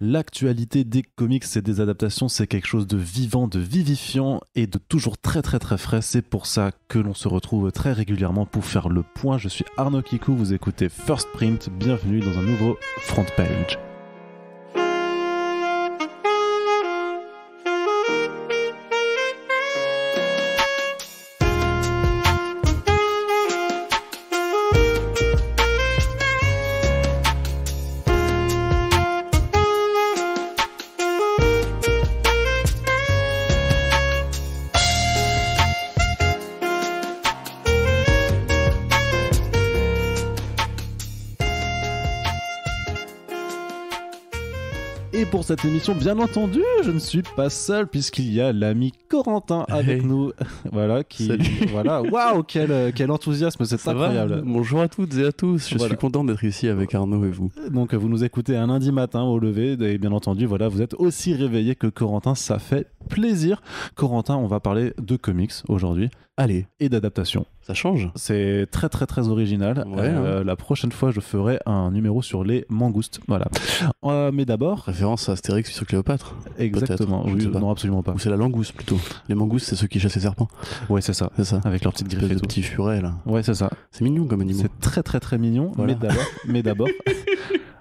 L'actualité des comics et des adaptations, c'est quelque chose de vivant, de vivifiant et de toujours très très très frais. C'est pour ça que l'on se retrouve très régulièrement pour faire le point. Je suis Arnaud Kikou, vous écoutez First Print, bienvenue dans un nouveau Front Page. émission. Bien entendu, je ne suis pas seul puisqu'il y a l'ami Corentin avec nous. voilà, qui. Voilà. Waouh, quel, euh, quel enthousiasme, c'est incroyable. Bonjour à toutes et à tous. Je suis content d'être ici avec Arnaud et vous. Donc, euh, vous nous écoutez un lundi matin au lever et bien entendu, voilà, vous êtes aussi réveillé que Corentin, ça fait plaisir. Corentin, on va parler de comics aujourd'hui. Allez, et d'adaptation. Ça change. C'est très très très original. Hein. Euh, la prochaine fois, je ferai un numéro sur les mangoustes. Voilà. Euh, mais d'abord. Référence à Astérix sur Cléopâtre. Exactement. Oui, non, absolument pas. Ou c'est la langouste plutôt. Les mangoustes, c'est ceux qui chassent les serpents. Ouais, c'est ça. C'est ça. Avec leurs petites griffes. De petits furets là. Ouais, c'est ça. C'est mignon comme animal. C'est très très très mignon. Mais d'abord. mais d'abord.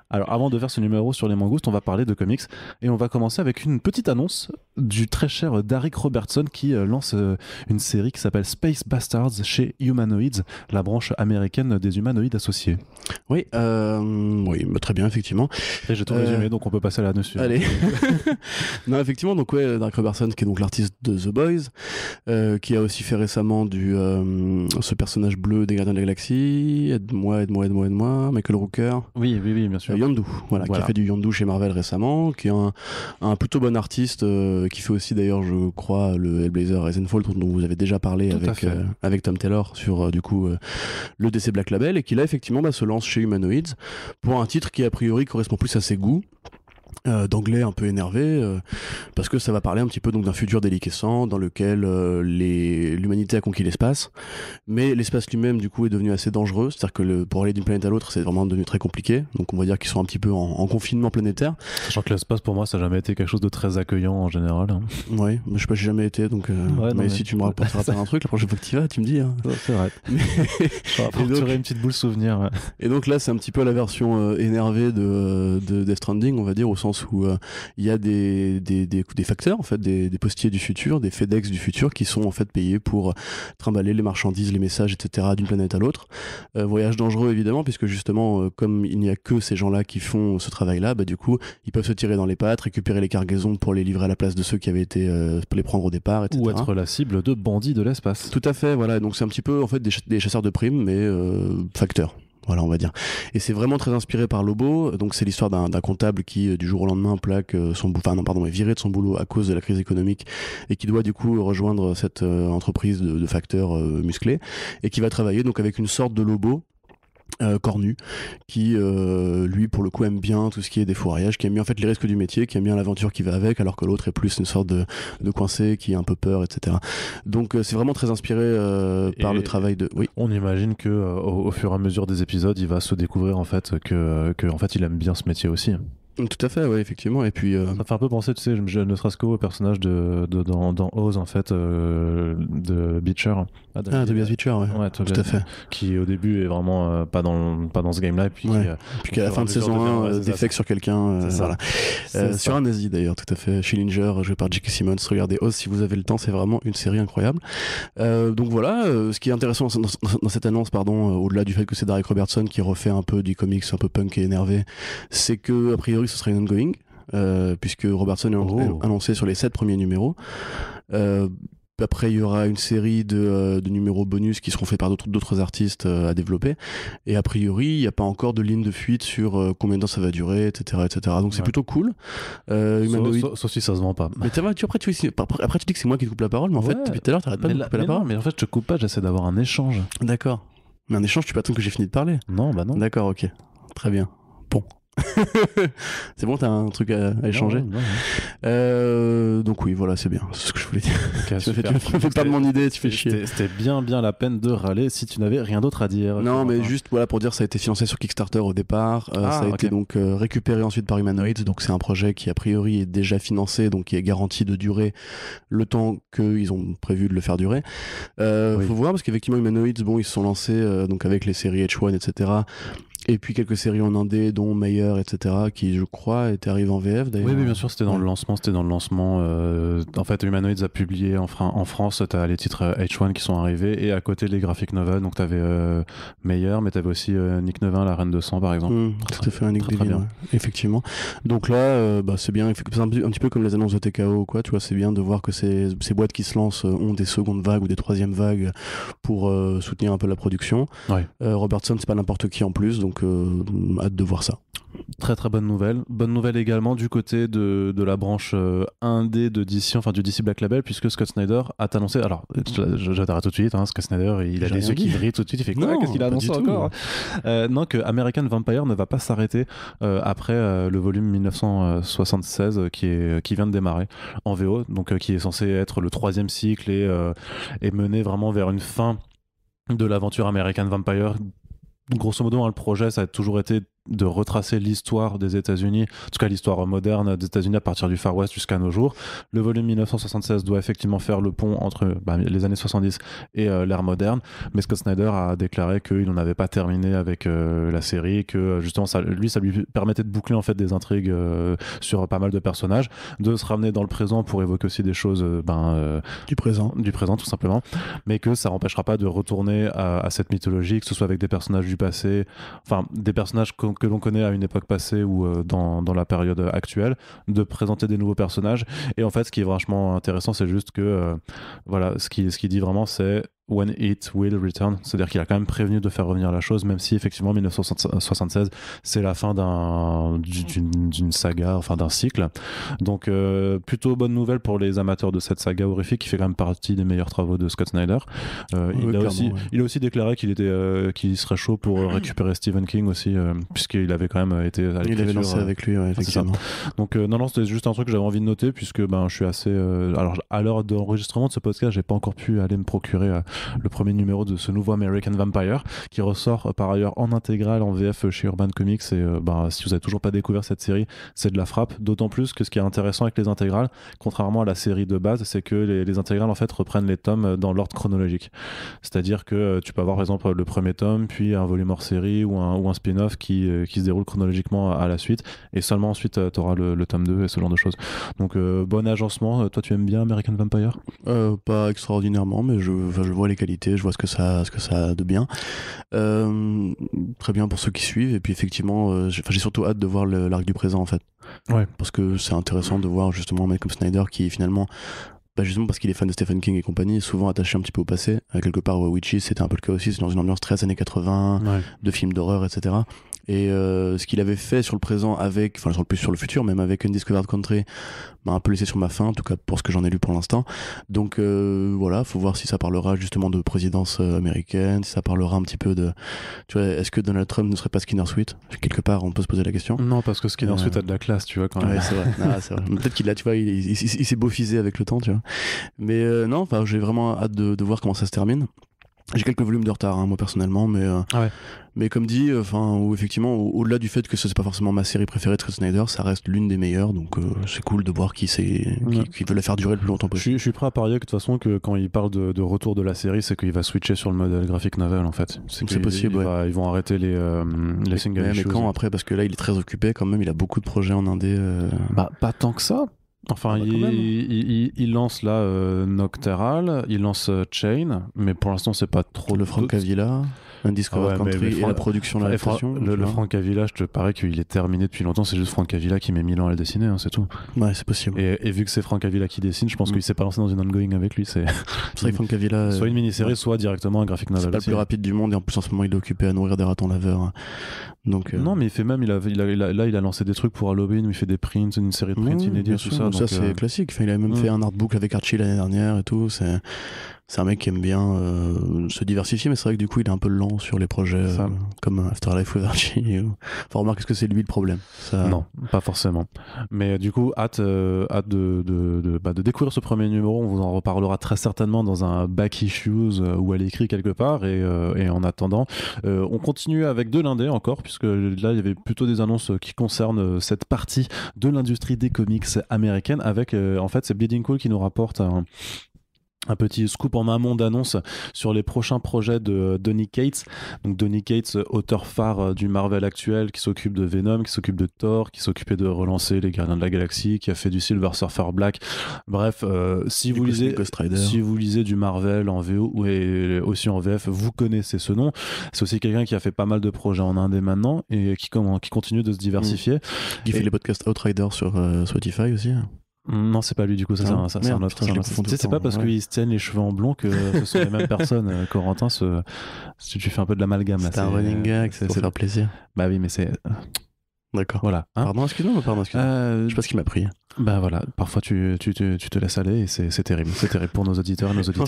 Alors, avant de faire ce numéro sur les mangoustes, on va parler de comics et on va commencer avec une petite annonce du très cher Derek Robertson qui euh, lance euh, une série qui s'appelle Space Bastards chez Humanoids, la branche américaine des humanoïdes associés. Oui, euh, oui, bah, très bien, effectivement. Et j'ai tout donc on peut passer la dessus hein. Allez. non, effectivement, donc ouais, Derek Robertson qui est donc l'artiste de The Boys, qui a aussi fait récemment du ce personnage bleu des Gardiens de la Galaxie, aide-moi, aide-moi, aide-moi, aide-moi, Michael Rooker. Oui, oui, oui, bien sûr. Yondu, voilà, qui a fait du Yondu chez Marvel récemment, qui est un, plutôt bon artiste, euh, qui fait aussi d'ailleurs, je crois, le Hellblazer Fall dont vous avez déjà parlé avec, euh, avec Tom Taylor sur euh, du coup le DC Black Label, et qui là effectivement bah, se lance chez Humanoids pour un titre qui a priori correspond plus à ses goûts euh, d'anglais un peu énervé euh, parce que ça va parler un petit peu donc d'un futur déliquescent dans lequel euh, l'humanité a conquis l'espace mais l'espace lui-même du coup est devenu assez dangereux c'est-à-dire que le, pour aller d'une planète à l'autre c'est vraiment devenu très compliqué donc on va dire qu'ils sont un petit peu en, confinement planétaire sachant que l'espace pour moi ça n'a jamais été quelque chose de très accueillant en général Oui, hein. ouais je sais pas j'ai jamais été donc mais, si tu me rapporteras un truc la prochaine fois que tu vas tu me dis hein. c'est vrai tu donc... une petite boule souvenir et donc là c'est un petit peu la version énervée de, de Death Stranding on va dire au sens où euh, il y a des, facteurs, en fait, des, postiers du futur, des FedEx du futur qui sont en fait payés pour euh, trimballer les marchandises, les messages, etc. d'une planète à l'autre. Euh, voyage dangereux évidemment, puisque justement, comme il n'y a que ces gens-là qui font ce travail-là, bah, du coup, ils peuvent se tirer dans les pattes, récupérer les cargaisons pour les livrer à la place de ceux qui avaient été pour les prendre au départ, etc. Ou être la cible de bandits de l'espace. Tout à fait, voilà. Donc c'est un petit peu en fait des, des chasseurs de primes, mais facteurs. Voilà, on va dire. Et c'est vraiment très inspiré par Lobo. Donc, c'est l'histoire d'un comptable qui, euh, du jour au lendemain, plaque euh, son boulot, pardon, est viré de son boulot à cause de la crise économique et qui doit, du coup, rejoindre cette euh, entreprise de, de facteurs musclés et qui va travailler donc avec une sorte de Lobo euh, cornu, qui euh, lui pour le coup aime bien tout ce qui est des fourrages, qui aime bien en fait les risques du métier, qui aime bien l'aventure qui va avec, alors que l'autre est plus une sorte de, coincé, qui a un peu peur, etc. Donc euh, c'est vraiment très inspiré par le travail de. Oui. On imagine que au, fur et à mesure des épisodes, il va se découvrir en fait que, en fait il aime bien ce métier aussi. Tout à fait, oui, effectivement. Et puis, Ça fait un peu penser, tu sais, ne serait personnage de, dans, dans, Oz, en fait, de Beecher, ah, ah, Tobias Witcher, ouais. ouais tout à fait. Qui au début est vraiment euh, pas, dans, pas dans ce game-là, puis, euh, puis à la fin de saison 1, défecte sur quelqu'un. Euh, sur un nazi d'ailleurs, tout à fait. Schillinger, joué par J.K. Simmons. Regardez Oz si vous avez le temps, c'est vraiment une série incroyable. donc voilà, ce qui est intéressant dans, cette annonce, pardon, au-delà du fait que c'est Derek Robertson qui refait un peu du comics un peu punk et énervé, c'est que a priori ce sera une ongoing. puisque Robertson oh. est annoncé sur les 7 premiers numéros. Euh, après, il y aura une série de, euh, de numéros bonus qui seront faits par d'autres artistes euh, à développer. Et a priori, il n'y a pas encore de ligne de fuite sur euh, combien de temps ça va durer, etc. etc. Donc c'est plutôt cool. Euh, Sauf si ça se vend pas. Mais tu, après, tu, après, tu dis que c'est moi qui te coupe la parole, mais en fait, depuis tout à l'heure, t'arrêtes pas de me couper la, parole. mais en fait, je te coupe pas, j'essaie d'avoir un échange. D'accord. Mais un échange, tu peux attendre que j'ai fini de parler. Non, bah non. D'accord, ok. Très bien. Bon. c'est bon, t'as un truc à, échanger. Euh, donc oui, voilà, c'est bien. C'est ce que je voulais dire. tu, fais, pas de mon idée, tu fais chier. C'était bien, bien la peine de râler si tu n'avais rien d'autre à dire. Non, mais juste voilà pour dire, ça a été financé sur Kickstarter au départ. Euh, ah, ça a été donc euh, récupéré ensuite par Humanoids Donc c'est un projet qui a priori est déjà financé, donc qui est garanti de durer le temps qu'ils ont prévu de le faire durer. Euh, faut voir parce qu'effectivement Humanoids, bon, ils se sont lancés donc avec les séries H1, etc. Et puis quelques séries en indé, dont Meyer, etc., qui, je crois, étaient arrivé en VF d'ailleurs. Oui, bien sûr, c'était dans le lancement. C'était dans le lancement. Euh, en fait, Humanoids a publié en, en France, tu as les titres H1 euh, qui sont arrivés, et à côté les graphic novels. Donc, tu avais euh, Meyer, mais tu avais aussi Nick Nevin, La Reine de Sang, par exemple. Mmh, tout à fait, Nick très, effectivement. Donc là, bah, c'est bien, un, petit peu comme les annonces de TKO, quoi, tu vois, c'est bien de voir que ces, boîtes qui se lancent ont des secondes vagues ou des troisièmes vagues pour soutenir un peu la production. Robertson, c'est pas n'importe qui en plus donc euh, hâte de voir ça. Très très bonne nouvelle. Bonne nouvelle également du côté de, de la branche 1D euh, de DC, enfin du DC Black Label, puisque Scott Snyder a annoncé. Alors, j'attends tout de suite, hein, Scott Snyder, il a des yeux qui brillent tout de suite, il fait quoi Qu'est-ce qu'il a annoncé encore euh, Non, que American Vampire ne va pas s'arrêter après le volume 1976 qui, est, qui vient de démarrer en VO, donc qui est censé être le troisième cycle et, et mener vraiment vers une fin de l'aventure American Vampire grosso modo, hein, le projet, ça a toujours été de retracer l'histoire des États-Unis, en tout cas l'histoire moderne des États-Unis à partir du Far West jusqu'à nos jours. Le volume 1976 doit effectivement faire le pont entre bah, les années 70 et euh, l'ère moderne, mais Scott Snyder a déclaré qu'il n'en avait pas terminé avec euh, la série, que euh, justement ça, lui ça lui permettait de boucler en fait des intrigues sur pas mal de personnages, de se ramener dans le présent pour évoquer aussi des choses ben, du présent, du présent tout simplement, mais que ça empêchera pas de retourner à, à cette mythologie, que ce soit avec des personnages du passé, enfin des personnages qu'on que l'on connaît à une époque passée ou euh, dans, la période actuelle, de présenter des nouveaux personnages. Et en fait, ce qui est vachement intéressant, c'est juste que, euh, voilà, ce qui, ce qui dit vraiment, c'est When It Will Return, c'est-à-dire qu'il a quand même prévenu de faire revenir la chose, même si effectivement 1976 c'est la fin d'une saga, enfin d'un cycle. Donc euh, plutôt bonne nouvelle pour les amateurs de cette saga horrifique qui fait quand même partie des meilleurs travaux de Scott Snyder. Euh, il, a aussi, il a aussi déclaré qu'il était, euh, qu'il serait chaud pour récupérer Stephen King aussi, puisqu'il avait quand même été Il avait lancé avec lui, effectivement. Donc non, non, c'était juste un truc que j'avais envie de noter puisque ben je suis assez, alors à l'heure d'enregistrement de ce podcast, j'ai pas encore pu aller me procurer le premier numéro de ce nouveau American Vampire, qui ressort euh, par ailleurs en intégrale en VF euh, chez Urban Comics. Et euh, bah, si vous n'avez toujours pas découvert cette série, c'est de la frappe. D'autant plus que ce qui est intéressant avec les intégrales, contrairement à la série de base, c'est que les, intégrales en fait reprennent les tomes dans l'ordre chronologique. C'est-à-dire que tu peux avoir par exemple le premier tome, puis un volume hors série ou un, ou un spin-off qui, qui, se déroule chronologiquement à, la suite. Et seulement ensuite, tu auras le, tome 2 et ce genre de choses. Donc, bon agencement. Toi, tu aimes bien American Vampire Pas extraordinairement, mais je, je vois les qualités, je vois ce que ça, ce que ça a de bien. Euh, très bien pour ceux qui suivent. Et puis effectivement, euh, j'ai surtout hâte de voir l'arc du présent en fait. Parce que c'est intéressant de voir justement un mec comme Snyder qui finalement bah justement parce qu'il est fan de Stephen King et compagnie, souvent attaché un petit peu au passé. Euh, quelque part, Witches, c'était un peu le cas aussi, c'est dans une ambiance très années 80, de films d'horreur, etc. Et euh, ce qu'il avait fait sur le présent avec, enfin sur le plus sur le futur, même avec Undiscovered Country, m'a un peu laissé sur ma faim, en tout cas pour ce que j'en ai lu pour l'instant. Donc euh, voilà, faut voir si ça parlera justement de présidence euh, américaine, si ça parlera un petit peu de, tu vois, est-ce que Donald Trump ne serait pas Skinner Sweet Quelque part, on peut se poser la question. Non, parce que Skinner Sweet a de la classe, tu vois quand même. Ouais, c'est vrai. Ah, vrai. Peut-être qu'il a, tu vois, il, s'est beaufisé avec le temps, tu vois. Mais non, enfin, j'ai vraiment hâte de, de voir comment ça se termine. J'ai quelques volumes de retard, hein, moi personnellement, mais ah ouais. Mais comme dit, euh, enfin, ou effectivement, au-delà du fait que ce n'est pas forcément ma série préférée de Snyder, ça reste l'une des meilleures, donc euh, c'est cool de voir qui, qui, veut la faire durer le plus longtemps possible. Je, suis prêt à parier que de toute façon, que quand il parle de, retour de la série, c'est qu'il va switcher sur le modèle euh, graphique novel en fait. C'est possible. ils vont arrêter les, mais, Mais, quand après Parce que là, il est très occupé quand même, il a beaucoup de projets en indé. Bah, pas tant que ça. Enfin, ah bah, il, lance là euh, il lance Chain, mais pour l'instant c'est pas trop. Le Franck Avila. Un ah Country et la production, la Le, Franck je te parais qu'il est terminé depuis longtemps. C'est juste Franck Avila qui met 1000 ans à le dessiner, hein, c'est tout. Ouais, c'est possible. Et, vu que c'est Franck Avila qui dessine, je pense mm. qu'il s'est pas lancé dans une ongoing avec lui. C'est Francavilla... Soit une mini-série, soit directement un graphique novel. C'est pas le plus rapide du monde et en plus en ce moment il est occupé à nourrir des ratons laveurs. Hein. Donc, euh, Non, mais il fait même, il a, là il a lancé des trucs pour Halloween il fait des prints, une série de prints mmh, tout ça. Donc ça c'est euh, classique. il a même mm. fait un artbook avec Archie l'année dernière et tout. C'est c'est un mec qui aime bien euh, se diversifier, mais c'est vrai que du coup, il est un peu lent sur les projets euh, comme Afterlife with Archie Ou... faut remarquer ce que c'est lui le problème Non, pas forcément. Mais euh, du coup, hâte, de, de, bah, de, découvrir ce premier numéro. On vous en reparlera très certainement dans un back issues où elle écrit quelque part. Et, en attendant, on continue avec de l'indé encore, puisque là, il y avait plutôt des annonces qui concernent cette partie de l'industrie des comics américaines Avec, en fait, c'est Bleeding Cool qui nous rapporte un, un petit scoop en amont d'annonce sur les prochains projets de Donny Cates. Donc Donny Cates, auteur phare euh, du Marvel actuel, qui s'occupe de Venom, qui s'occupe de Thor, qui s'occupait de relancer les Gardiens de la Galaxie, qui a fait du Silver Surfer Black. Bref, euh, si, vous lisez, si vous lisez du Marvel en VO ou aussi en VF, vous connaissez ce nom. C'est aussi quelqu'un qui a fait pas mal de projets en Inde maintenant et qui, qui continue de se diversifier. Mmh. Il fait les podcasts Outrider sur euh, Spotify aussi non, c'est pas lui, du coup, ça, c'est un, C'est pas parce qu'il se tiennent les cheveux en blond que ce sont les mêmes personnes. Euh, Corentin, ce... tu fais un peu de l'amalgame. là. C'est un running gag, c'est leur plaisir. Bah oui, mais c'est. D'accord. Voilà. Hein. pardon, excuse-moi, pardon, excuse euh, Je sais pas ce qui m'a pris. bah voilà, parfois tu, tu, te laisses aller et c'est terrible. C'est terrible pour nos auditeurs et nos auditeurs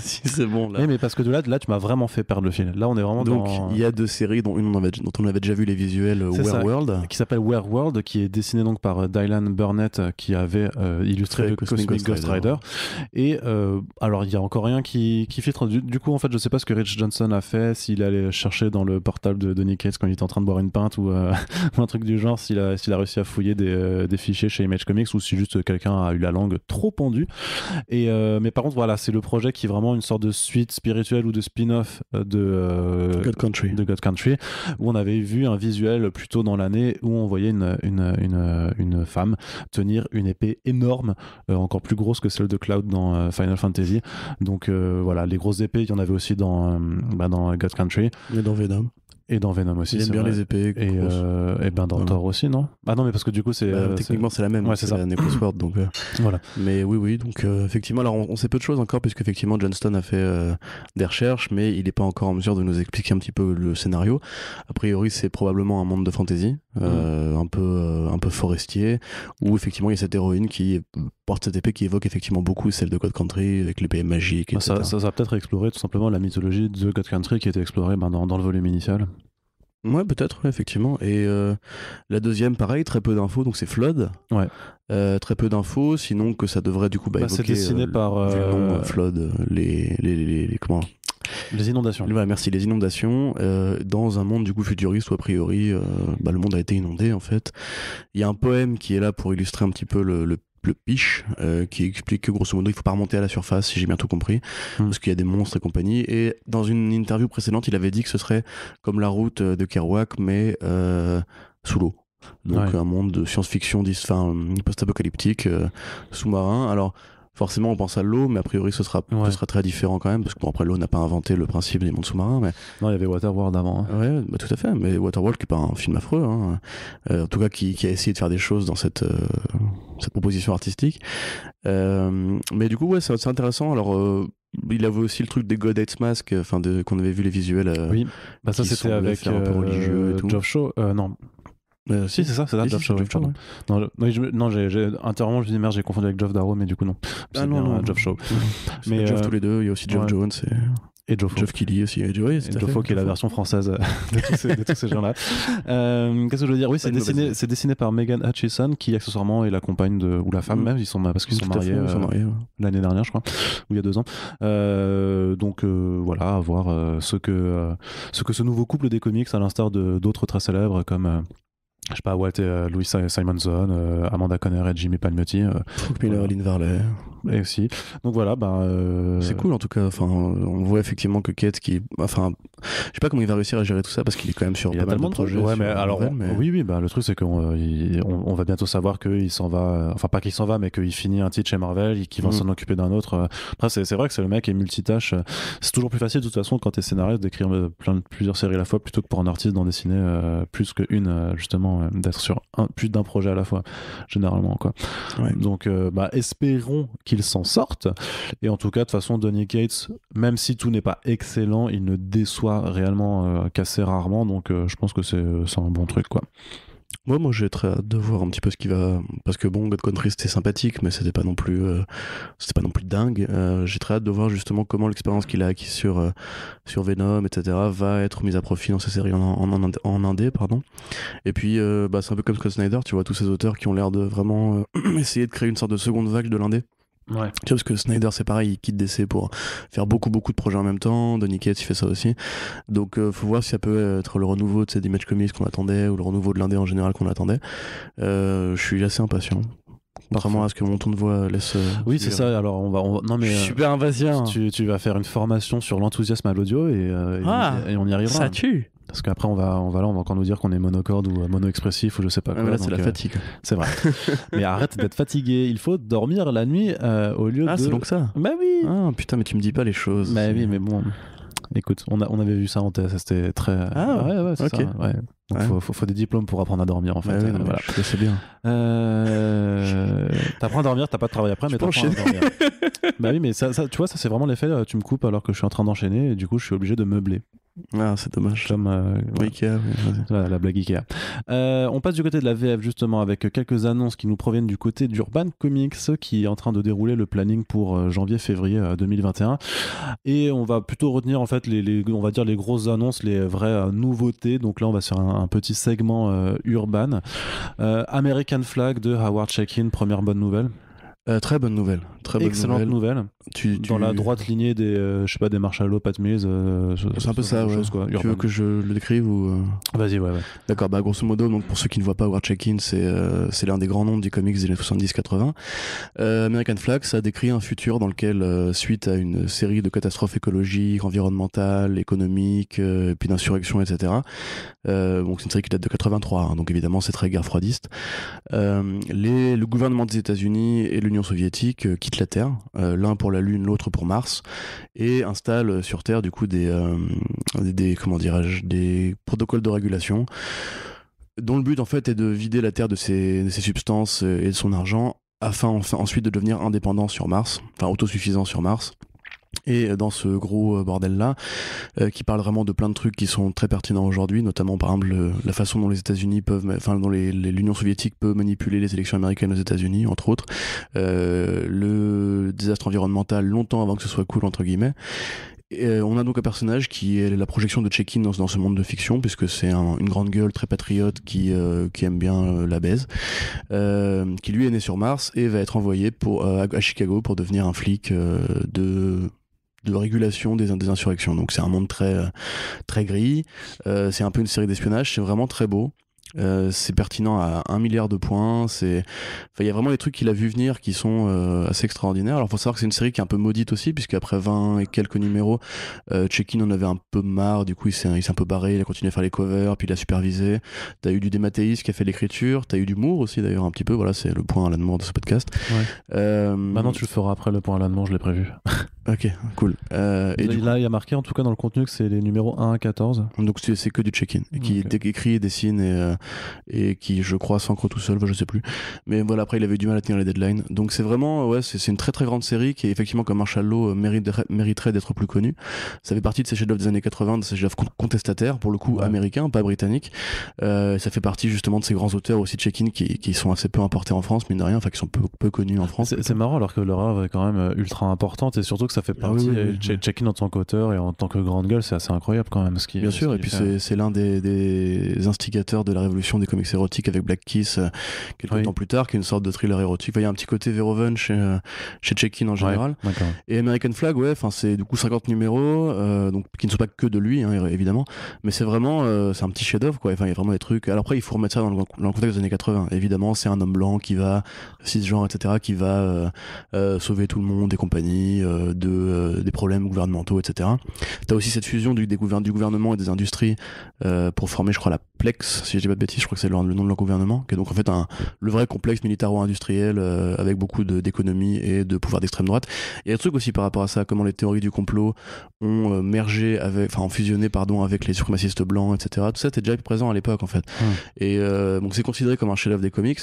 si c'est bon là. Mais, eh, mais, parce que de là, de là tu m'as vraiment fait perdre le film Là, on est vraiment Donc, il y a deux séries dont, une on avait, dont on avait déjà vu les visuels euh, World Qui s'appelle World qui est dessiné donc par euh, Dylan Burnett, qui avait illustré le Cosmic, Ghost, Rider. Et alors, il y a encore rien qui, qui filtre. Du, coup, en fait, je sais pas ce que Rich Johnson a fait, s'il allait chercher dans le portable de, Donnie Cates quand il était en train de boire une pinte ou, un truc du genre s'il a, réussi à fouiller euh, des, fichiers chez Image Comics ou si juste quelqu'un a eu la langue trop pendue. Et, euh, mais par contre, voilà, c'est le projet qui est vraiment une sorte de suite spirituelle ou de spin-off euh, de, God Country. de God Country, où on avait vu un visuel plus tôt dans l'année où on voyait une, femme tenir une épée énorme, encore plus grosse que celle de Cloud dans Final Fantasy. Donc voilà, les grosses épées, il y en avait aussi dans, bah, dans God Country. mais dans Venom. Et dans Venom aussi. Il aime bien les épées. Et, euh, ben dans Thor aussi, non Ah non, mais parce que du coup, c'est. Bah, euh, techniquement, c'est la même. c'est ça. donc. Euh, voilà. Mais oui, oui, donc effectivement, alors on, on, sait peu de choses encore, puisque effectivement, Johnston a fait des recherches, mais il n'est pas encore en mesure de nous expliquer un petit peu le scénario. A priori, c'est probablement un monde de fantasy, euh, un peu euh, un peu forestier où effectivement il y a cette héroïne qui porte cette épée qui évoque effectivement beaucoup celle de God Country avec les magique magiques ah, ça, ça, peut-être exploré tout simplement la mythologie de God Country qui était explorée ben, dans, dans, le volume initial ouais peut-être effectivement et euh, la deuxième pareil très peu d'infos donc c'est Flood ouais. très peu d'infos sinon que ça devrait du coup bah, bah c'est dessiné par Flood les, les, les, les comment les inondations. Ouais, merci, les inondations. Euh, dans un monde du coup futuriste où a priori euh, bah, le monde a été inondé en fait. Il y a un poème qui est là pour illustrer un petit peu le, le euh, qui explique que grosso modo, il faut pas remonter à la surface, si j'ai bien tout compris, hmm. parce qu'il y a des monstres et compagnie. Et dans une interview précédente, il avait dit que ce serait comme la route de Kerouac, mais sous l'eau. Donc un monde de science-fiction post-apocalyptique, sous-marin. Alors forcément on pense à l'eau, mais a priori ce sera, ce sera très différent quand même, parce que bon, après l'eau n'a pas inventé le principe des mondes sous-marins. Mais... Non, il y avait Waterworld avant. Hein. Ouais, bah, tout à fait, mais Waterworld qui est pas un film affreux, hein. Euh, en tout cas qui, a essayé de faire des choses dans cette, euh, cette proposition artistique. Euh, mais du coup, ouais, c'est intéressant. Alors euh, il avait aussi le truc des God Hates Mask enfin qu'on avait vu les visuels oui bah ça c'était avec un peu religieux et tout. Show non euh, si, c'est ça, c'est Jeff Non, non, non j'ai, j'ai, intérieurement, je me dit, merde, j'ai confondu avec Jeff Darrow, mais du coup, non. Ah c'est non, bien, non, Jeff Show. mais euh, tous les deux, il y a aussi Jeff Jones et. Et Jeff, Jeff Kelly aussi. Et Joe, qui est la version française euh, de tous ces, gens-là. qu'est-ce que je veux dire Oui, c'est dessiné, c'est dessiné par Megan Hutchison, qui accessoirement est la compagne de, ou la femme mm. même, ils sont, bah, parce qu'ils sont mariés, l'année dernière, je crois, ou il y a deux ans. donc voilà, à voir ce, que, ce que ce nouveau couple des comics, à l'instar de, d'autres très célèbres comme je sais pas, Walt et, euh, Louis Simonson, euh, Amanda Conner et Jimmy Palmiotti. Euh, Frank Miller, Lynn Varley aussi Donc voilà, bah euh, C'est cool en tout cas. Enfin, on voit effectivement que Kate, qui, enfin, je sais pas comment il va réussir à gérer tout ça parce qu'il est quand même sur pas mal de projets. Ouais, mais alors, oui, oui, bah, le truc c'est qu'on euh, on, va bientôt savoir qu'il s'en va, enfin pas qu'il s'en va, mais qu'il finit un titre chez Marvel et qu'il va mm. s'en occuper d'un autre. Euh. Après, c'est vrai que c'est le mec qui est multitâche. C'est toujours plus facile de toute façon quand t'es scénariste d'écrire plein de plusieurs séries à la fois plutôt que pour un artiste d'en dessiner plus qu'une justement, d'être sur un, plus d'un projet à la fois généralement quoi. Donc, bah, espérons qu'il s'en sortent. Et en tout cas, de façon, Donny Cates, même si tout n'est pas excellent, il ne déçoit réellement euh, qu'assez rarement. Donc euh, je pense que euh, c'est un bon truc. quoi. moi j'ai très hâte de voir un petit peu ce qui va parce que bon God Country c'était sympathique mais c'était pas non plus c'était pas non plus dingue j'ai très hâte de voir justement comment l'expérience qu'il a acquis sur sur Venom etc va être mise à profit dans sa série en, en, indé pardon et puis bah, c'est un peu comme Scott Snyder tu vois tous ces auteurs qui ont l'air de vraiment essayer de créer une sorte de seconde vague de l'indé tu vois, parce que Snyder, c'est pareil, il quitte DC pour faire beaucoup, beaucoup de projets en même temps. Donny Cates, il fait ça aussi. Donc, il euh, faut voir si ça peut être le renouveau de ces image comics qu'on attendait ou le renouveau de l'indé en général qu'on attendait. Euh, je suis assez impatient. Contrairement à ce que mon ton de voix laisse. Euh, oui, c'est ça. Alors, on va. Non, mais. super invasion. Tu, vas faire une formation sur l'enthousiasme à l'audio et, ah, et, on y arrivera. Ça tue. Parce qu'après, on va, on va on encore nous dire qu'on est monocorde ou euh, mono-expressif ou je sais pas quoi. Ah, c'est la euh, fatigue. C'est vrai. mais arrête d'être fatigué. Il faut dormir la nuit euh, au lieu ah, de. Ah, c'est donc ça Bah oui Ah, putain, mais tu me dis pas les choses. Bah oui, mais bon. Écoute, on, a, on avait vu ça en TS, c'était très. Ah ouais, ouais, c'est ça. Ouais. Faut, des diplômes pour apprendre à dormir en bah fait. Ouais, C'est bien. Euh... t'apprends à dormir, t'as pas de travail après, mais t'apprends à dormir. bah oui, mais ça, tu vois, ça c'est vraiment l'effet. Tu me coupes alors que je suis en train d'enchaîner et du coup je suis obligé de meubler. Ah, c'est dommage. Euh, la, blague Ikea. Euh, on passe du côté de la VF justement avec quelques annonces qui nous proviennent du côté d'Urban Comics qui est en train de dérouler le planning pour euh, janvier-février 2021. Et on va plutôt retenir en fait les, on va dire les grosses annonces, les vraies nouveautés. Donc là, on va sur un, petit segment urbain. urban. American Flag de Howard check-in première bonne nouvelle. Euh, très bonne nouvelle. Très Excellente nouvelle. Tu, Dans la droite lignée des, euh, je sais pas, des Marshall Law, Pat Mills. c'est un peu ça, ouais. quoi, Tu veux que je le décrive ou euh Vas-y, ouais. ouais. D'accord. Bah, grosso modo, donc pour ceux qui ne voient pas, War Check-in, c'est c'est l'un des grands noms du comics des années 70-80. American Flag, ça décrit un futur dans lequel, suite à une série de catastrophes écologiques, environnementales, économiques, puis d'insurrections, etc. donc c'est une série qui date de 83, hein, donc évidemment c'est très guerre froidiste. les, le gouvernement des États-Unis et l'Union soviétique euh, quitte la Terre, euh, l'un pour la Lune, l'autre pour Mars, et installe euh, sur Terre du coup des, des, comment dirais-je, des protocoles de régulation dont le but en fait est de vider la Terre de ses, substances et de son argent afin ensuite de devenir indépendant sur Mars, enfin autosuffisant sur Mars et dans ce gros euh, bordel là euh, qui parle vraiment de plein de trucs qui sont très pertinents aujourd'hui notamment par exemple la façon dont les États-Unis peuvent enfin dont l'Union soviétique peut manipuler les élections américaines aux États-Unis entre autres euh, le désastre environnemental longtemps avant que ce soit cool entre guillemets et on a donc un personnage qui est la projection de Check-in dans, ce monde de fiction, puisque c'est une grande gueule très patriote qui, aime bien la baise, qui lui est né sur Mars et va être envoyé pour, à, Chicago pour devenir un flic de de régulation des, des insurrections. Donc c'est un monde très, euh, très gris, euh, c'est un peu une série d'espionnage, c'est vraiment très beau. Euh, c'est pertinent à un milliard de points. C'est, il y a vraiment des trucs qu'il a vu venir qui sont assez extraordinaires. Alors, faut savoir que c'est une série qui est un peu maudite aussi, puisque après 20 et quelques numéros, Check-in en avait un peu marre. Du coup, il s'est, un peu barré. Il a continué à faire les covers, puis il a supervisé. T'as eu du Démathéis qui a fait l'écriture. T'as eu du Moore aussi, d'ailleurs, un petit peu. Voilà, c'est le point à la demande de ce podcast. Maintenant, tu le feras après le point à la demande. Je l'ai prévu. Ok, cool. Euh, et là, il y a marqué en tout cas dans le contenu que c'est les numéros 1 à 14. Donc c'est que du check-in, qui écrit, dessine et, euh, et qui, je crois, s'ancre tout seul, je sais plus. Mais voilà, après, il avait du mal à tenir les deadlines. Donc c'est vraiment, euh, ouais, c'est une très très grande série qui, effectivement, comme Marshall Law, euh, mériterait, d'être plus connue. Ça fait partie de ces chefs-d'œuvre des années 80, de ces chefs contestataires, pour le coup, américain, américains, pas britanniques. Euh, ça fait partie justement de ces grands auteurs aussi check-in qui, qui, sont assez peu importés en France, mine de rien, enfin qui sont peu, peu connus en France. C'est marrant alors que leur œuvre est quand même ultra importante et surtout que ça fait partie. Ah euh, Check-in en tant qu'auteur et en tant que grande gueule, c'est assez incroyable quand même. Ce qui, Bien sûr, et puis c'est l'un des, instigateurs de la révolution des comics érotiques avec Black Kiss euh, quelques temps plus tard, qui est une sorte de thriller érotique. Il y a un petit côté Veroven chez, euh, chez Check-in en général. et American Flag, ouais, c'est du coup 50 numéros, donc, qui ne sont pas que de lui, hein, évidemment, mais c'est vraiment c'est un petit chef-d'œuvre. Il enfin, y a vraiment des trucs. Alors après, il faut remettre ça dans le, contexte des années 80. Évidemment, c'est un homme blanc qui va, cisgenre, etc., qui va sauver tout le monde et compagnie. de de, euh, des problèmes gouvernementaux, etc. Tu as aussi cette fusion du, du gouvernement et des industries euh, pour former, je crois, la Plex, si je dis pas de bêtises, je crois que c'est le, nom de leur gouvernement, qui est donc en fait un, le vrai complexe militaro-industriel euh, avec beaucoup d'économie et de pouvoir d'extrême droite. Il y a des trucs aussi par rapport à ça, comment les théories du complot ont euh, mergé, avec, enfin, ont fusionné, pardon, avec les suprémacistes blancs, etc. Tout ça était déjà présent à l'époque, en fait. Mmh. Et donc c'est considéré comme un chef-d'œuvre des comics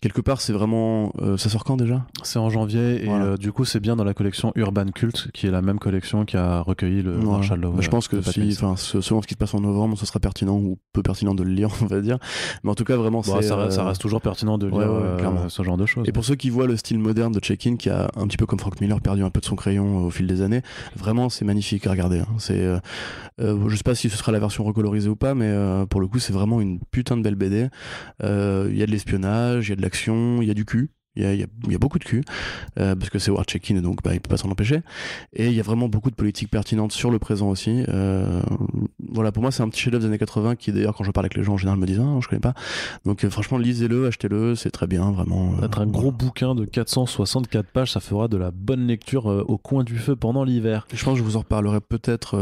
quelque part, c'est vraiment. Euh, ça sort quand déjà C'est en janvier, et euh, du coup, c'est bien dans la collection Urban Cult, qui est la même collection qui a recueilli le Marshall Love. je pense que euh, si, selon ce qui se passe en novembre, ce sera pertinent ou peu pertinent de le lire, on va dire. Mais en tout cas, vraiment, bah, ça, ça, reste toujours pertinent de lire ce genre de choses. Et pour ceux qui voient le style moderne de Check-In, qui a un petit peu comme Frank Miller perdu un peu de son crayon au fil des années, vraiment, c'est magnifique à regarder. Hein. C'est, je sais pas si ce sera la version recolorisée ou pas, mais pour le coup, c'est vraiment une putain de belle BD. Il y a de l'espionnage, il y a de il y a du cul. Il y, a, beaucoup de cul, euh, parce que c'est War checking, donc bah, il peut pas s'en empêcher. Et il y a vraiment beaucoup de politiques pertinentes sur le présent aussi. Euh, voilà, pour moi, c'est un petit chef-d'œuvre des années 80 qui, d'ailleurs, quand je parle avec les gens, en général, me disent Ah, je connais pas. Donc, euh, franchement, lisez-le, achetez-le, c'est très bien, vraiment. un gros bouquin de 464 pages, ça fera de la bonne lecture au coin du feu pendant l'hiver. Je pense que je vous en reparlerai peut-être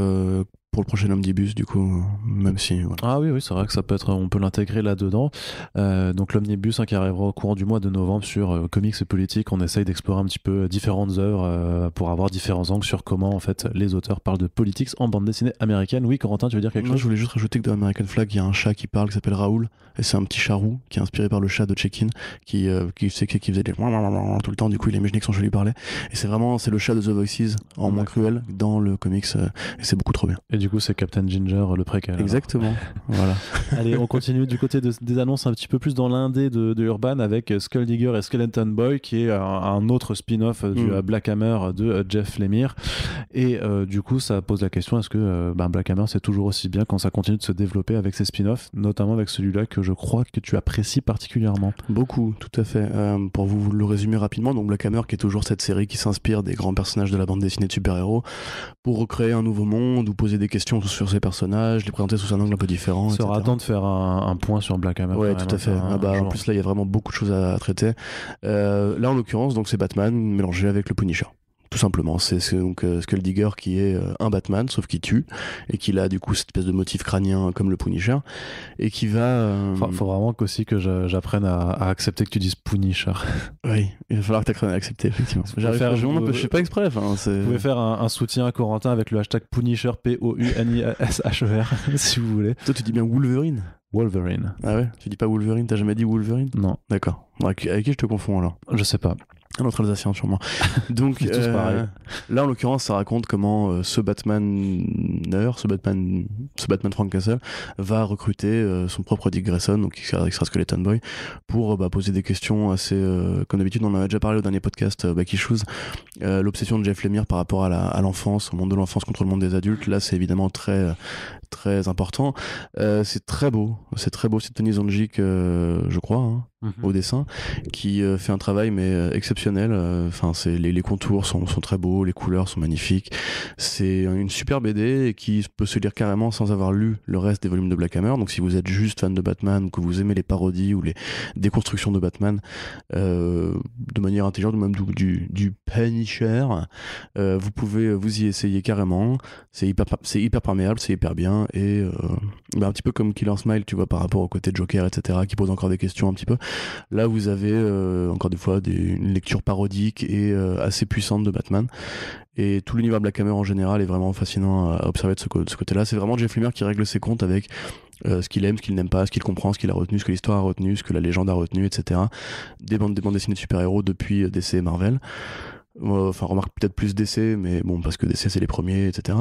pour le prochain omnibus du coup même si ah oui oui c'est vrai que ça peut être on peut l'intégrer là dedans euh, donc l'omnibus qui arrivera au courant du mois de novembre sur euh, comics et politique on essaye d'explorer un petit peu euh, différentes œuvres pour avoir différents angles sur comment en fait les auteurs parlent de politique en bande dessinée américaine oui Corentin tu veux dire quelque Moi, chose je voulais juste rajouter que dans American Flag il y a un chat qui parle qui s'appelle Raoul et c'est un petit chat roux qui est inspiré par le chat de Check-in qui qui, qui, qui faisait des tout le temps du coup il imaginait que son chat lui parlait et c'est vraiment c'est le chat de The Voices en moins cruel dans le comics et c'est beaucoup trop bien et du coup, c'est Captain Ginger, le préquel. Exactement. voilà. Allez, on continue du côté des annonces un petit peu plus dans l'indé de, de Urban avec Skull Digger et Skeleton Boy, qui est un, autre spin-off du mm. Black Hammer de Jeff Lemire. Et euh, du coup, ça pose la question est-ce que euh, ben, Black Hammer, c'est toujours aussi bien quand ça continue de se développer avec ses spin-offs, notamment avec celui-là que je crois que tu apprécies particulièrement Beaucoup, tout à fait. Euh, pour vous le résumer rapidement, donc Black Hammer, qui est toujours cette série qui s'inspire des grands personnages de la bande dessinée de super-héros, pour recréer un nouveau monde ou poser des questions sur ces personnages, les présenter sous un angle un peu différent. Ça aura temps de faire un, point sur Black Hammer. Oui, tout à fait. Hein, ah bah, en plus, là, il y a vraiment beaucoup de choses à, traiter. Euh, là, en l'occurrence, donc c'est Batman mélangé avec le Punisher tout simplement. C'est donc euh, le Digger qui est euh, un Batman, sauf qu'il tue, et qu'il a du coup cette espèce de motif crânien euh, comme le Punisher, et qui va. Faut, faut, vraiment qu aussi que j'apprenne à, accepter que tu dises Punisher. Oui, il va falloir que tu apprennes à accepter, effectivement. J'arrive faire, je, peu, je suis pas exprès. Enfin, vous pouvez faire un, soutien à Corentin avec le hashtag Punisher, P-O-U-N-I-S-H-E-R, si vous voulez. Toi, tu dis bien Wolverine Wolverine. Ah ouais Tu dis pas Wolverine T'as jamais dit Wolverine Non. D'accord. Avec, avec, qui je te confonds alors Je sais pas. Un autre Alsacien, sûrement. Donc, euh, là, en l'occurrence, ça raconte comment euh, ce batman -er, ce Batman, ce Batman Frank Castle, va recruter euh, son propre Dick Grayson, donc qui sera Skeleton Boy, pour bah, poser des questions assez. comme d'habitude, on en a déjà parlé au dernier podcast qui Shoes, l'obsession de Jeff Lemire par rapport à l'enfance, au monde de l'enfance contre le monde des adultes. Là, c'est évidemment très, très important. c'est très beau, c'est très beau, c'est Tony Zonjic je crois. Hein au mhm. dessin, qui euh, fait un travail mais euh, exceptionnel. Euh, enfin, c'est les, les, contours sont, sont, très beaux, les couleurs sont magnifiques. C'est une super BD et qui peut se lire carrément sans avoir lu le reste des volumes de Black Hammer. Donc, si vous êtes juste fan de Batman ou que vous aimez les parodies ou les déconstructions de Batman de manière intelligente ou même du, du, du Punisher, vous pouvez vous y essayer carrément. C'est hyper, c'est hyper perméable, c'est hyper bien et bah, un petit peu comme Killer Smile, tu vois, par rapport au côté de Joker, etc., qui pose encore des questions un petit peu. Là, vous avez euh, encore des fois une lecture parodique et euh, assez puissante de Batman. Et tout l'univers Black Hammer en général est vraiment fascinant à observer de ce, côté-là. C'est vraiment Jeff Lemire qui règle ses comptes avec euh, ce qu'il aime, ce qu'il n'aime pas, ce qu'il comprend, ce qu'il a retenu, ce que l'histoire a retenu, ce que la légende a retenu, etc. Des bandes, dessinées de super-héros depuis DC et Marvel. Enfin, remarque peut-être plus DC, mais bon, parce que DC c'est les premiers, etc.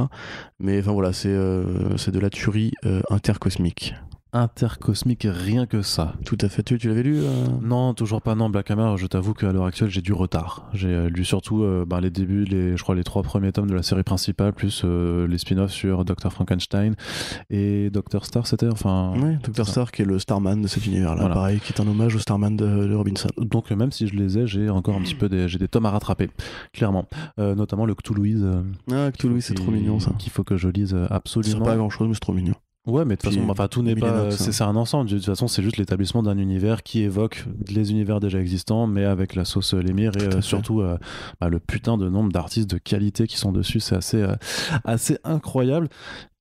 Mais enfin voilà, c'est de la tuerie intercosmique intercosmique, rien que ça. Tout à fait. Tu, tu l'avais lu euh Non, toujours pas. Non, Black Hammer, je t'avoue qu'à l'heure actuelle, j'ai du retard. J'ai euh, lu surtout euh, bah, les débuts, les, je crois, les trois premiers tomes de la série principale, plus les spin-offs sur Dr. Frankenstein et Dr. Star, c'était enfin. Dr. Star qui est le Starman de cet univers-là, pareil, qui est un hommage au Starman de, Robinson. Donc, même si je les ai, j'ai encore un petit peu des, des tomes à rattraper, clairement. notamment le Cthulhuise. ah, Cthulhuise, c'est trop mignon ça. Qu'il faut que je lise absolument. C'est pas grand-chose, mais c'est trop mignon. Ouais, mais de toute façon, enfin, tout n'est pas. Euh, hein. C'est un ensemble. De toute façon, c'est juste l'établissement d'un univers qui évoque les univers déjà existants, mais avec la sauce euh, Lémire et euh, surtout bah, le putain de nombre d'artistes de qualité qui sont dessus. C'est assez, assez incroyable.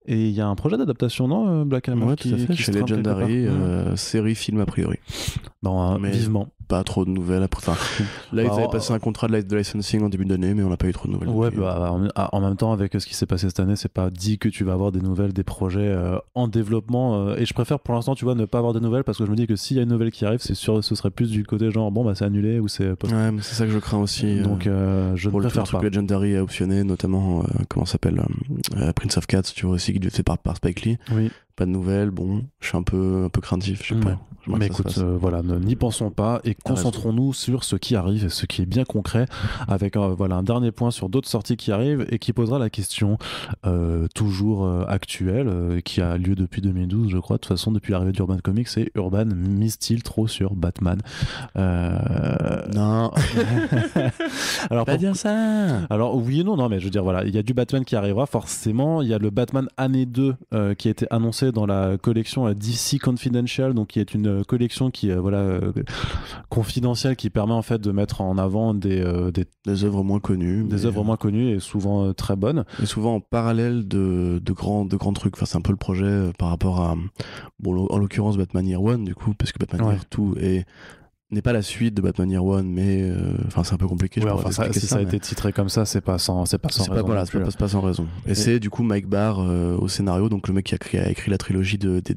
Et il y a un projet d'adaptation, non Black Hammer qui, fait. Legendary, série, film a priori. Non, bah, vivement pas trop de nouvelles. Enfin, là, ils avaient passé un contrat de, licensing en début d'année, mais on n'a pas eu trop de nouvelles. Bah, euh. ah, en, même temps, avec euh, ce qui s'est passé cette année, c'est pas dit que tu vas avoir des nouvelles des projets euh, en développement. et je préfère pour l'instant, tu vois, ne pas avoir de nouvelles parce que je me dis que s'il y a une nouvelle qui arrive, c'est sûr, ce serait plus du côté genre bon, bah c'est annulé ou c'est. Ouais, mais c'est ça que je crains aussi. Donc, je pour le truc Legendary a optionné, notamment, comment s'appelle Prince of Cats, tu vois aussi, qui est fait par, par Spike Lee. Oui pas de nouvelles. Bon, je suis un peu, un peu craintif, je sais pas. Mais écoute, euh, voilà, n'y pensons pas et concentrons-nous sur ce qui arrive et ce qui est bien concret. Avec euh, voilà un dernier point sur d'autres sorties qui arrivent et qui posera la question euh, toujours actuelle qui a lieu depuis 2012, je crois. De toute façon, depuis l'arrivée d'Urban Comics, c'est Urban mise-t-il trop sur Batman Non. alors pas dire ça. Alors oui et non, non, mais je veux dire voilà, il y a du Batman qui arrivera forcément. Il y a le Batman année 2 qui a été annoncé dans la collection euh, DC Confidential, donc qui est une euh, collection qui euh, voilà confidentielle qui permet en fait de mettre en avant des des, œuvres moins connues, des œuvres moins connues et souvent très bonnes. Et souvent en parallèle de, grands de grands trucs. c'est un peu le projet par rapport à bon en l'occurrence Batman Year One du coup parce que Batman Air Year Two est n'est pas la suite de Batman Year One, mais euh, enfin c'est un peu compliqué. ça, si ça, a été titré comme ça, c'est pas sans, c'est pas sans raison. c'est pas, sans hein. raison. Et, c'est du coup Mike Barr euh, au scénario, donc le mec qui a, écrit la trilogie de, de,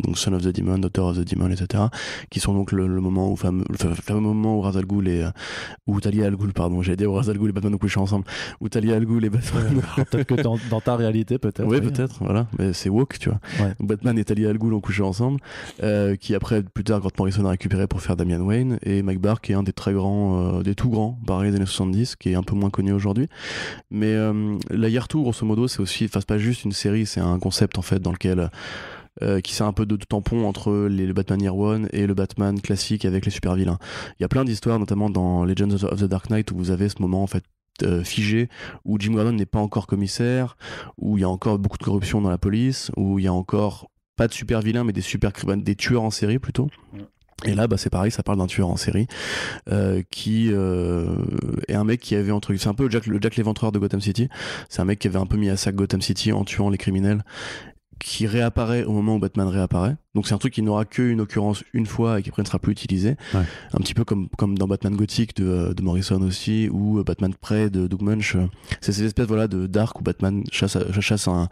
donc Son of the Demon, Daughter of the Demon, etc., qui sont donc le, moment où fameux, le moment où Razal al et euh, où Talia al Ghul, pardon, j'ai dit où Ra's et Batman ont couché ensemble, où Talia al Ghul et Batman. peut-être que dans, ta réalité, peut-être. Oui, peut-être, voilà, mais c'est woke, tu vois. Batman et Talia al Ghul ont couché ensemble, qui après plus tard quand Morrison a récupéré pour faire Damian Wayne, et Mike qui est un des très grands, euh, des tout grands pareil des années 70, qui est un peu moins connu aujourd'hui. Mais euh, la la Yartou, grosso modo, c'est aussi, enfin, c'est pas juste une série, c'est un concept en fait dans lequel. Euh, qui sert un peu de tampon entre les, le Batman Year One et le Batman classique avec les super vilains. Il y a plein d'histoires, notamment dans Legends of the Dark Knight, où vous avez ce moment en fait figé, où Jim Gordon n'est pas encore commissaire, où il y a encore beaucoup de corruption dans la police, où il y a encore pas de super vilains, mais des super des tueurs en série plutôt. Mm. Et là, bah, c'est pareil, ça parle d'un tueur en série euh, qui euh, est un mec qui avait entre c'est un peu Jack, le Jack l'éventreur de Gotham City. C'est un mec qui avait un peu mis à sac Gotham City en tuant les criminels, qui réapparaît au moment où Batman réapparaît. Donc c'est un truc qui n'aura qu'une occurrence une fois et qui après ne sera plus utilisé. Un petit peu comme, comme dans Batman Gothic euh, de, Morrison aussi, ou euh, Batman Prey de Doug Munch. Euh, c'est ces espèces voilà, de dark où Batman chasse, chasse un,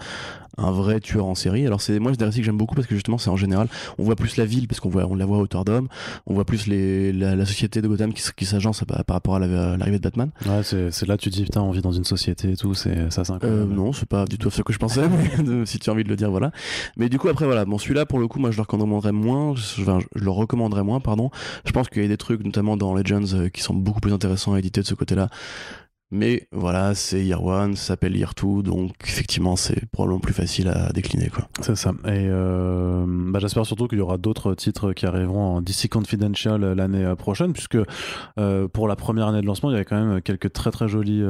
un vrai tueur en série. Alors c'est moi je des récits que j'aime beaucoup parce que justement c'est en général on voit plus la ville parce qu'on voit on la voit autour hauteur d'homme, on voit plus les, la, société de Gotham qui, s'agence bah, par, rapport à l'arrivée de Batman. Ouais, c'est là tu dis putain on vit dans une société et tout, c'est ça c'est euh, non, c'est pas du tout ce que je pensais euh, si tu as envie de le dire voilà. Mais du coup après voilà, bon celui-là pour le coup moi je le recommanderais moins, je, le recommanderais moins pardon. Je pense qu'il y a des trucs notamment dans Legends euh, qui sont beaucoup plus intéressants à éditer de ce côté-là mais voilà, c'est Year One, ça s'appelle Year Two, donc effectivement, c'est probablement plus facile à décliner. quoi. C'est ça. Et euh, bah, j'espère surtout qu'il y aura d'autres titres qui arriveront en DC Confidential l'année euh, prochaine, puisque euh, pour la première année de lancement, il y avait quand même quelques très très jolis,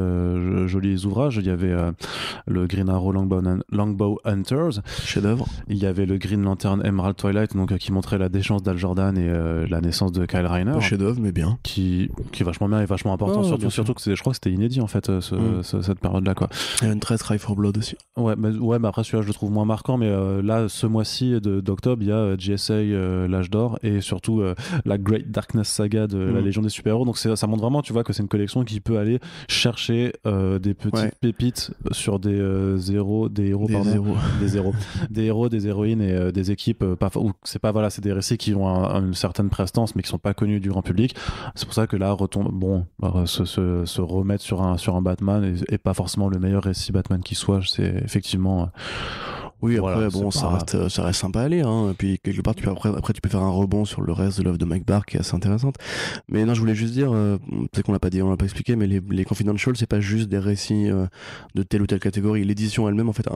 jolis ouvrages. Il y avait le Green Arrow Longbow, Hunters, chef-d'œuvre. Il y avait le Green Lantern Emerald Twilight, donc qui montrait la déchance d'Al Jordan et la naissance de Kyle Reiner. chef-d'œuvre, mais bien. Qui, qui est vachement bien et vachement important, surtout, surtout que je crois que c'était inédit en fait euh, mm. cette période là quoi a une très Cry for Blood aussi ouais mais, ouais mais après celui-là je le trouve moins marquant mais euh, là ce mois-ci d'octobre il y a euh, GSA l'âge d'or et surtout la Great Darkness saga de la mm. Légion des super-héros donc ça montre vraiment tu vois que c'est une collection qui peut aller chercher des petites pépites sur des zéros des héros des pardon des héros des héros des héroïnes et des équipes c'est pas voilà c'est des récits qui ont une certaine prestance mais qui sont pas connus du grand public c'est pour ça que là retombe bon se remettre sur sur un, Batman et, pas forcément le meilleur récit Batman qui soit. C'est effectivement. Euh, oui, après, bon, ça, reste, euh, ça reste sympa à hein, Et puis, quelque part, tu après, après, tu peux faire un rebond sur le reste de l'œuvre de Mike Barr qui est assez intéressante. Mais non, je voulais juste dire, euh, peut-être qu'on l'a pas dit, on l'a pas expliqué, mais les, Confidentials Confidential, c'est pas juste des récits de telle ou telle catégorie. L'édition elle-même, en fait,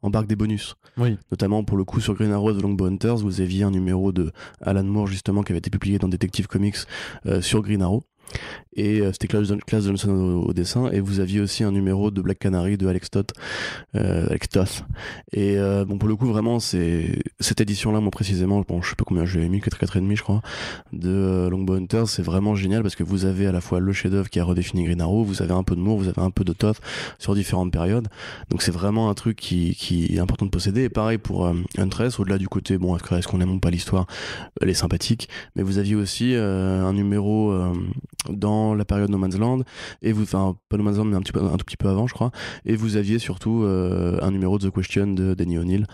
embarque des bonus. Oui. Notamment, pour le coup, sur Green Arrow de Longbow Hunters, vous aviez un numéro de Alan Moore, justement, qui avait été publié dans Detective Comics sur Green Arrow et euh, c'était classe de Johnson au, dessin et vous aviez aussi un numéro de Black Canary de Alex Toth euh, Alex et euh, bon pour le coup vraiment c'est cette édition là moi précisément bon je sais pas combien je l'ai mis 4 4,5 je crois de Longbow Hunter c'est vraiment génial parce que vous avez à la fois le chef d'œuvre qui a redéfini Green Arrow vous avez un peu de Moore vous avez un peu de Toth sur différentes périodes donc c'est vraiment un truc qui, qui, est important de posséder et pareil pour euh, Huntress au-delà du côté bon est-ce qu'on aime ou pas l'histoire elle est sympathique mais vous aviez aussi un numéro dans la période No Man's Land, et vous, enfin, pas No Man's Land, mais un, tout petit peu avant, je crois, et vous aviez surtout euh, un numéro de The Question de Danny O'Neill,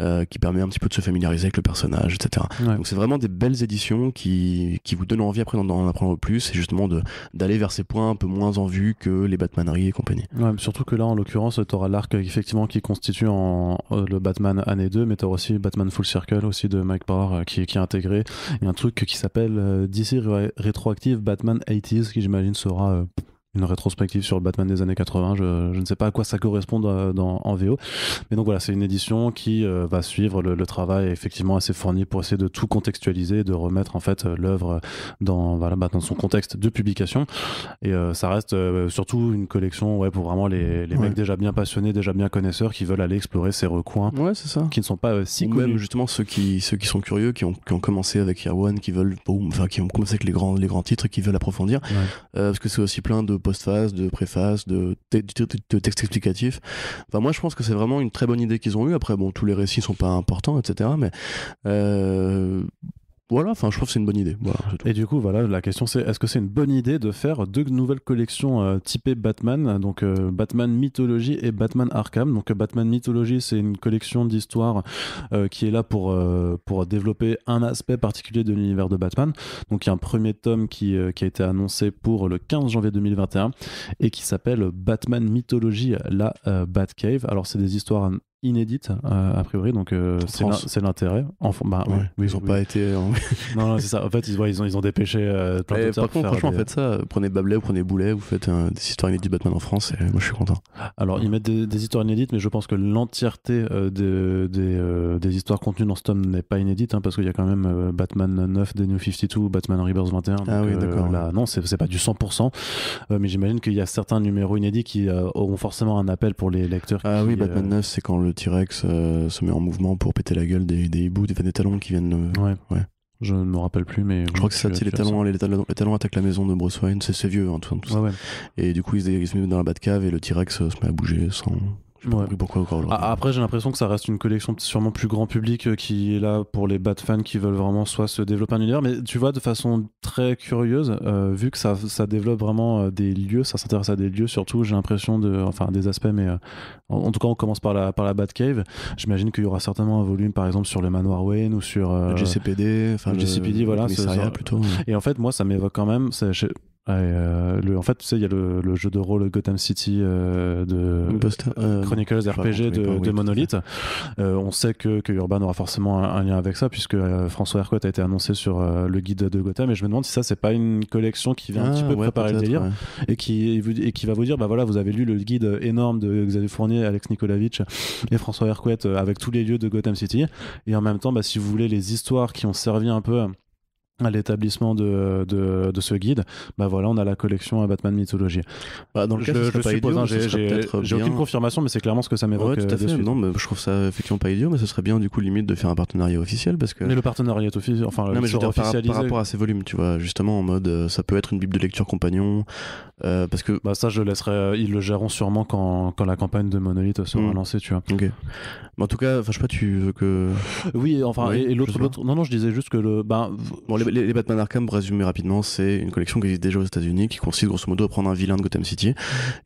euh, qui permet un petit peu de se familiariser avec le personnage, etc. Donc c'est vraiment des belles éditions qui, qui vous donnent envie après d'en apprendre plus, et justement d'aller vers ces points un peu moins en vue que les Batmaneries et compagnie. surtout que là, en l'occurrence, t'auras l'arc effectivement qui constitue en, euh, le Batman année 2, mais t'auras aussi Batman Full Circle aussi de Mike Barr qui, qui est intégré. et un truc qui s'appelle DC Rétroactive Batman 80s ce qui, j'imagine, sera euh, une rétrospective sur le Batman des années 80. Je, ne sais pas à quoi ça correspond euh, en VO. Mais donc voilà, c'est une édition qui euh, va suivre le, travail effectivement assez fourni pour essayer de tout contextualiser, de remettre en fait euh, l'œuvre dans, voilà, bah, dans son contexte de publication. Et ça reste surtout une collection ouais, pour vraiment les, les mecs déjà bien passionnés, déjà bien connaisseurs qui veulent aller explorer ces recoins qui ne sont pas si Ou Même justement ceux qui, ceux qui sont curieux, qui ont, qui ont commencé avec Year One, qui veulent, enfin, qui ont commencé avec les grands, les grands titres et qui veulent approfondir. parce que c'est aussi plein de postface, de préface, de, de, texte explicatif. Enfin, moi, je pense que c'est vraiment une très bonne idée qu'ils ont eue. Après, bon, tous les récits sont pas importants, etc. Mais euh, voilà, enfin, je trouve que c'est une bonne idée. et du coup, voilà, la question c'est est-ce que c'est une bonne idée de faire deux nouvelles collections euh, typées Batman, donc euh, Batman Mythologie et Batman Arkham. Donc Batman Mythologie, c'est une collection d'histoires euh, qui est là pour pour développer un aspect particulier de l'univers de Batman. Donc il y a un premier tome qui qui a été annoncé pour le 15 janvier 2021 et qui s'appelle Batman Mythologie, la Batcave. Alors c'est des histoires inédite euh, a priori donc euh, c'est l'intérêt enfin bah oui, ils ont pas été en... Euh, non, c'est ça en fait ils, ont, ils ont dépêché plein eh, par contre franchement faites ça prenez bablet ou prenez Boulet vous faites des histoires inédites Batman en France et moi je suis content alors ils mettent des, histoires inédites mais je pense que l'entièreté des, histoires contenues dans ce tome n'est pas inédite hein, parce qu'il y a quand même Batman 9 des New 52 Batman Rebirth 21 ah donc, ah oui d'accord là non c'est pas du 100% mais j'imagine qu'il y a certains numéros inédits qui auront forcément un appel pour les lecteurs ah oui Batman 9 c'est quand le le T-Rex euh, se met en mouvement pour péter la gueule des, des hiboux, des, des talons qui viennent euh, ouais. Je ne me rappelle plus, mais. Je crois que c'est ça, les talons, les, talons, les talons attaquent la maison de Bruce Wayne, c'est vieux, en hein, tout, cas. Ouais. Et du coup, ils se, ils se mettent dans la cave et le T-Rex euh, se met à bouger sans, encore Après, j'ai l'impression que ça reste une collection sûrement plus grand public euh, qui est là pour les bad fans qui veulent vraiment soit se développer un univers, mais tu vois, de façon très curieuse, euh, vu que ça, développe vraiment euh, des lieux, ça s'intéresse à des lieux surtout, j'ai l'impression de. Enfin, des aspects, mais en, tout cas, on commence par la, par la Bad Cave. J'imagine qu'il y aura certainement un volume, par exemple, sur le manoir Wayne ou sur. le GCPD, enfin. Le, GCPD, voilà. plutôt. Et en fait, moi, ça m'évoque quand même. Euh, le, en fait, tu sais, il y a le, jeu de rôle Gotham City euh, de euh, Chronicles RPG de, Monolith. on sait que, que, Urban aura forcément un, lien avec ça, puisque François Hercouet a été annoncé sur le guide de Gotham. Et je me demande si ça, c'est pas une collection qui vient un petit ah, peu préparer le délire et, qui, et qui va vous dire bah voilà, vous avez lu le guide énorme de Xavier Fournier, Alex Nikolavitch et François Hercouet avec tous les lieux de Gotham City. Et en même temps, bah, si vous voulez les histoires qui ont servi un peu à l'établissement de, de, ce guide, bah voilà, on a la collection à Batman Mythologie. Bah, dans le cas, je, je suppose, hein, j'ai aucune confirmation, mais c'est clairement ce que ça m'évoque. Euh, non, je trouve ça effectivement pas idiot, mais ce serait bien du coup limite de faire un partenariat officiel parce que. Mais le partenariat officiel, enfin, non, mais je par, rapport à ces volumes, tu vois, justement en mode, euh, ça peut être une bible de lecture compagnon, euh, parce que. Bah ça, je laisserai, ils le géreront sûrement quand, quand la campagne de Monolith sera hmm. lancée, tu vois. Ok. Mais en tout cas, enfin, je sais pas, tu veux que. Oui, enfin, et, l'autre, non, non, je disais juste que le, ben, les, Batman Arkham, résumé rapidement, c'est une collection qui existe déjà aux États-Unis, qui consiste grosso modo à prendre un vilain de Gotham City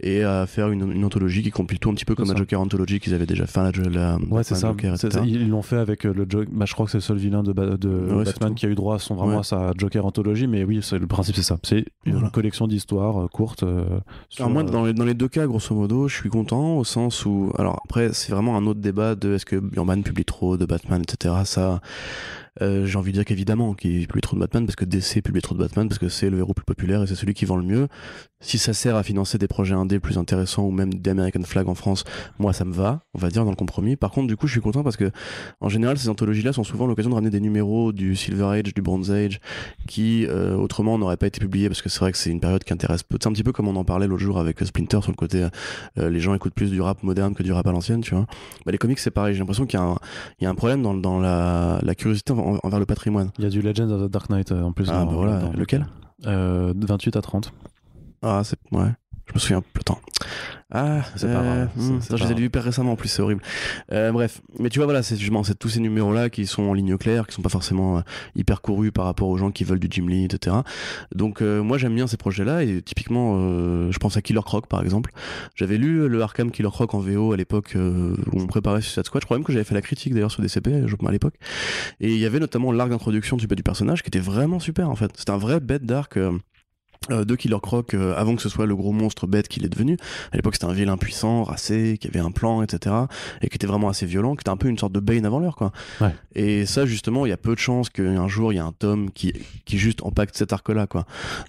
et à faire une, anthologie qui compile tout un petit peu comme la Joker Anthology qu'ils avaient déjà fait. la, ouais, c'est ça. Ils l'ont fait avec euh, le Joker. Bah, je crois que c'est le seul vilain de, de Batman qui a eu droit à, son, vraiment à sa Joker Anthology, mais oui, le principe c'est ça. C'est une collection d'histoires euh, courtes. Euh, moi, dans les, deux cas, grosso modo, je suis content au sens où. Alors après, c'est vraiment un autre débat de est-ce que Batman publie trop de Batman, etc. Ça euh, j'ai envie de dire qu'évidemment, qu'il publie trop de Batman parce que DC publie trop de Batman parce que c'est le héros plus populaire et c'est celui qui vend le mieux. Si ça sert à financer des projets indés plus intéressants ou même des American Flag en France, moi ça me va, on va dire dans le compromis. Par contre, du coup, je suis content parce que en général, ces anthologies-là sont souvent l'occasion de ramener des numéros du Silver Age, du Bronze Age, qui euh, autrement n'auraient pas été publiés parce que c'est vrai que c'est une période qui intéresse peu. C'est un petit peu comme on en parlait l'autre jour avec euh, Splinter sur le côté euh, les gens écoutent plus du rap moderne que du rap à l'ancienne, tu vois. Bah, les comics, c'est pareil. J'ai l'impression qu'il y, y, a un problème dans, dans la, la, curiosité envers le patrimoine. Il y a du Legend of the Dark Knight en plus. Ah, bah voilà. Lequel euh, 28 à 30. Ah, c'est. Ouais. Je me souviens. temps. Ah, c'est pas grave. Euh, hmm, je les ai hyper récemment en plus, c'est horrible. Euh, bref. Mais tu vois, voilà, c'est justement tous ces numéros-là qui sont en ligne claire, qui sont pas forcément euh, hyper courus par rapport aux gens qui veulent du Jim Lee, etc. Donc, moi, j'aime bien ces projets-là et typiquement, je pense à Killer Croc par exemple. J'avais lu le Arkham Killer Croc en VO à l'époque où on préparait Suicide Squad. Je crois même que j'avais fait la critique d'ailleurs sur DCP à l'époque. Et il y avait notamment l'arc d'introduction du, du personnage qui était vraiment super en fait. C'était un vrai bête d'arc. Euh, de Killer Croc euh, avant que ce soit le gros monstre bête qu'il est devenu. À l'époque, c'était un vilain puissant, racé, qui avait un plan, etc. Et qui était vraiment assez violent, qui était un peu une sorte de Bane avant l'heure, quoi. Et ça, justement, il y a peu de chances qu'un jour, il y a un tome qui, qui juste impacte cet arc-là, quoi.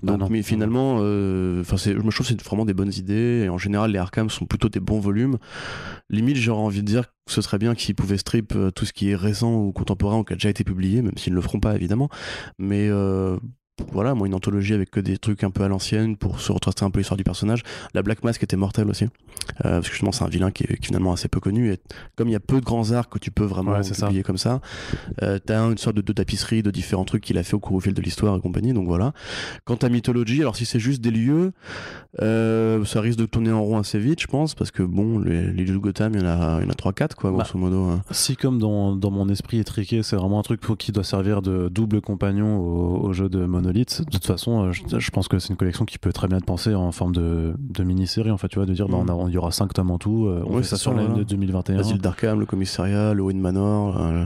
Ah Donc, mais finalement, euh, je me trouve que c'est vraiment des bonnes idées. Et en général, les Arkham sont plutôt des bons volumes. Limite, j'aurais envie de dire que ce serait bien qu'ils pouvaient strip euh, tout ce qui est récent ou contemporain ou qui a déjà été publié, même s'ils ne le feront pas évidemment. Mais euh, voilà, moi, une anthologie avec que des trucs un peu à l'ancienne pour se retracer un peu l'histoire du personnage. La Black Mask était mortelle aussi, euh, parce que justement, c'est un vilain qui est, finalement assez peu connu. Et comme il y a peu de grands arcs que tu peux vraiment publier comme ça, euh, t'as une sorte de, tapisserie de différents trucs qu'il a fait au cours au fil de l'histoire et compagnie. Donc voilà. Quant à mythologie, alors si c'est juste des lieux, euh, ça risque de tourner en rond assez vite, je pense, parce que bon, les, lieux de Gotham, il y en a, 3-4, quoi, bah, grosso modo. Hein. Si, comme dans, mon esprit étriqué, c'est vraiment un truc qui doit servir de double compagnon au, jeu de de toute façon, euh, je, pense que c'est une collection qui peut très bien être pensée en forme de, de mini-série, en fait, tu vois, de dire, bah, mm. il y aura 5 tomes en tout, euh, on fait ça, sur l'année de 2021. L'asile d'Arkham, le commissariat, le Wayne Manor. Euh,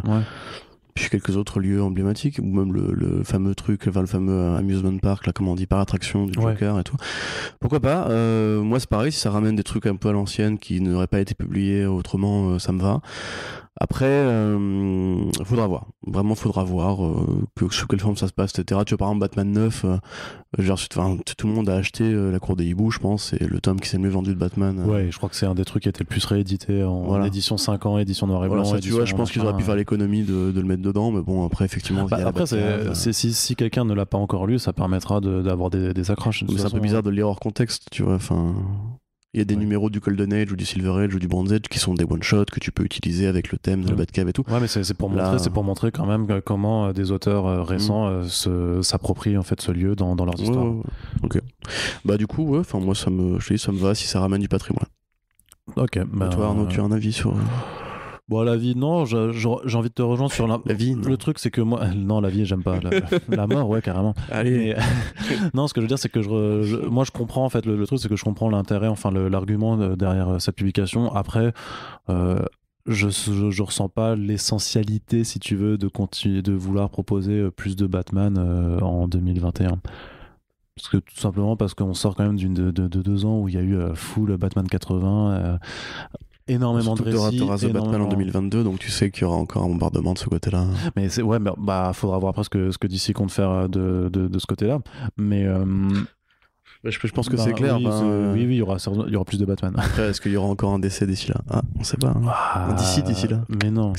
puis quelques autres lieux emblématiques, ou même le, fameux truc, le fameux amusement park, là, on dit, par attraction du Joker et tout. Pourquoi pas Moi, c'est pareil, si ça ramène des trucs un peu à l'ancienne qui n'auraient pas été publiés autrement, ça me va. Après, euh, faudra voir. Vraiment, faudra voir euh, sous quelle forme ça se passe, etc. Tu vois, par exemple, Batman 9, genre, euh, tout le monde a acheté La Cour des Hiboux, je pense, et le tome qui s'est le mieux vendu de Batman. Ouais, je crois que c'est un des trucs qui a été le plus réédité en édition 5 ans, édition noir et blanc. Voilà, tu vois, je pense qu'ils auraient pu faire l'économie de, le mettre dedans, mais bon, après, effectivement. Bah, après, si, si quelqu'un ne l'a pas encore lu, ça permettra d'avoir des, accroches. c'est un peu bizarre hein. de le lire hors contexte, tu vois, enfin. Il y a des numéros du Golden Age ou du Silver Age ou du Bronze Age qui sont des one-shots que tu peux utiliser avec le thème de la Batcave et tout. Ouais, mais c'est pour, montrer, euh, pour montrer quand même comment euh, des auteurs euh, récents mm. s'approprient en fait ce lieu dans, leurs histoires. ok. Bah, du coup, enfin moi, ça me, ça me va si ça ramène du patrimoine. Ok. Bah, toi, Arnaud, bah, tu as un avis sur. Bon, la vie, non, j'ai envie de te rejoindre sur la, vie. Le truc, c'est que moi, non, la vie, j'aime pas. La, mort, ouais, carrément. Allez. non, ce que je veux dire, c'est que je, moi, je comprends, en fait, le, truc, c'est que je comprends l'intérêt, enfin, l'argument euh, derrière euh, cette publication. Après, euh, je, je, ressens pas l'essentialité, si tu veux, de continuer de vouloir proposer plus de Batman en 2021. Parce que tout simplement parce qu'on sort quand même d'une de, deux ans où il y a eu full Batman 80, énormément de récits. auras The Batman en 2022, donc tu sais qu'il y aura encore un bombardement de ce côté-là. Mais c'est ouais, bah, bah faudra voir après ce que, ce que DC compte faire euh, de, de, de ce côté-là. Mais euh, bah, je, pense que bah c'est clair. Oui, oui, oui, il y aura, euh, il y aura plus de Batman. est-ce qu'il y aura encore un décès d'ici là Ah, on sait pas. Hein. Ah, d'ici, d'ici là. Mais non.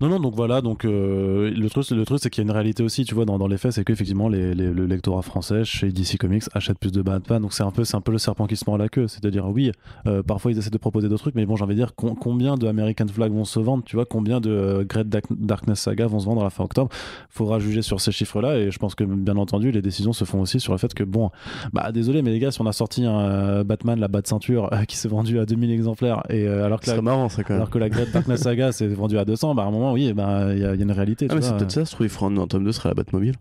Non, non. Donc voilà. Donc euh, le truc, le truc, c'est qu'il y a une réalité aussi. Tu vois, dans, dans les faits, c'est qu'effectivement, les, les, le lectorat français chez DC Comics achète plus de Batman. Donc c'est un peu, c'est un peu le serpent qui se mord la queue. C'est-à-dire, oui, euh, parfois ils essaient de proposer d'autres trucs, mais bon, j'ai envie de dire combien de American Flag vont se vendre. Tu vois, combien de Great Darkness Saga vont se vendre à la fin octobre. Faudra juger sur ces chiffres-là. Et je pense que bien entendu, les décisions se font aussi sur le fait que bon, bah ah désolé, mais les gars, si on a sorti un euh, Batman, la Bat Ceinture, qui s'est vendu à 2000 exemplaires, et euh, alors que la, marrant, ça, quand alors que la Great Saga s'est vendue à 200, bah à un moment, oui, bah, il bah, y, y, a une réalité. Ah, c'est peut-être ça, je trouve, il un tome 2 serait la Batmobile.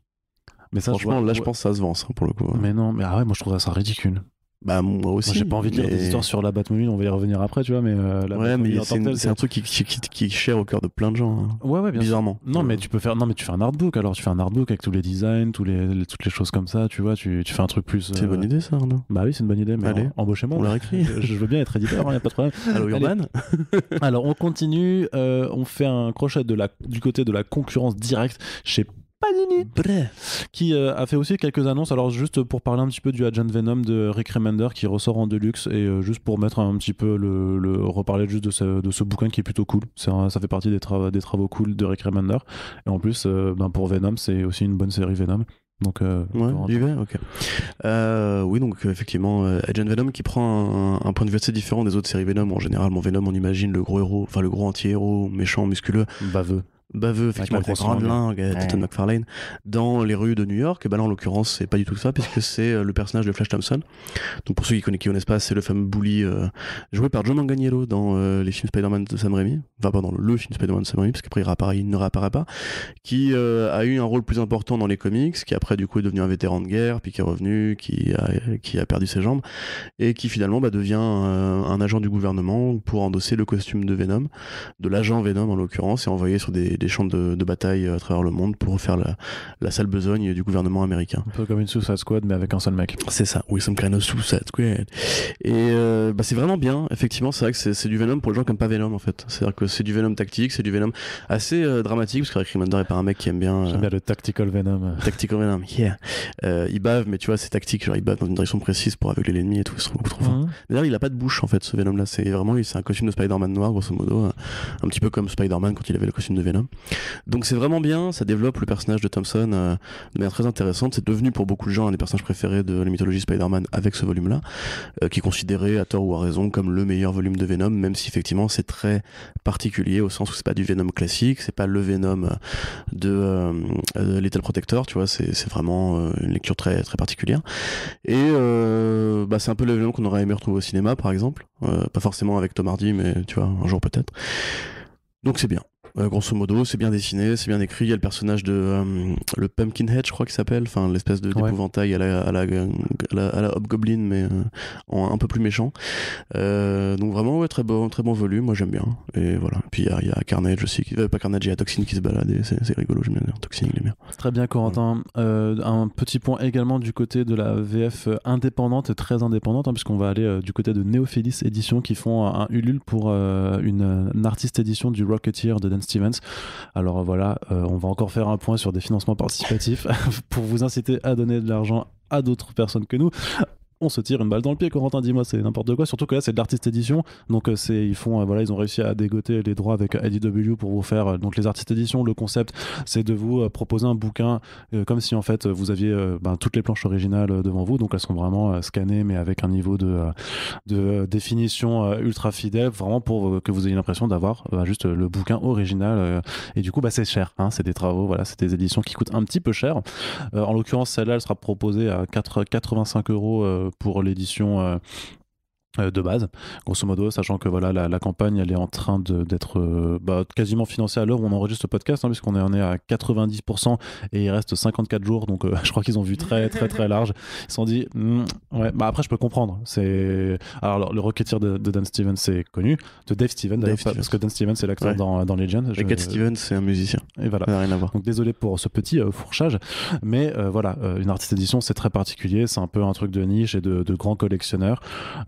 Mais Franchement, là, je pense que ça se vend, ça, pour le coup. Mais non, mais ah ouais, moi, je trouve ça ridicule. Bah, moi aussi. J'ai pas envie de mais... lire des histoires sur la Batmobile, on va y revenir après, tu vois, mais. Euh, la c'est, un truc qui, qui, qui, est cher au cœur de plein de gens. Hein. Ouais, ouais, bien Bizarrement. Non, euh. mais tu peux faire, non, mais tu fais un artbook alors, tu fais un artbook avec tous les designs, tous les, toutes les choses comme ça, tu vois, tu, tu fais un truc plus. C'est une bonne euh, idée, ça, Arnaud. Bah oui, c'est une bonne idée, mais Allez, en, embauchez-moi. On l'a écrit. Je veux bien être éditeur, il hein, y a pas de problème. Allô, Urban Alors, on continue, on fait un crochet de la, du côté de la concurrence directe chez qui euh, a fait aussi quelques annonces. Alors, juste pour parler un petit peu du Agent Venom de Rick Remender qui ressort en deluxe, et euh, juste pour mettre un petit peu le. reparler juste de ce, bouquin qui est plutôt cool. ça fait partie des, travaux des, travaux cool de Rick Remender. Et en plus, euh, ben, pour Venom, c'est aussi une bonne série Venom. Donc, ouais, oui, donc effectivement, Agent Venom qui prend un, un, point de vue assez différent des autres séries Venom. En général, mon Venom, on imagine le gros héros, enfin le gros anti-héros, méchant, musculeux. Baveux baveux, effectivement, avec grande euh, McFarlane, dans les rues de New York. Et ben là, en l'occurrence, c'est pas du tout ça, puisque c'est euh, le personnage de Flash Thompson. Donc pour ceux qui connaissent, qui pas, c'est le fameux bully euh, joué par John Manganiello dans les films Spider-Man de Sam Raimi. Enfin, dans le film Spider-Man de Sam Raimi, parce qu'après il il ne réapparaît pas. Qui a eu un rôle plus important dans les comics, qui après, du coup, est devenu un vétéran de guerre, puis qui est revenu, qui a, qui a perdu ses jambes, et qui finalement bah, devient un agent du gouvernement pour endosser le costume de Venom, de l'agent Venom en l'occurrence, et envoyé sur des des champs de, bataille à travers le monde pour faire la, la, sale besogne du gouvernement américain. Un peu comme une Suicide Squad, mais avec un seul mec. C'est ça, oui, some kind of Suicide Squad. Et euh, bah, c'est vraiment bien, effectivement, c'est vrai que c'est du Venom pour les gens qui n'aiment pas Venom en fait. C'est-à-dire que c'est du Venom tactique, c'est du Venom assez euh, dramatique, parce que Rick Remender est pas un mec qui aime bien. Euh, J'aime bien le Tactical Venom. Tactical Venom, yeah. il bave, mais tu vois, c'est tactique, genre il bave dans une direction précise pour aveugler l'ennemi et tout, mhm. D'ailleurs, il a pas de bouche en fait, ce Venom là, c'est vraiment, c'est un costume de Spider-Man noir, grosso modo, un petit peu comme Spider-Man quand il avait le costume de Venom. Donc c'est vraiment bien, ça développe le personnage de Thompson euh, de manière très intéressante. C'est devenu pour beaucoup de gens un des personnages préférés de la mythologie Spider-Man avec ce volume-là, euh, qui est considéré à tort ou à raison comme le meilleur volume de Venom, même si effectivement c'est très particulier au sens où c'est pas du Venom classique, c'est pas le Venom euh, de euh, euh, Little Protector, tu vois, c'est vraiment une lecture très, très particulière. Et bah, c'est un peu le Venom qu'on aurait aimé retrouver au cinéma, par exemple. pas forcément avec Tom Hardy, mais tu vois, un jour peut-être. Donc c'est bien. Euh, grosso modo, c'est bien dessiné, c'est bien écrit. Il y a le personnage de euh, le Pumpkinhead, je crois qu'il s'appelle, enfin l'espèce de d'épouvantail à la, à, Hobgoblin, mais euh, un peu plus méchant. donc vraiment, très bon, très bon volume. Moi, j'aime bien. Et voilà. Puis il y, a Carnage aussi, pas Carnage, il y a Toxin qui se balade. C'est rigolo, j'aime bien. Toxin, il bien. Très bien, Corentin. un petit point également du côté de la VF indépendante, très indépendante, hein, puisqu'on va aller du côté de Neophilis Edition, qui font un, un Ulule pour une, artiste édition du Rocketeer de Dan Stevens. Alors euh, voilà, euh, on va encore faire un point sur des financements participatifs pour vous inciter à donner de l'argent à d'autres personnes que nous on se tire une balle dans le pied, Corentin, dis-moi, c'est n'importe quoi. Surtout que là, c'est de l'artiste édition. Donc, euh, c'est, ils font, euh, voilà, ils ont réussi à dégoter les droits avec IDW pour vous faire. Euh, donc, les artistes édition, le concept, c'est de vous proposer un bouquin comme si, en fait, vous aviez ben, toutes les planches originales devant vous. Donc, elles sont vraiment scannées, mais avec un niveau de, définition ultra fidèle, vraiment pour que vous ayez l'impression d'avoir ben, juste le bouquin original. et du coup, bah, c'est cher. Hein. c'est des travaux, voilà, c'est des éditions qui coûtent un petit peu cher. en l'occurrence, celle-là, elle sera proposée à 4, 85 euros pour l'édition euh, euh, de base, grosso modo, sachant que voilà la, campagne elle est en train d'être euh, bah, quasiment financée à l'heure où on enregistre ce podcast, hein, puisqu'on est, est à 90% et il reste 54 jours, donc euh, je crois qu'ils ont vu très très très large. Ils se sont dit, hmm, ouais, bah après je peux comprendre. C'est alors, le Rocketeer de, de Dan Stevens c'est connu, de Dave Stevens parce que Dan Stevens c'est l'acteur dans, dans Legend. Et Stevens c'est un musicien. Et voilà. rien à voir. Donc désolé pour ce petit fourchage, mais voilà, une artiste édition c'est très particulier, c'est un peu un truc de niche et de, de grands collectionneurs,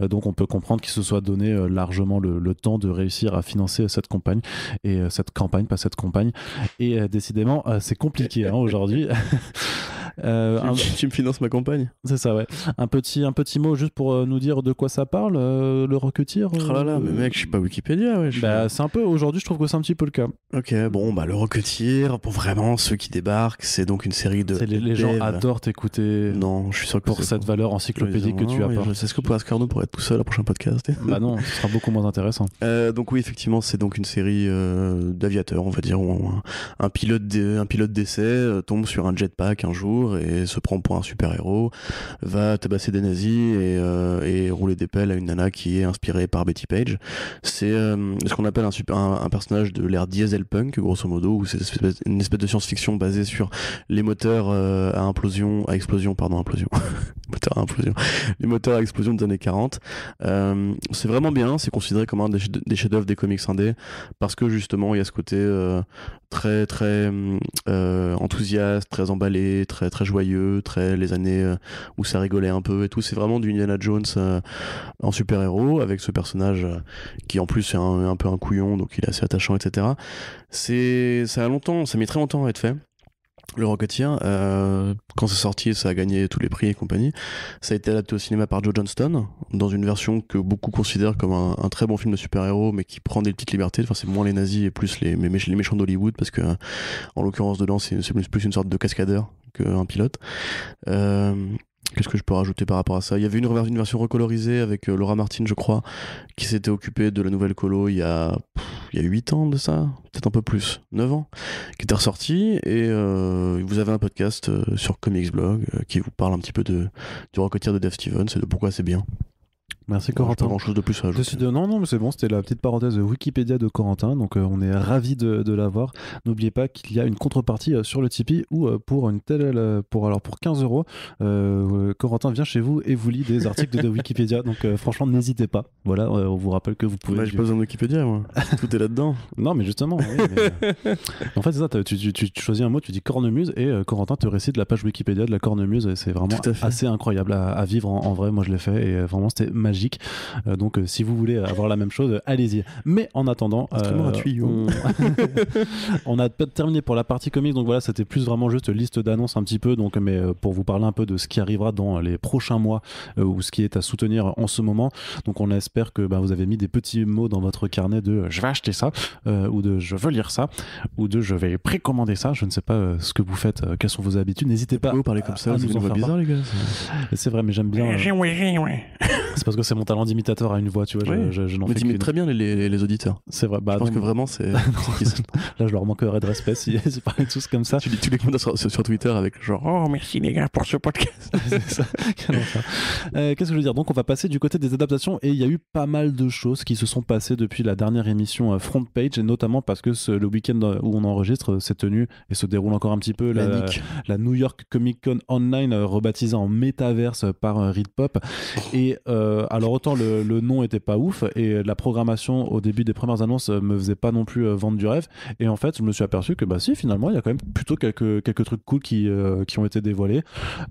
donc on peut comprendre qu'il se soit donné euh, largement le, temps de réussir à financer cette campagne et euh, cette campagne, pas cette campagne. Et euh, décidément, c'est compliqué hein, aujourd'hui. Euh, tu, me finances ma campagne C'est ça, ouais. Un petit, un petit mot juste pour euh, nous dire de quoi ça parle, euh, le Rocketeer Oh là là, mais mec, je suis pas Wikipédia, ouais. Bah, c'est un peu, aujourd'hui, je trouve que c'est un petit peu le cas. Ok, bon, bah, le Rocketeer, pour vraiment ceux qui débarquent, c'est donc une série de. Les, gens adorent t'écouter. Non, je suis sûr Pour cette valeur encyclopédique que tu apportes. C'est ce que pour Ascarno pourrait être tout seul à prochain podcast. bah non, ce sera beaucoup moins intéressant. donc, oui, effectivement, c'est donc une série d'aviateurs, on va dire, un, un pilote d'essai tombe sur un jetpack un jour et se prend pour un super-héros, va tabasser des nazis euh, et, rouler des pelles à une nana qui est inspirée par Betty Page. C'est euh, ce qu'on appelle un, super, un, personnage de l'ère Punk grosso modo, où c'est une espèce de science-fiction basée sur les moteurs euh, à implosion, à explosion, pardon, implosion. moteur à explosion. les moteurs à explosion des années 40. Euh, c'est vraiment bien, c'est considéré comme un des, chefs-d'œuvre des comics indés parce que justement il y a ce côté euh, très très euh, enthousiaste, très emballé, très très joyeux, très les années où ça rigolait un peu et tout. C'est vraiment du Indiana Jones en super-héros avec ce personnage qui en plus est un, un, peu un couillon donc il est assez attachant, etc. C'est ça a longtemps, ça met très longtemps à être fait. Le Rocketeer, euh, quand c'est sorti, ça a gagné tous les prix et compagnie. Ça a été adapté au cinéma par Joe Johnston, dans une version que beaucoup considèrent comme un, très bon film de super-héros, mais qui prend des petites libertés. Enfin, c'est moins les nazis et plus les, méchants d'Hollywood, parce que, en l'occurrence, dedans, c'est plus une sorte de cascadeur qu'un pilote. Euh, Qu'est-ce que je peux rajouter par rapport à ça Il y avait une, version recolorisée avec euh, Laura Martin, je crois, qui s'était occupée de la nouvelle colo il y a, il y a 8 ans de ça, peut-être un peu plus, 9 ans, qui était ressortie. Et euh, vous avez un podcast euh, sur Comics Blog qui vous parle un petit peu de, du rocotier de Dave Stevens et de pourquoi c'est bien. Merci Corentin. Pas grand chose de plus à ajouter. Non, non, mais c'est bon, c'était la petite parenthèse Wikipédia de Corentin, donc euh, on est ravi de, de l'avoir. N'oubliez pas qu'il y a une contrepartie euh, sur le Tipeee où euh, pour une telle, pour, alors pour 15 euros, Corentin vient chez vous et vous lit des articles de, Wikipédia, donc franchement n'hésitez pas. Voilà, on vous rappelle que vous pouvez. j'ai pas besoin de Wikipédia, moi. Tout est là-dedans. Non, mais justement. en fait, c'est ça, tu, choisis un mot, tu dis cornemuse et Corentin te récite la page Wikipédia de la cornemuse c'est vraiment assez incroyable à, vivre en, vrai. Moi, je l'ai fait et vraiment, c'était magnifique euh, donc, euh, si vous voulez avoir la même chose, allez-y. Mais en attendant, euh, On... a terminé pour la partie comics. Donc voilà, c'était plus vraiment juste liste d'annonces un petit peu. Donc, mais pour vous parler un peu de ce qui arrivera dans les prochains mois ou ce qui est à soutenir en ce moment. Donc, on espère que bah, vous avez mis des petits mots dans votre carnet de je vais acheter ça ou de je veux lire ça ou de je vais précommander ça. Je ne sais pas ce que vous faites, quelles sont vos habitudes. N'hésitez pas. Vous parler comme ça, nous en bizarre, les gars. C'est vrai, mais j'aime bien c'est parce que c'est mon talent d'imitateur à une voix, tu vois. Je, je, très bien les, auditeurs. C'est vrai. Bah, je pense que vraiment, c'est. Là, je leur manquerai de respect si ils parlaient tous comme ça. Tu, tous les commentaires sur, Twitter avec genre Oh, merci les gars pour ce podcast. c'est ça. Euh, qu'est-ce que je veux dire Donc, on va passer du côté des adaptations et il y a eu pas mal de choses qui se sont passées depuis la dernière émission euh, Front Page et notamment parce que le week-end euh, où on enregistre s'est tenu et se déroule encore un petit peu la, la, New York Comic Con Online rebaptisée en métaverse par Read Pop. Et euh, alors autant le, nom était pas ouf et la programmation au début des premières annonces euh, me faisait pas non plus euh, vendre du rêve. Et en fait, je me suis aperçu que bah si finalement il y a quand même plutôt quelques quelques trucs cool qui qui ont été dévoilés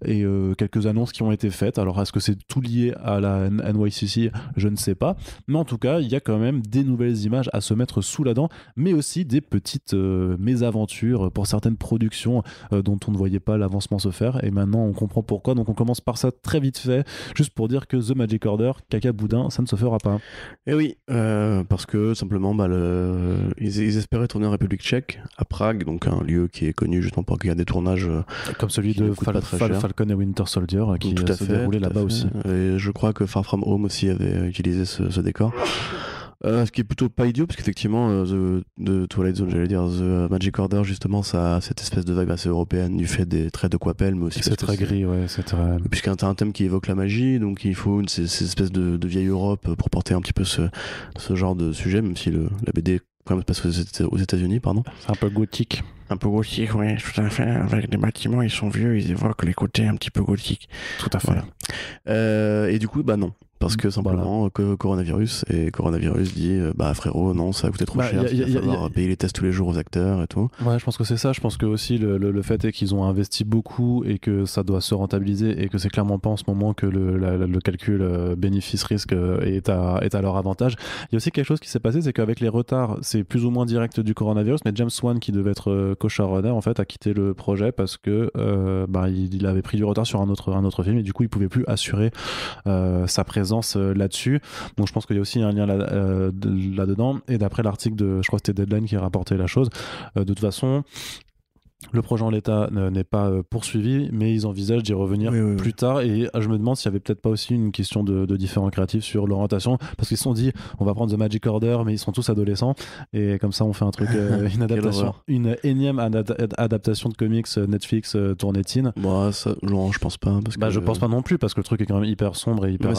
et quelques annonces qui ont été faites. Alors est-ce que c'est tout lié à la NYCC Je ne sais pas. Mais en tout cas, il y a quand même des nouvelles images à se mettre sous la dent, mais aussi des petites mésaventures pour certaines productions dont on ne voyait pas l'avancement se faire. Et maintenant, on comprend pourquoi. Donc on commence par ça très vite fait, juste pour dire que The Magic Order, caca boudin, ça ne se fera pas. Eh oui, euh, parce que simplement, bah, ils, espéraient tourner en République tchèque, à Prague, donc un lieu qui est connu justement pour qu'il y a des tournages. Euh, Comme celui de Falcon et Winter Soldier, qui tout à euh, déroulait là-bas aussi. Et je crois que Far From Home aussi avait utilisé ce décor. Euh, ce qui est plutôt pas idiot, parce qu'effectivement, euh, the, Twilight Zone, j'allais dire, The Magic Order, justement, ça a cette espèce de vague assez européenne du fait des traits de Quapel mais aussi. C'est très gris, ouais, c'est très. a un thème qui évoque la magie, donc il faut une, ces, espèces de, vieille Europe pour porter un petit peu ce, genre de sujet, même si la BD quand même se passe aux États-Unis, pardon. C'est un peu gothique. Un peu gothique, oui, tout à fait. Avec des bâtiments, ils sont vieux, ils évoquent les côtés un petit peu gothiques. Tout à fait. Euh, et du coup, bah non. Parce que simplement, que euh, coronavirus, et coronavirus dit, euh, bah frérot, non, ça bah, a coûté trop cher, il va falloir payer les tests tous les jours aux acteurs et tout. Ouais, je pense que c'est ça. Je pense que aussi le, le, fait est qu'ils ont investi beaucoup et que ça doit se rentabiliser et que c'est clairement pas en ce moment que le, le calcul bénéfice-risque est est à leur avantage. Il y a aussi quelque chose qui s'est passé, c'est qu'avec les retards, c'est plus ou moins direct du coronavirus, mais James Wan qui devait être le co en fait a quitté le projet parce que euh, bah, il, avait pris du retard sur un autre, un autre film et du coup il pouvait plus assurer euh, sa présence euh, là-dessus. Donc je pense qu'il y a aussi un lien là, là-dedans. Et d'après l'article de, je crois que c'était Deadline qui rapportait la chose, de toute façon, le projet en l'état n'est pas euh, poursuivi, mais ils envisagent d'y revenir plus tard. Et ah, je me demande s'il n'y avait peut-être pas aussi une question de, différents créatifs sur l'orientation, parce qu'ils se sont dit on va prendre The Magic Order, mais ils sont tous adolescents, et comme ça on fait un truc, euh, une adaptation, une énième adaptation de comics euh, Netflix euh, tournée teen. Bah, ça, je pense pas. Parce bah, je pense pas non plus, parce que le truc est quand même hyper sombre et hyper.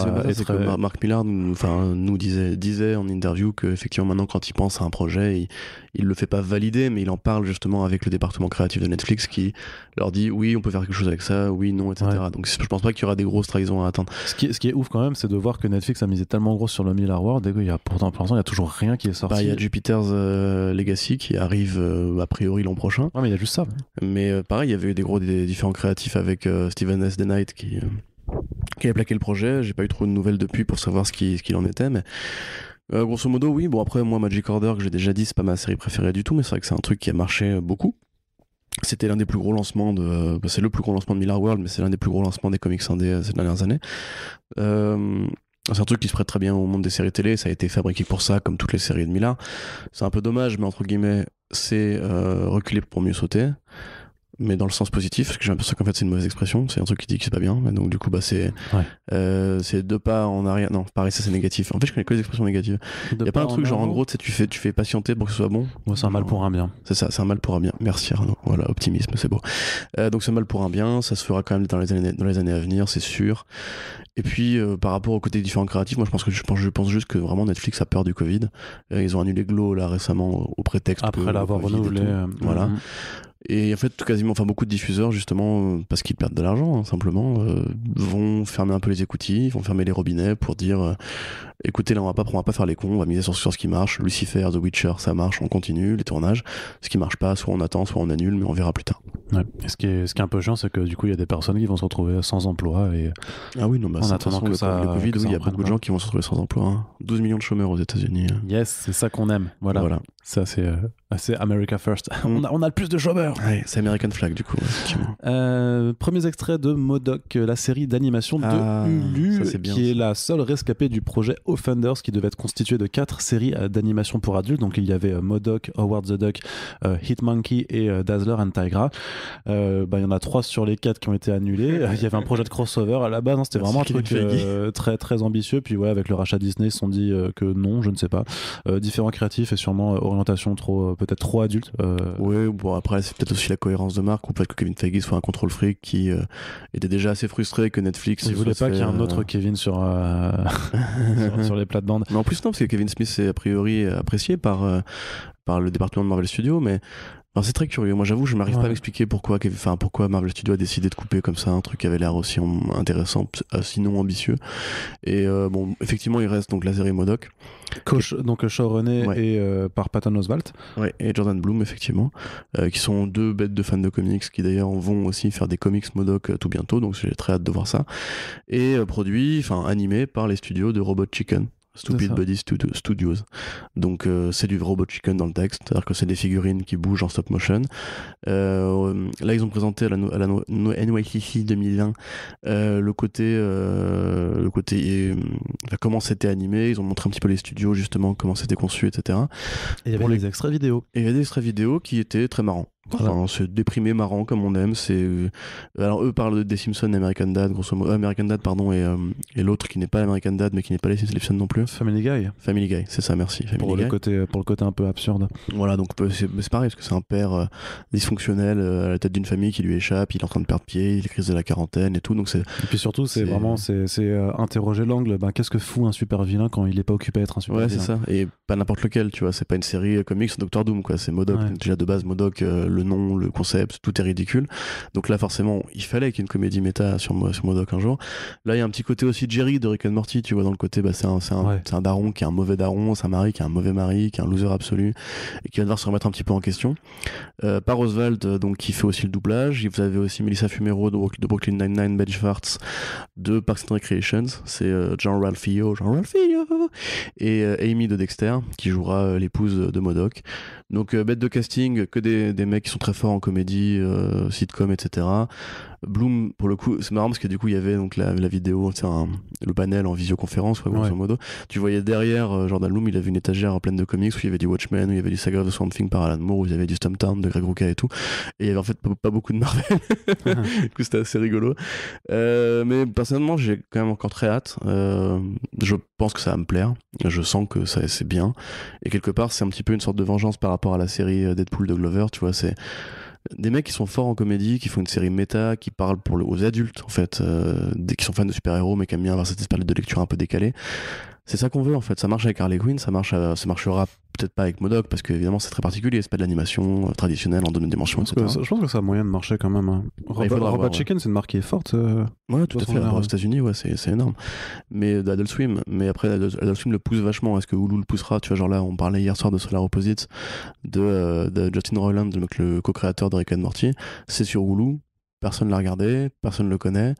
Marc Millard nous, disait, disait en interview qu'effectivement maintenant quand il pense à un projet, il, il le fait pas valider, mais il en parle justement avec le département créatif de Netflix qui leur dit oui, on peut faire quelque chose avec ça, oui, non, etc. Donc je pense pas qu'il y aura des grosses trahisons à attendre Ce qui, est, ce qui est ouf quand même, c'est de voir que Netflix a misé tellement gros sur le Miller World et qu'il y a pourtant pour l'instant il y a toujours rien qui est sorti. Bah, il y a Jupiter's euh, Legacy qui arrive euh, a priori l'an prochain. non mais il y a juste ça. Mais euh, pareil, il y avait eu des gros des différents créatifs avec Steven S. The Knight qui qui a plaqué le projet. J'ai pas eu trop de nouvelles depuis pour savoir ce qu'il ce qu'il en était, mais grosso modo, oui. Bon, après, moi, Magic Order, que j'ai déjà dit, c'est pas ma série préférée du tout, mais c'est vrai que c'est un truc qui a marché beaucoup c'était l'un des plus gros lancements de bah, c'est le plus gros lancement de Miller World mais c'est l'un des plus gros lancements des comics indés euh, ces dernières années euh, c'est un truc qui se prête très bien au monde des séries télé ça a été fabriqué pour ça comme toutes les séries de Miller c'est un peu dommage mais entre guillemets c'est euh, reculé reculer pour mieux sauter mais dans le sens positif, parce que j'ai l'impression qu'en fait c'est une mauvaise expression, c'est un truc qui dit que c'est pas bien, donc du coup bah c'est euh, c'est deux pas en arrière, non pareil ça c'est négatif. En fait je connais que les expressions négatives. Il y a pas un truc genre en gros tu fais tu fais patienter pour que ce soit bon. c'est un mal pour un bien. C'est ça, c'est un mal pour un bien. Merci Arnaud. Voilà optimisme, c'est beau. Euh, donc un mal pour un bien, ça se fera quand même dans les années dans les années à venir, c'est sûr. Et puis euh, par rapport au côté différents créatifs, moi je pense que je pense je pense juste que vraiment Netflix a peur du Covid. Euh, ils ont annulé Glow là récemment au prétexte après l'avoir renouvelé. Euh, voilà. Mm-hmm. Et en fait, quasiment, enfin beaucoup de diffuseurs, justement, euh, parce qu'ils perdent de l'argent, hein, simplement, euh, vont fermer un peu les écoutilles, vont fermer les robinets pour dire euh, écoutez, là, on va pas, on va pas faire les cons, on va miser sur, ce qui marche. Lucifer, The Witcher, ça marche, on continue les tournages. Ce qui marche pas, soit on attend, soit on annule, mais on verra plus tard. ce, qui est, un peu chiant, c'est que du coup, il y a des personnes qui vont se retrouver sans emploi. Et ah oui, non, bah, en attendant que, ça. Le Covid, il y a beaucoup de gens hein. qui vont se retrouver sans emploi. 12 hein. millions de chômeurs aux États-Unis. Euh. Yes, c'est ça qu'on aime. Voilà. Ça, c'est euh, assez America First. Mm. on, a, le plus de chômeurs. c'est American Flag, du coup. Euh, premiers extraits de Modoc, la série d'animation de ah, Hulu, qui est la seule rescapée du projet Offenders qui devait être constitué de quatre séries euh, d'animation pour adultes. Donc il y avait euh, Modoc, Howard the Duck, euh, Hitmonkey et Dazzler and Tigra. Bah, il y en a trois sur les quatre qui ont été annulés. Il y avait un projet de crossover à la base. Hein. C'était vraiment un truc très très ambitieux. Puis ouais, avec le rachat Disney, ils se sont dit que non, je ne sais pas. différents créatifs et sûrement orientation trop peut-être trop adulte. Oui, bon après c'est peut-être aussi la cohérence de marque ou peut-être que Kevin Feige soit un contrôle freak qui était déjà assez frustré que Netflix. Il voulait pas qu'il y ait un autre Kevin sur, sur Mhm. sur, les plates-bandes. Mais en plus, non, parce que Kevin Smith est a priori apprécié par, euh, par le département de Marvel Studios, mais c'est très curieux. Moi, j'avoue, je m'arrive pas à m'expliquer pourquoi, enfin, pourquoi Marvel Studio a décidé de couper comme ça un truc qui avait l'air aussi intéressant, euh, sinon ambitieux. Et euh, bon, effectivement, il reste donc la série Modoc. Coach, donc euh, showrunné René et par Patton Oswalt. et Jordan Bloom, effectivement, qui sont deux bêtes de fans de comics qui d'ailleurs vont aussi faire des comics Modoc tout bientôt, donc j'ai très hâte de voir ça. Et produit, enfin, animé par les studios de Robot Chicken. Stupid Buddies Studios. Donc euh, c'est du Robot Chicken dans le texte, c'est-à-dire que c'est des figurines qui bougent en stop motion. Euh, là, ils ont présenté à la, à la NYCC 2020 euh, le côté, le côté bah, comment c'était animé. Ils ont montré un petit peu les studios justement, comment c'était conçu, etc. Et il y avait des extraits vidéo. Et il y avait des extraits vidéo qui étaient très marrants. Voilà. Enfin, déprimé, marrant comme on aime. C'est euh, alors eux parlent des Simpsons, American Dad, grosso modo, euh, American Dad pardon, et, euh, et l'autre qui n'est pas American Dad mais qui n'est pas les Simpsons non plus. Family Guy. Family Guy, c'est ça, merci. pour le côté, pour le côté un peu absurde. Voilà, donc c'est pareil parce que c'est un père dysfonctionnel à la tête d'une famille qui lui échappe, il est en train de perdre pied, il est crise de la quarantaine et tout, donc c'est. Et puis surtout, c'est vraiment c'est interroger l'angle. Ben qu'est-ce que fout un super vilain quand il n'est pas occupé à être un super vilain. Ouais, c'est ça. Et pas n'importe lequel, tu vois. C'est pas une série comics Doctor Doom quoi. C'est Modoc. Déjà de base Modoc le nom, le concept, tout est ridicule. Donc là, forcément, il fallait qu'il y ait une comédie méta sur, Modoc un jour. Là, il y a un petit côté aussi Jerry de Rick and Morty, tu vois, dans le côté, bah, c'est un, daron qui est un mauvais daron, c'est un mari qui est un mauvais mari, qui est un loser absolu, et qui va devoir se remettre un petit peu en question. Euh, par Oswald, euh, donc, qui fait aussi le doublage. Vous avez aussi Melissa Fumero de, Brooklyn 99 nine Ben Schwartz de Parks and Recreations. C'est euh, Jean Ralphio, Jean Ralphio, et Amy de Dexter, qui jouera l'épouse de Modoc. Donc euh, bête de casting, que des, mecs qui sont très forts en comédie, euh, sitcom, etc. Bloom, pour le coup, c'est marrant parce que du coup, il y avait donc la, vidéo, un, le panel en visioconférence, quoi, grosso modo. Tu voyais derrière euh, Jordan Bloom, il avait une étagère pleine de comics où il y avait du Watchmen, où il y avait du Saga of the Swamp Thing par Alan Moore, où il y avait du Stumptown de Greg Rucka et tout. Et il y avait en fait pas, beaucoup de Marvel. du coup, c'était assez rigolo. Euh, mais personnellement, j'ai quand même encore très hâte. Euh, je pense que ça va me plaire. Je sens que ça c'est bien. Et quelque part, c'est un petit peu une sorte de vengeance par rapport à la série Deadpool de Glover, tu vois. C'est des mecs qui sont forts en comédie, qui font une série méta, qui parlent pour le, aux adultes en fait, euh, qui sont fans de super-héros mais qui aiment bien avoir cette espèce de lecture un peu décalée c'est ça qu'on veut en fait. Ça marche avec Harley Quinn, ça marche, euh, ça marchera peut-être pas avec Modoc parce que évidemment c'est très particulier, c'est pas de l'animation euh, traditionnelle en donnant des dimensions, je pense etc. Que, ça, je pense que ça a moyen de marcher quand même. Hein. Bah, Robot, Chicken, c'est une marque qui est forte. Euh, ouais, tout à fait. Aux États-Unis, ouais, c'est énorme. Mais Adult Swim, mais après Adult Swim le pousse vachement. Est-ce que Hulu le poussera Tu vois, genre là, on parlait hier soir de Solar Opposites, de, de Justin Roiland, le co-créateur de Rick and Morty. C'est sur Hulu, personne l'a regardé, personne le connaît.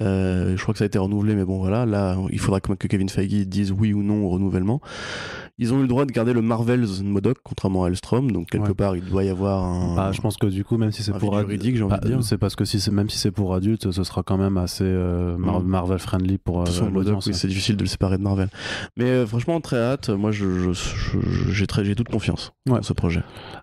Euh, je crois que ça a été renouvelé, mais bon, voilà. Là, il faudra même que Kevin Feige dise oui ou non au renouvellement. Ils ont eu le droit de garder le Marvel's Modoc, contrairement à Elstrom. Donc, quelque part, il doit y avoir un. Bah, je pense que du coup, même si c'est pour adultes. j'ai envie de bah, dire. C'est parce que si même si c'est pour adultes, ce sera quand même assez euh, mm. Marvel-friendly pour euh, c'est difficile de le séparer de Marvel. Mais franchement, très hâte. Moi, j'ai je, toute confiance ouais. dans ce projet.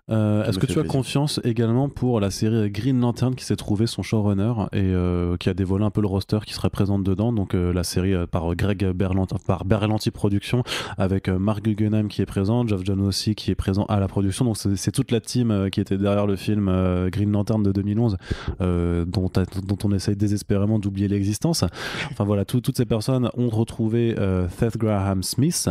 Est-ce que tu as confiance également pour la série Green Lantern qui s'est trouvé son showrunner et qui a dévoilé un peu le qui serait présente dedans, donc euh, la série euh, par Greg Berlanti, par Berlanti Productions, avec euh, Mark Guggenheim qui est présent, Geoff John aussi qui est présent à la production. Donc c'est toute la team qui était derrière le film Green Lantern de 2011, dont, on essaye désespérément d'oublier l'existence. Enfin voilà, toutes ces personnes ont retrouvé Seth Graham Smith,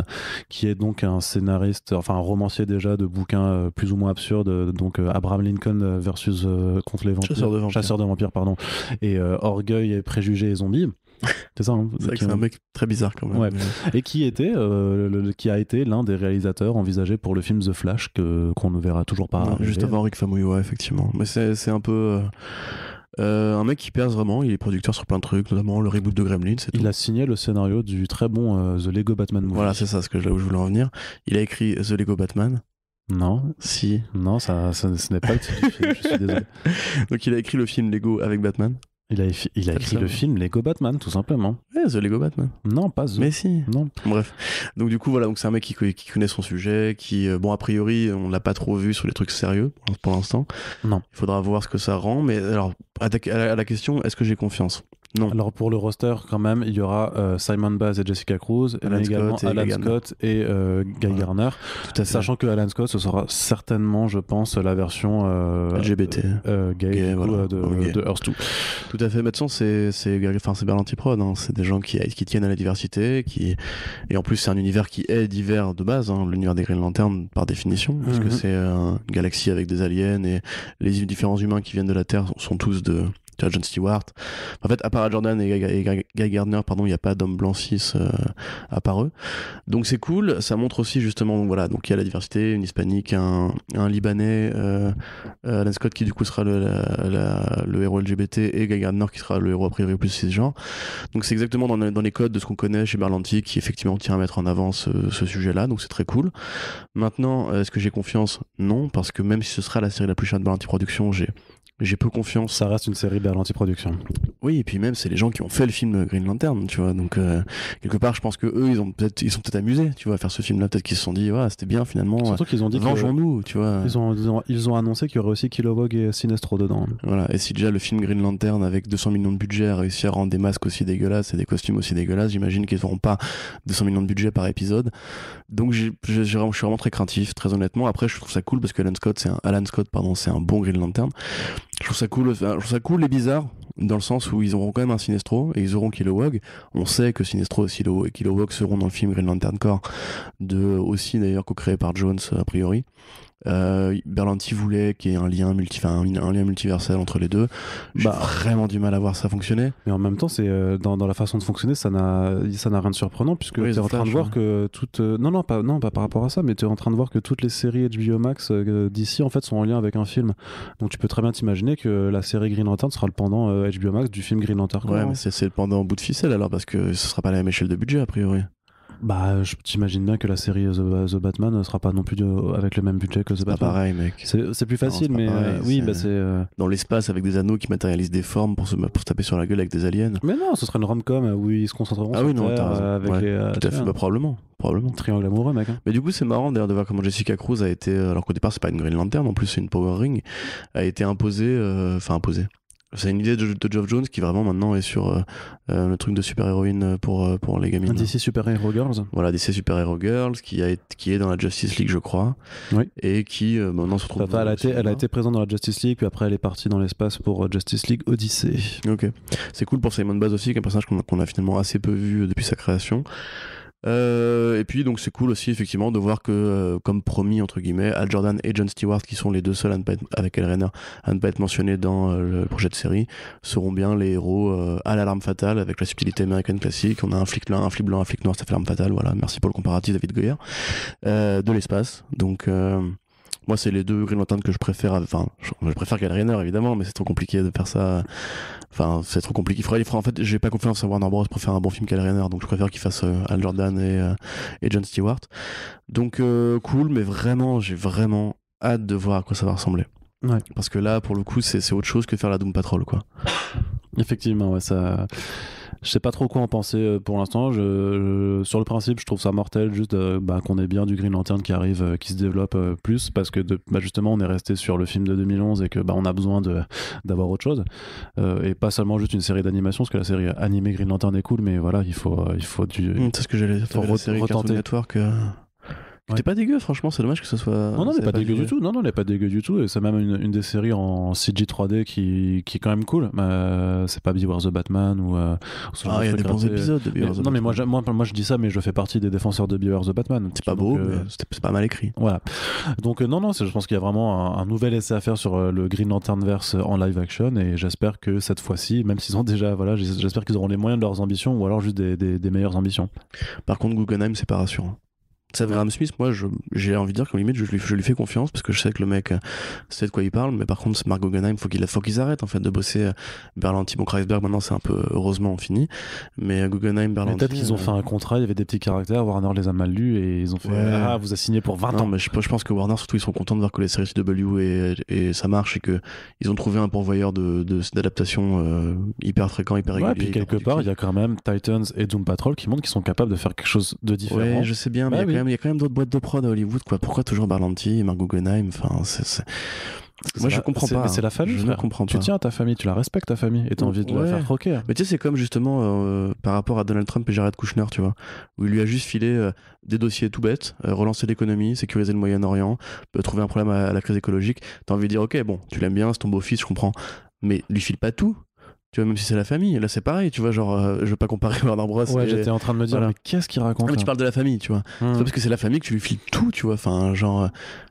qui est donc un scénariste, enfin un romancier déjà de bouquins plus ou moins absurdes, donc Abraham Lincoln versus contre les vampires, de de vampires pardon, et Orgueil et préjugés les zombies C'est ça. Hein, c'est un mec très bizarre quand même. Et qui était, euh, le, qui a été l'un des réalisateurs envisagés pour le film The Flash que qu'on ne verra toujours pas. juste avant Rick Famuyiwa, effectivement. Mais c'est un peu. Euh, euh, un mec qui perce vraiment, il est producteur sur plein de trucs, notamment le reboot de Gremlins. Il a signé le scénario du très bon The Lego Batman Movie. Voilà, c'est ça, ce que là où je voulais en venir. Il a écrit The Lego Batman. Non. Si. Non, ça, ça ce n'est pas le je suis désolé. Donc il a écrit le film Lego avec Batman. Il a, écrit le film Lego Batman, tout simplement. The Lego Batman. Non, pas The. Mais si. Non. Bref. Donc, du coup, voilà, c'est un mec qui, connaît son sujet, qui, euh, bon, a priori, on l'a pas trop vu sur les trucs sérieux pour l'instant. Non. Il faudra voir ce que ça rend. Mais alors, à la question, est-ce que j'ai confiance alors pour le roster, quand même, il y aura euh, Simon Baz et Jessica Cruz, et également Alan Scott et euh, Guy Garner. Tout Sachant que Alan Scott, ce sera certainement, je pense, la version euh, LGBT gay, de, Earth 2. Tout à fait. Maintenant, c'est c'est enfin c'est Prod. Hein. C'est des gens qui qui tiennent à la diversité, qui et en plus c'est un univers qui est divers de base. Hein. L'univers des Green Lantern par définition, parce que mhm. c'est une galaxie avec des aliens et les différents humains qui viennent de la Terre sont tous de John Stewart. En fait, à part Jordan et, Guy Gardner, pardon, il n'y a pas d'homme blanc 6 euh, à part eux. Donc c'est cool. Ça montre aussi justement, donc voilà, donc il y a la diversité, une hispanique, un, libanais, euh, euh, Alan Scott qui du coup sera le, héros LGBT et Guy Gardner qui sera le héros a priori plus cisgenre. Donc c'est exactement dans, les codes de ce qu'on connaît chez Barlanti qui effectivement tient à mettre en avant ce, sujet-là. Donc c'est très cool. Maintenant, est-ce que j'ai confiance Non, parce que même si ce sera la série la plus chère de Barlanti Production, j'ai j'ai peu confiance, ça reste une série berlanti Production. Oui, et puis même, c'est les gens qui ont fait le film Green Lantern, tu vois. Donc, euh, quelque part, je pense que eux, ils, ont peut être ils sont peut-être amusés, tu vois, à faire ce film-là. Peut-être qu'ils se sont dit, ouais, c'était bien finalement. Surtout qu'ils ont dit, euh, vengeons-nous, tu vois. Ils ont, ils ont, annoncé qu'il y aurait aussi Kilowog et Sinestro dedans. Voilà, et si déjà le film Green Lantern, avec 200 millions de budget, a réussi à rendre des masques aussi dégueulasses et des costumes aussi dégueulasses, j'imagine qu'ils auront pas 200 millions de budget par épisode. Donc, je suis vraiment très craintif, très honnêtement. Après, je trouve ça cool parce que Alan Scott, c'est Alan Scott, pardon, c'est un bon Green Lantern. Je trouve ça cool, je trouve ça et bizarre dans le sens où ils auront quand même un Sinestro et ils auront Kilowog. On sait que Sinestro et Kilowog seront dans le film Green Lantern Corps, de, aussi d'ailleurs co-créé par Jones a priori. Euh, Berlanti voulait qu'il y ait un lien, multi, un, lien multiversel entre les deux. J'ai bah, vraiment du mal à voir ça fonctionner. Mais en même temps, c'est euh, dans, la façon de fonctionner, ça n'a rien de surprenant puisque tu es en train de voir que toutes. Euh, non, non pas, non, pas par rapport à ça, mais tu es en train de voir que toutes les séries HBO Max d'ici en fait sont en lien avec un film. Donc tu peux très bien t'imaginer que la série Green Lantern sera le pendant HBO Max du film Green Lantern. Ouais, mais c'est le pendant bout de ficelle alors parce que ce sera pas la même échelle de budget a priori. Bah, je t'imagine bien que la série The, Batman ne sera pas non plus avec le même budget que The Batman. Pas pareil, mec. C'est plus facile, mais euh, oui, bah c'est. Euh, dans l'espace avec des anneaux qui matérialisent des formes pour se, pour se taper sur la gueule avec des aliens. Mais non, ce serait une rom-com où ils se concentreront ah sur oui, non, avec les, euh, Tout à fait, bah, probablement. probablement. Triangle amoureux, mec. Hein. Mais du coup, c'est marrant d'ailleurs de voir comment Jessica Cruz a été, alors qu'au départ, c'est pas une Green Lantern, en plus, c'est une Power Ring, a été imposée, enfin imposé. imposée. C'est une idée de, Geoff Jones qui vraiment maintenant est sur euh, euh, le truc de super-héroïne euh, pour, pour les gamins. DC Super Hero Girls. Voilà, DC Super Hero Girls qui, a, qui est dans la Justice League, je crois. Oui. Et qui maintenant se trouve. elle, a été, elle a été présente dans la Justice League, puis après elle est partie dans l'espace pour Justice League Odyssey. Ok. C'est cool pour Simon Baz aussi, qui est un personnage qu'on a, finalement assez peu vu depuis sa création. Euh, et puis donc c'est cool aussi effectivement de voir que euh, comme promis entre guillemets Al Jordan et John Stewart qui sont les deux seuls à ne pas être, avec El à ne pas être mentionnés dans euh, le projet de série seront bien les héros à l'alarme fatale avec la subtilité américaine classique on a un flic blanc un flic blanc un flic noir ça fait l'arme fatale voilà merci pour le comparatif David Goyer de l'espace donc moi, c'est les deux Green Lantern que je préfère. Enfin, je, préfère Galerianer évidemment, mais c'est trop compliqué de faire ça. Enfin, c'est trop compliqué. Il faudrait, en fait, j'ai pas confiance à Warner Bros. pour faire un bon film Galerianer. donc je préfère qu'il fasse euh, Al Jordan et, euh, John Stewart. Donc, euh, cool, mais vraiment, j'ai vraiment hâte de voir à quoi ça va ressembler. Ouais. Parce que là, pour le coup, c'est autre chose que faire la Doom Patrol, quoi. Effectivement, ouais, ça. Je sais pas trop quoi en penser euh, pour l'instant. Je, sur le principe, je trouve ça mortel juste euh, bah, qu'on ait bien du Green Lantern qui arrive, euh, qui se développe plus, parce que de, bah, justement, on est resté sur le film de 2011 et que bah, on a besoin d'avoir autre chose et pas seulement juste une série d'animation, parce que la série animée Green Lantern est cool, mais voilà, il faut, il faut du. Mmh, ce que j'allais. dire. Une Network, que. T'es pas dégueu, franchement, c'est dommage que ce soit. Non, non, n'est pas, pas, dégueu du tout. Non, non, est pas dégueu du tout. Et c'est même une, des séries en CG 3D qui, qui est quand même cool. Euh, c'est pas Beware the Batman ou. Euh, ah, il y a des bons épisodes de Beware the Non, mais moi, moi, je dis ça, mais je fais partie des défenseurs de Beware the Batman. C'est pas beau, euh, c'est pas mal écrit. Voilà. Donc, non, non, je pense qu'il y a vraiment un, nouvel essai à faire sur le Green Lanternverse en live action. Et j'espère que cette fois-ci, même s'ils ont déjà. Voilà, j'espère qu'ils auront les moyens de leurs ambitions ou alors juste des, des meilleures ambitions. Par contre, Guggenheim, c'est pas rassurant c'est Graham Smith, moi, j'ai envie de dire qu'en limite, je, je, lui fais confiance parce que je sais que le mec euh, sait de quoi il parle, mais par contre, Margot Guggenheim, faut qu'il faut qu'ils arrêtent en fait de bosser euh, Berlanti, bon Kreisberg, maintenant c'est un peu euh, heureusement fini, mais Guggenheim, Berlanti. Peut-être qu'ils ont fait un contrat, il y avait des petits caractères, Warner les a mal lus et ils ont fait ah vous a signé pour 20 non, ans. Mais je, je, pense que Warner surtout ils sont contents de voir que les séries CW et, et ça marche et que ils ont trouvé un pourvoyeur de d'adaptation hyper fréquent, hyper régulier. et puis quelque part, il y a quand même Titans et Doom Patrol qui montrent qu'ils sont capables de faire quelque chose de différent. je sais bien, bah il y a quand même d'autres boîtes de prod à Hollywood, quoi. Pourquoi toujours Barlanti et Margot Guggenheim Enfin, Moi, je comprends pas. Hein. c'est la famille. Je ne comprends pas. Tu tiens à ta famille, tu la respectes, ta famille, et t'as envie de la faire croquer. Mais tu sais, c'est comme justement euh, par rapport à Donald Trump et Jared Kushner, tu vois, où il lui a juste filé euh, des dossiers tout bêtes, euh, relancer l'économie, sécuriser le Moyen-Orient, trouver un problème à, à la crise écologique. T'as envie de dire, ok, bon, tu l'aimes bien, c'est ton beau-fils, je comprends. Mais lui file pas tout tu vois même si c'est la famille là c'est pareil tu vois genre euh, je veux pas comparer Warner Bros ouais j'étais en train de me dire mais qu'est-ce qu'il raconte ah, mais tu parles de la famille tu vois hum. c'est pas parce que c'est la famille que tu lui files tout tu vois enfin genre euh,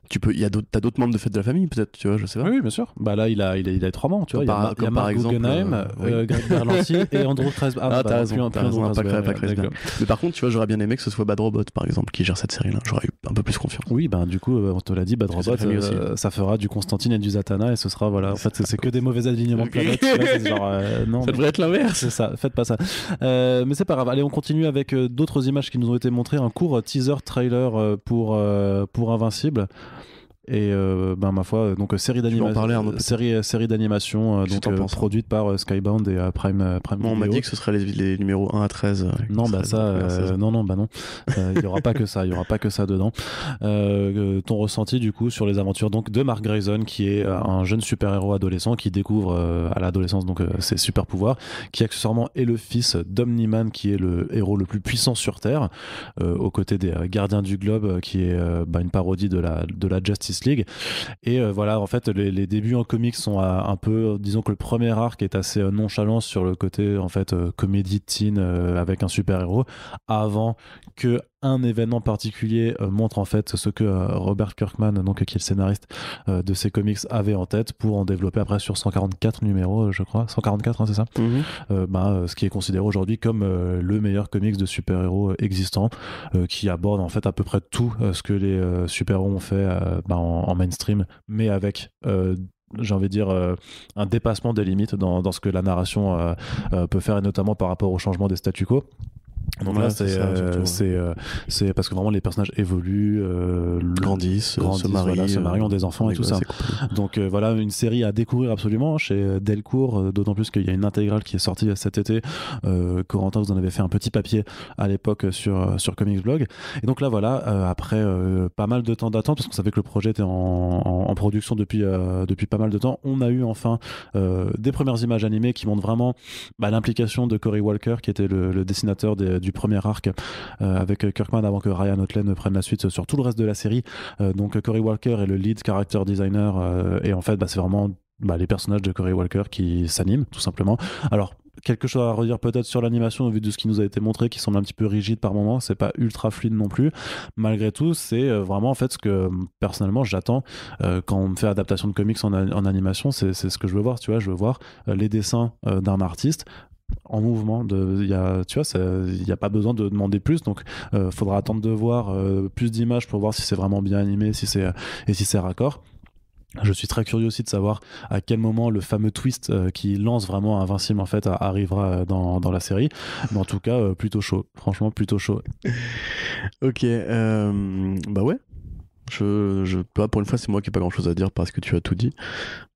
tu peux il y a d'autres d'autres membres de fête de la famille peut-être tu vois je sais pas oui, bien sûr bah là il a il a, il a trois membres tu vois par, il y a, Guggenheim euh, Greg Berlanti et Andrew Trasberg ah, ah bah, t'as raison, t'as raison pas, mais par contre tu vois j'aurais bien aimé que ce soit Bad Robot par exemple qui gère cette série là j'aurais eu un peu plus confiance oui bah du coup euh, on te l'a dit Bad Robot euh, ça fera du Constantine et du Zatanna et ce sera voilà en fait c'est que des mauvais alignements de planètes genre non ça devrait être l'inverse c'est ça faites pas ça mais c'est pas grave allez on continue avec d'autres images qui nous ont été montrées un court teaser trailer pour pour Invincible et euh, ben, ma foi, donc euh, euh, série d'animation, série, série d'animation donc produite par Skybound et Prime, Prime On m'a dit que ce serait les, les numéros 1 à 13. non, bah ça, non, non, bah non. Il n'y aura pas que ça, il y aura pas que ça dedans. ton ressenti du coup sur les aventures donc de Mark Grayson, qui est un jeune super-héros adolescent qui découvre à l'adolescence donc ses super pouvoirs, qui accessoirement est le fils d'Omniman, qui est le héros le plus puissant sur Terre, aux côtés des Gardiens du Globe, qui est bah, une parodie de la de la Justice League. Et euh, voilà, en fait, les, débuts en comics sont un peu, disons que le premier arc est assez euh, nonchalant sur le côté en fait euh, comédie teen avec un super héros avant que un événement particulier euh, montre en fait ce que euh, Robert Kirkman, donc, qui est le scénariste euh, de ces comics, avait en tête pour en développer après sur 144 numéros, je crois. 144, hein, c'est ça mhm. bah, Ce qui est considéré aujourd'hui comme le meilleur comics de super-héros existant, qui aborde en fait à peu près tout ce que les super-héros ont fait bah, en, mainstream, mais avec j'ai envie de dire, un dépassement des limites dans, ce que la narration peut faire, et notamment par rapport au changement des statu quo. Donc là, euh, euh, c'est parce que vraiment les personnages évoluent, euh, grandissent, se marient, marient, ont des enfants et, tout ça. Donc voilà, une série à découvrir absolument chez Delcourt, d'autant plus qu'il y a une intégrale qui est sortie cet été. Corentin, vous en avez fait un petit papier à l'époque sur, sur Comics Blog. Et donc là, voilà, après pas mal de temps d'attente, parce qu'on savait que le projet était en, en, production depuis, depuis pas mal de temps, on a eu enfin des premières images animées qui montrent vraiment bah, l'implication de Corey Walker, qui était le, le dessinateur des, du premier arc euh, avec Kirkman avant que Ryan Otley ne prenne la suite sur tout le reste de la série. Euh, donc Cory Walker est le lead character designer euh, et en fait bah, c'est vraiment bah, les personnages de Cory Walker qui s'animent tout simplement. Alors quelque chose à redire peut-être sur l'animation au vu de ce qui nous a été montré qui semble un petit peu rigide par moment c'est pas ultra fluide non plus malgré tout c'est vraiment en fait ce que personnellement j'attends quand on fait adaptation de comics en, animation c'est ce que je veux voir tu vois je veux voir les dessins d'un artiste en mouvement. De, tu vois, il n'y a pas besoin de demander plus. Donc, il euh, faudra attendre de voir euh, plus d'images pour voir si c'est vraiment bien animé si c'est et si c'est raccord. Je suis très curieux aussi de savoir à quel moment le fameux twist euh, qui lance vraiment Invincible en fait arrivera dans, la série. Mais en tout cas, plutôt chaud. Franchement, plutôt chaud. ok. bah ouais, je, bah, pour une fois, c'est moi qui n'ai pas grand chose à dire parce que tu as tout dit.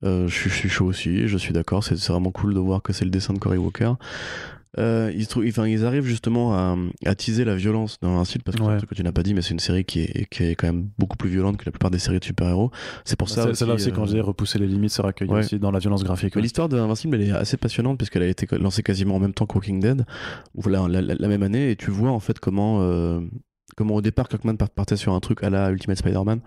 Euh, je, suis chaud aussi, je suis d'accord. C'est vraiment cool de voir que c'est le dessin de Cory Walker. Euh, ils, ils arrivent justement à, à, teaser la violence dans un site parce que un truc que tu n'as pas dit, mais c'est une série qui est, est quand même beaucoup plus violente que la plupart des séries de super-héros. C'est pour bah, ça. C'est là aussi quand euh, j'ai repoussé les limites, c'est recueilli aussi dans la violence graphique. L'histoire de Invincible, elle est assez passionnante puisqu'elle a été lancée quasiment en même temps que Walking Dead, ou la, la, même année, et tu vois en fait comment comment au départ Kirkman partait sur un truc à la Ultimate Spider-Man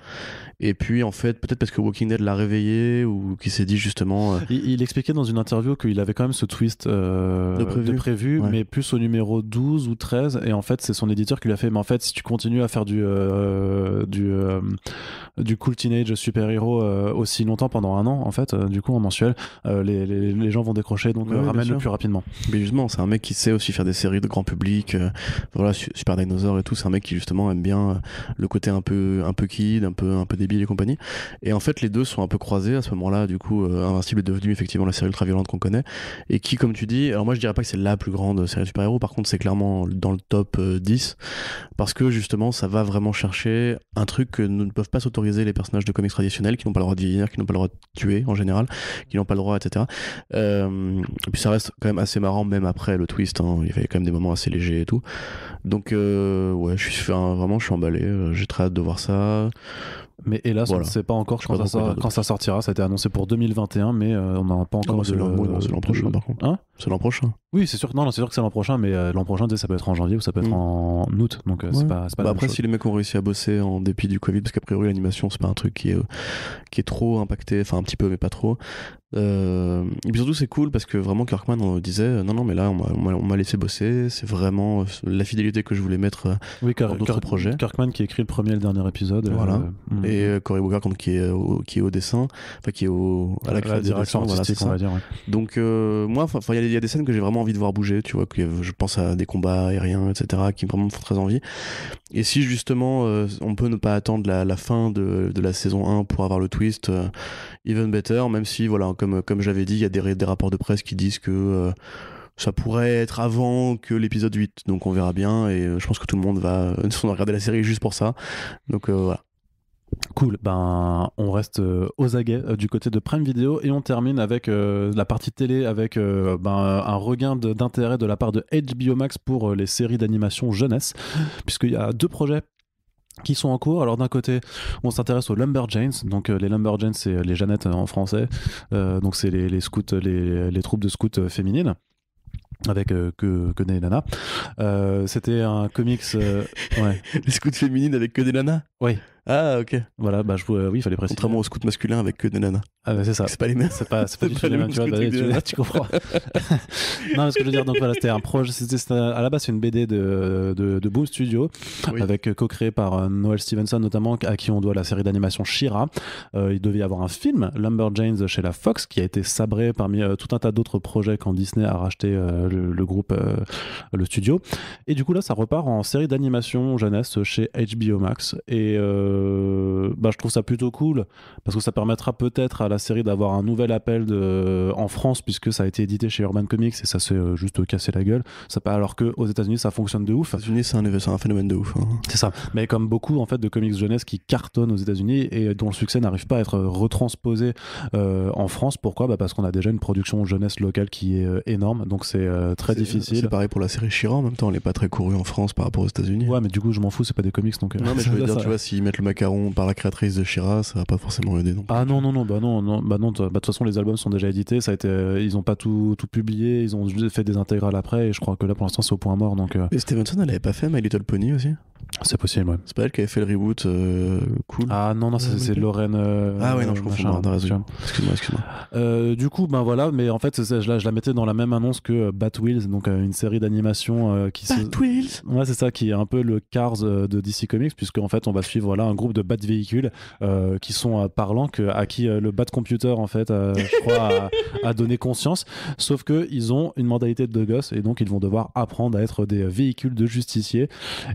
et puis en fait peut-être parce que Walking Dead l'a réveillé ou qu'il s'est dit justement euh, il, expliquait dans une interview qu'il avait quand même ce twist euh, de prévu, mais plus au numéro 12 ou 13 et en fait c'est son éditeur qui lui a fait mais en fait si tu continues à faire du euh, du du cool teenage super-héros aussi longtemps pendant un an en fait du coup en mensuel les, les, gens vont décrocher donc ramène le plus rapidement mais justement c'est un mec qui sait aussi faire des séries de grand public voilà Super Dinosaur et tout c'est un mec qui justement aime bien euh, le côté un peu un peu kid, un peu un peu débile et compagnie. Et en fait, les deux sont un peu croisés à ce moment-là. Du coup, euh, Invincible est devenu effectivement la série ultra violente qu'on connaît et qui, comme tu dis, alors moi je dirais pas que c'est la plus grande série de super-héros. Par contre, c'est clairement dans le top 10 euh, parce que justement, ça va vraiment chercher un truc que ne peuvent pas s'autoriser les personnages de comics traditionnels qui n'ont pas le droit de vieillir, qui n'ont pas le droit de tuer en général, qui n'ont pas le droit, etc. et puis ça reste quand même assez marrant même après le twist. Hein. Il y avait quand même des moments assez légers et tout. Donc ouais, je suis vraiment, je suis emballé. Euh, j'ai très hâte de voir ça. Mais hélas, on ne sait pas encore quand, ça, quand, ça, sortira. Ça a été annoncé pour 2021, mais euh, on a pas ah, encore. vu c'est l'an prochain, par contre. Hein c'est l'an prochain. Oui, c'est sûr. Non, c'est sûr que c'est l'an prochain, mais euh, l'an prochain, ça peut être en janvier ou ça peut être mm. en août. Donc c'est pas. pas bah, après, si les mecs ont réussi à bosser en dépit du Covid, parce qu'a priori l'animation, c'est pas un truc qui est qui est trop impacté, enfin un petit peu, mais pas trop. Euh, et puis surtout, c'est cool parce que vraiment, Kirkman disait Non, non, mais là, on m'a laissé bosser, c'est vraiment euh, la fidélité que je voulais mettre euh, dans Kirkman qui écrit le premier et le dernier épisode. Mm. et Cory Booker qui, est au, qui est au dessin, enfin, qui est à la, direction, Donc, moi, il y, a des scènes que j'ai vraiment envie de voir bouger, tu vois, que je pense à des combats aériens, etc., qui vraiment me font très envie. Et si justement, on peut ne pas attendre la, fin de, de, la saison 1 pour avoir le twist Even Better, même si, voilà, comme, comme j'avais dit, il y a des, rapports de presse qui disent que euh, ça pourrait être avant que l'épisode 8. Donc on verra bien. Et euh, je pense que tout le monde va, euh, regarder la série juste pour ça. Donc voilà. Cool, ben on reste aux aguets du côté de Prime Video et on termine avec la partie télé avec ben, un regain d'intérêt de, de, la part de HBO Max pour les séries d'animation jeunesse, puisqu'il y a deux projets qui sont en cours. Alors d'un côté, on s'intéresse aux lumberjanes, donc euh, les lumberjanes c'est euh, les Jeannettes euh, en français, donc c'est les, les, scouts, les, les, troupes de scouts féminines avec que, que des nanas. C'était un comics. ouais. Les scouts féminines avec que des nanas Oui. Ah, ok. Voilà, bah, je, euh, oui, il fallait préciser. Contrairement au scout masculin avec que euh, des nanas. Ah, bah, c'est ça. C'est pas les mêmes. C'est pas, pas du les mêmes, tu comprends. non, mais ce que je veux dire, donc voilà, c'était un projet. C'était, à la base, c'est une BD de, de, Boom Studio, avec euh, co-créé par Noel Stevenson, notamment, à qui on doit la série d'animation Shira. il devait y avoir un film, Lumberjanes, chez la Fox, qui a été sabré parmi tout un tas d'autres projets quand Disney a racheté le, groupe, le studio. Et du coup, là, ça repart en série d'animation jeunesse chez HBO Max. Et. Euh, euh, bah, je trouve ça plutôt cool parce que ça permettra peut-être à la série d'avoir un nouvel appel euh, en France puisque ça a été édité chez Urban Comics et ça s'est euh, juste cassé la gueule. Ça, alors que aux États-Unis, ça fonctionne de ouf. Aux États-Unis, c'est un, phénomène de ouf. Hein. C'est ça. Mais comme beaucoup en fait de comics jeunesse qui cartonnent aux États-Unis et dont le succès n'arrive pas à être retransposé en France, pourquoi bah, Parce qu'on a déjà une production jeunesse locale qui est énorme, donc c'est très difficile. C'est pareil pour la série chirant en même temps, elle n'est pas très courue en France par rapport aux États-Unis. Ouais, mais du coup, je m'en fous, c'est pas des comics donc. Non, mais je veux dire, tu vois, s'ils mettent le Macaron par la créatrice de Shira, ça va pas forcément aider. Non ah non, non, non, bah non, non bah non, de toute façon, les albums sont déjà édités, ça a été, euh, ils ont pas tout, tout publié, ils ont juste fait des intégrales après, et je crois que là pour l'instant c'est au point mort. Donc, euh. Et Stevenson, elle avait pas fait My Little Pony aussi c'est possible, ouais. C'est pas elle qui avait fait le reboot euh, cool. Ah non, non, c'est Lorraine. Euh, ah oui, non, je confonds. Excuse-moi, excuse-moi. Euh, du coup, ben voilà, mais en fait, je la, je la mettais dans la même annonce que Batwheels, donc une série d'animation qui Batwheels Ouais, c'est ça, qui est un peu le Cars de DC Comics, puisque en fait, on va suivre voilà, un groupe de bat véhicules qui sont parlants, que, à qui le bat computer, en fait, je crois, a, donné conscience. Sauf qu'ils ont une mentalité de gosses et donc ils vont devoir apprendre à être des véhicules de justiciers.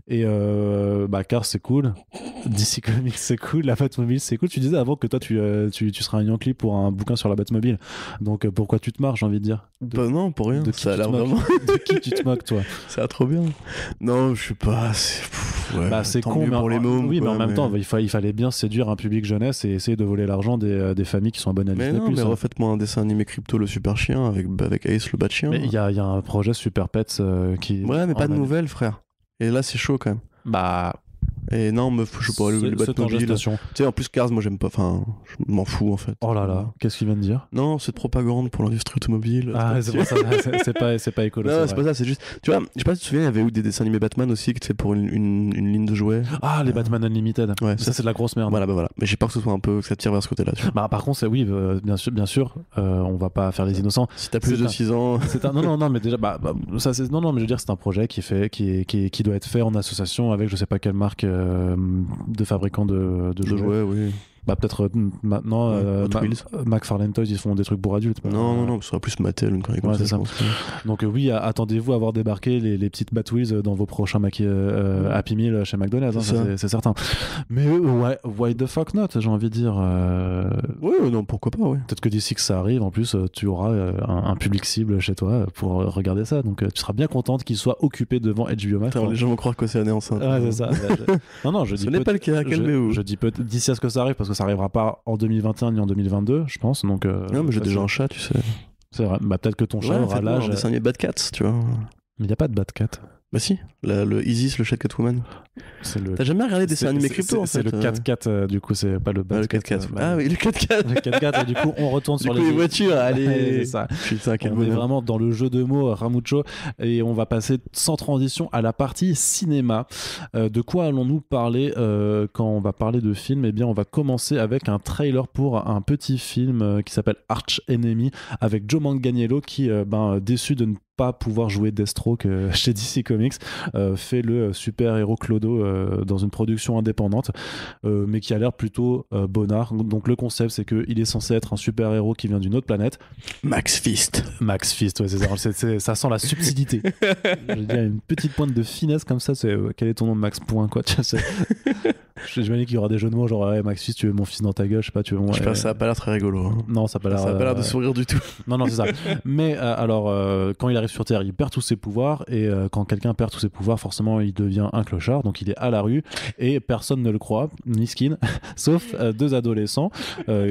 Et. Euh, car euh, bah, Cars c'est cool, DC Comics c'est cool, la Batmobile c'est cool. Tu disais avant que toi tu, euh, tu, tu seras un Yankee pour un bouquin sur la Batmobile. Donc euh, pourquoi tu te marres, j'ai envie de dire Bah non, pour rien. De ça a l'air vraiment. de qui tu te moques, toi Ça va trop bien. Non, je suis pas. Ouais, bah, c'est con, pour les mômes, oui, mais en même temps, il, fallait bien séduire un public jeunesse et essayer de voler l'argent des... des, familles qui sont abonnées à Disney. Mais hein. refaites-moi un dessin animé crypto, le super chien, avec, avec Ace, le bat chien. Hein. Il y a, y a, un projet Super Pets qui. Ouais, mais pas de nouvelles, frère. Et là, c'est chaud quand même. ba Et non, meuf, je sais pas, le, Batmobile. Tu sais, en plus, Cars, moi, j'aime pas. Enfin, je m'en fous, en fait. Oh là là, qu'est-ce qu'il vient de dire Non, c'est propagande pour l'industrie automobile. Ah, c'est pas ça, c'est pas, écolo. c'est pas ça, c'est juste. Tu vois, je sais pas si tu te souviens, il y avait eu des dessins animés Batman aussi, que c'est pour une, ligne de jouets. Ah, les euh, Batman Unlimited. Ouais, ça, c'est de la grosse merde. Voilà, bah voilà. Mais j'ai peur que ce soit un peu. que ça tire vers ce côté-là. Bah, par contre, oui, euh, bien sûr, bien sûr, euh, on va pas faire les innocents. Si t'as plus de 6 ans. non, non, non, mais déjà, bah, bah, ça, c'est. Non, non, mais je veux dire, c'est un projet qui, fait, qui, qui, qui doit être fait en association avec je sais pas quelle marque euh, de fabricants de, de jeux. Bah peut-être euh, maintenant, euh, McFarlane Toys, ils font des trucs pour adultes. Non, non, non, ce sera plus Mattel, Donc euh, oui, attendez-vous à avoir débarqué les, petites Batwheels euh, dans vos prochains Happy Meal chez McDonald's, hein, c'est certain. Mais why, why, the fuck not, j'ai envie de dire. Oui, non, pourquoi pas, oui. Peut-être que d'ici que ça arrive, en plus, tu auras un, public cible chez toi pour regarder ça. Donc tu seras bien contente qu'il soit occupé devant HBO Max. Hein. Les gens vont croire que c'est un enceinte. c'est ça. non, non, je ce dis. n'est pas le cas, calmez-vous. Je, je dis d'ici à ce que ça arrive, parce que ça arrivera pas en 2021 ni en 2022, je pense. Donc, euh, non, mais j'ai déjà un chat, tu sais. C'est vrai. Bah, peut-être que ton chat aura l'âge. Un euh, dessin Bad Cats, tu vois. Mais il n'y a pas de Batcat. Bah si, le Isis, le Shad Catwoman. Le... T'as jamais regardé des séries animées crypto en C'est le 4 euh 4 euh, du coup, c'est pas le Batcat. Ah, euh, ah oui, le 4 4 Le 4 4 du coup, on retourne sur les, voitures. Allez, c'est ça. on est hein. vraiment dans le jeu de mots Ramucho et on va passer sans transition à la partie cinéma. de quoi allons-nous parler quand on va parler de film Eh bien, on va commencer avec un trailer pour un petit film qui s'appelle Arch Enemy avec Joe Manganiello qui ben déçu de ne pouvoir jouer Deathstroke euh, chez DC Comics, euh, fait le euh, super héros Clodo dans une production indépendante, mais qui a l'air plutôt bonnard. Donc le concept, c'est qu'il est censé être un super héros qui vient d'une autre planète. Max Fist. Max Fist, ça. sent la subtilité. Je veux une petite pointe de finesse comme ça. C'est, quel est ton nom, Max Point, quoi. J'imagine qu'il y aura des jeux de mots genre Maxis, tu es mon fils dans ta gueule, je sais pas, tu es mon. Je ça a pas l'air très rigolo. Hein. Non, ça a pas l'air. Ça a pas l'air de euh, sourire du tout. non, non, c'est ça. Mais euh, alors, euh, quand il arrive sur Terre, il perd tous ses pouvoirs et quand quelqu'un perd tous ses pouvoirs, forcément, il devient un clochard. Donc, il est à la rue et personne ne le croit, ni skin, sauf deux adolescents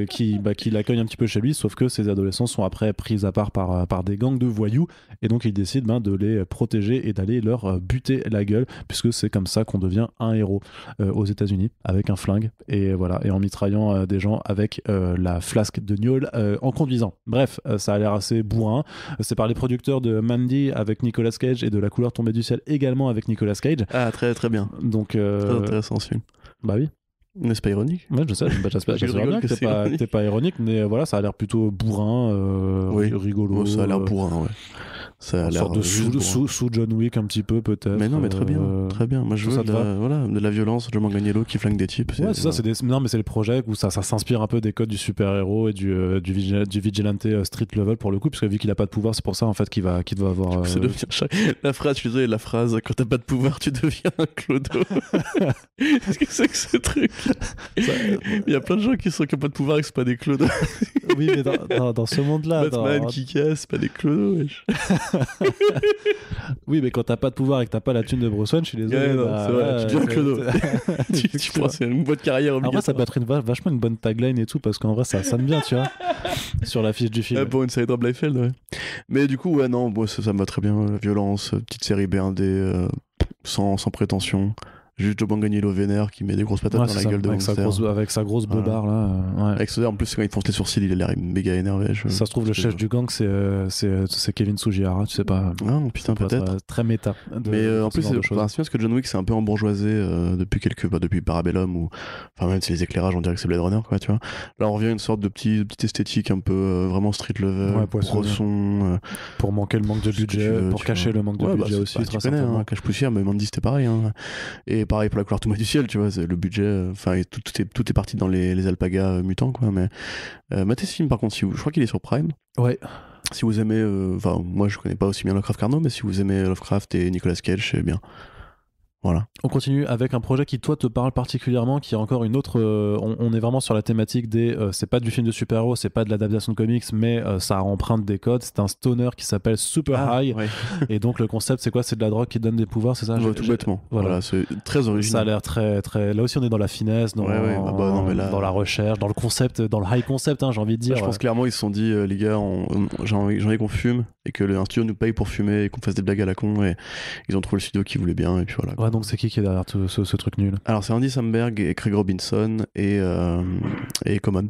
qui, bah, qui l'accueillent un petit peu chez lui. Sauf que ces adolescents sont après pris à part par, par des gangs de voyous et donc il décide ben, de les protéger et d'aller leur buter la gueule puisque c'est comme ça qu'on devient un héros aux États-Unis avec un flingue et voilà et en mitraillant euh, des gens avec euh, la flasque de gnôle euh, en conduisant. Bref, ça a l'air assez bourrin. C'est par les producteurs de Mandy avec Nicolas Cage et de La couleur tombée du ciel également avec Nicolas Cage. Ah très très bien. Donc très intéressant ce film. Bah oui. N'est-ce pas ironique Ouais, je sais, bah, j'espère que, pas, ironique, mais voilà, ça a l'air plutôt bourrin, oui. rigolo. Oh, ça a l'air bourrin, ouais. Ça a l'air de sous, John Wick un petit peu peut-être. Mais non, mais très bien, euh, très bien. Moi je veux de la, voilà, de la violence, Manganiello qui flingue des types. Ouais, c'est ça. C'est des... Non, mais c'est le projet où ça, ça s'inspire un peu des codes du super héros et du, euh, du, du, vigilante euh, street level pour le coup, parce que vu qu'il a pas de pouvoir, c'est pour ça en fait qu'il va, qu'il doit avoir. La phrase, je la phrase quand t'as pas de pouvoir, tu deviens un clodo. Qu'est-ce que c'est que ce truc Il y a plein de gens qui sont qui ont pas de pouvoir et que c'est pas des clodos. oui, mais dans, dans, ce monde-là, Batman qui casse, pas des clodos. Wesh. oui, mais quand t'as pas de pouvoir et que t'as pas la thune de Bruce je suis désolé. Ouais, non, bah, c'est vrai, tu deviens clodo. penses c'est une bonne carrière En vrai ça peut être vachement une bonne tagline et tout, parce qu'en vrai, ça sonne bien, tu vois, sur la fiche du film. pour une série de ouais. Mais du coup, ouais, non, moi, ça, me va très bien. Euh, violence, euh, petite série BRD, euh, sans, sans prétention. Juste Joe Manganiello vénère qui met des grosses patates dans la gueule de avec avec sa grosse bobarde là. Euh, avec en plus, quand il fonce les sourcils, il a l'air méga énervé. Ça se trouve, le chef du gang, c'est euh, euh, c'est Kevin Sugihara, tu sais pas. Non ah, putain, peut-être. Très méta. Mais en plus, c'est parce que John Wick c'est un peu embourgeoisé depuis quelques. Bah, depuis Parabellum ou. Enfin, même si les éclairages, on dirait que c'est Blade Runner, quoi, tu vois. Là, on revient à une sorte de petit, petite esthétique un peu vraiment street level, ouais, son pour manquer le manque de budget, pour cacher le manque de bah, budget aussi. Hein, Cache poussière, mais Mandy, c'était pareil. Hein. Et pareil pour la couleur tout du ciel, tu vois, le budget, euh, enfin, tout, tout, est, parti dans les, alpagas euh, mutants, quoi. Mais euh, matez film, par contre, si vous, je crois qu'il est sur Prime. Ouais. Si vous aimez, enfin, moi je connais pas aussi bien Lovecraft Carnot, mais si vous aimez Lovecraft et Nicolas Cage, c'est bien. Voilà. On continue avec un projet qui toi te parle particulièrement, qui est encore une autre. Euh, on, est vraiment sur la thématique des. Euh, c'est pas du film de super-héros, c'est pas de l'adaptation de comics, mais ça euh, ça emprunte des codes. C'est un stoner qui s'appelle Super ah, High. Et donc le concept, c'est quoi C'est de la drogue qui donne des pouvoirs, c'est ça Tout bêtement. Voilà, c'est très original. Ça a l'air très, très. Là aussi, on est dans la finesse, bah, bah, dans, la recherche, dans le concept, dans le high concept. Hein, j'ai envie de dire. je pense clairement, ils se sont dit, les gars, j'ai envie, qu'on fume et que le, studio nous paye pour fumer et qu'on fasse des blagues à la con. Et ils ont trouvé le studio qui voulait bien. Et puis voilà donc c'est qui qui est derrière tout, ce, truc nul Alors c'est Andy Samberg et Craig Robinson et, euh, et Common.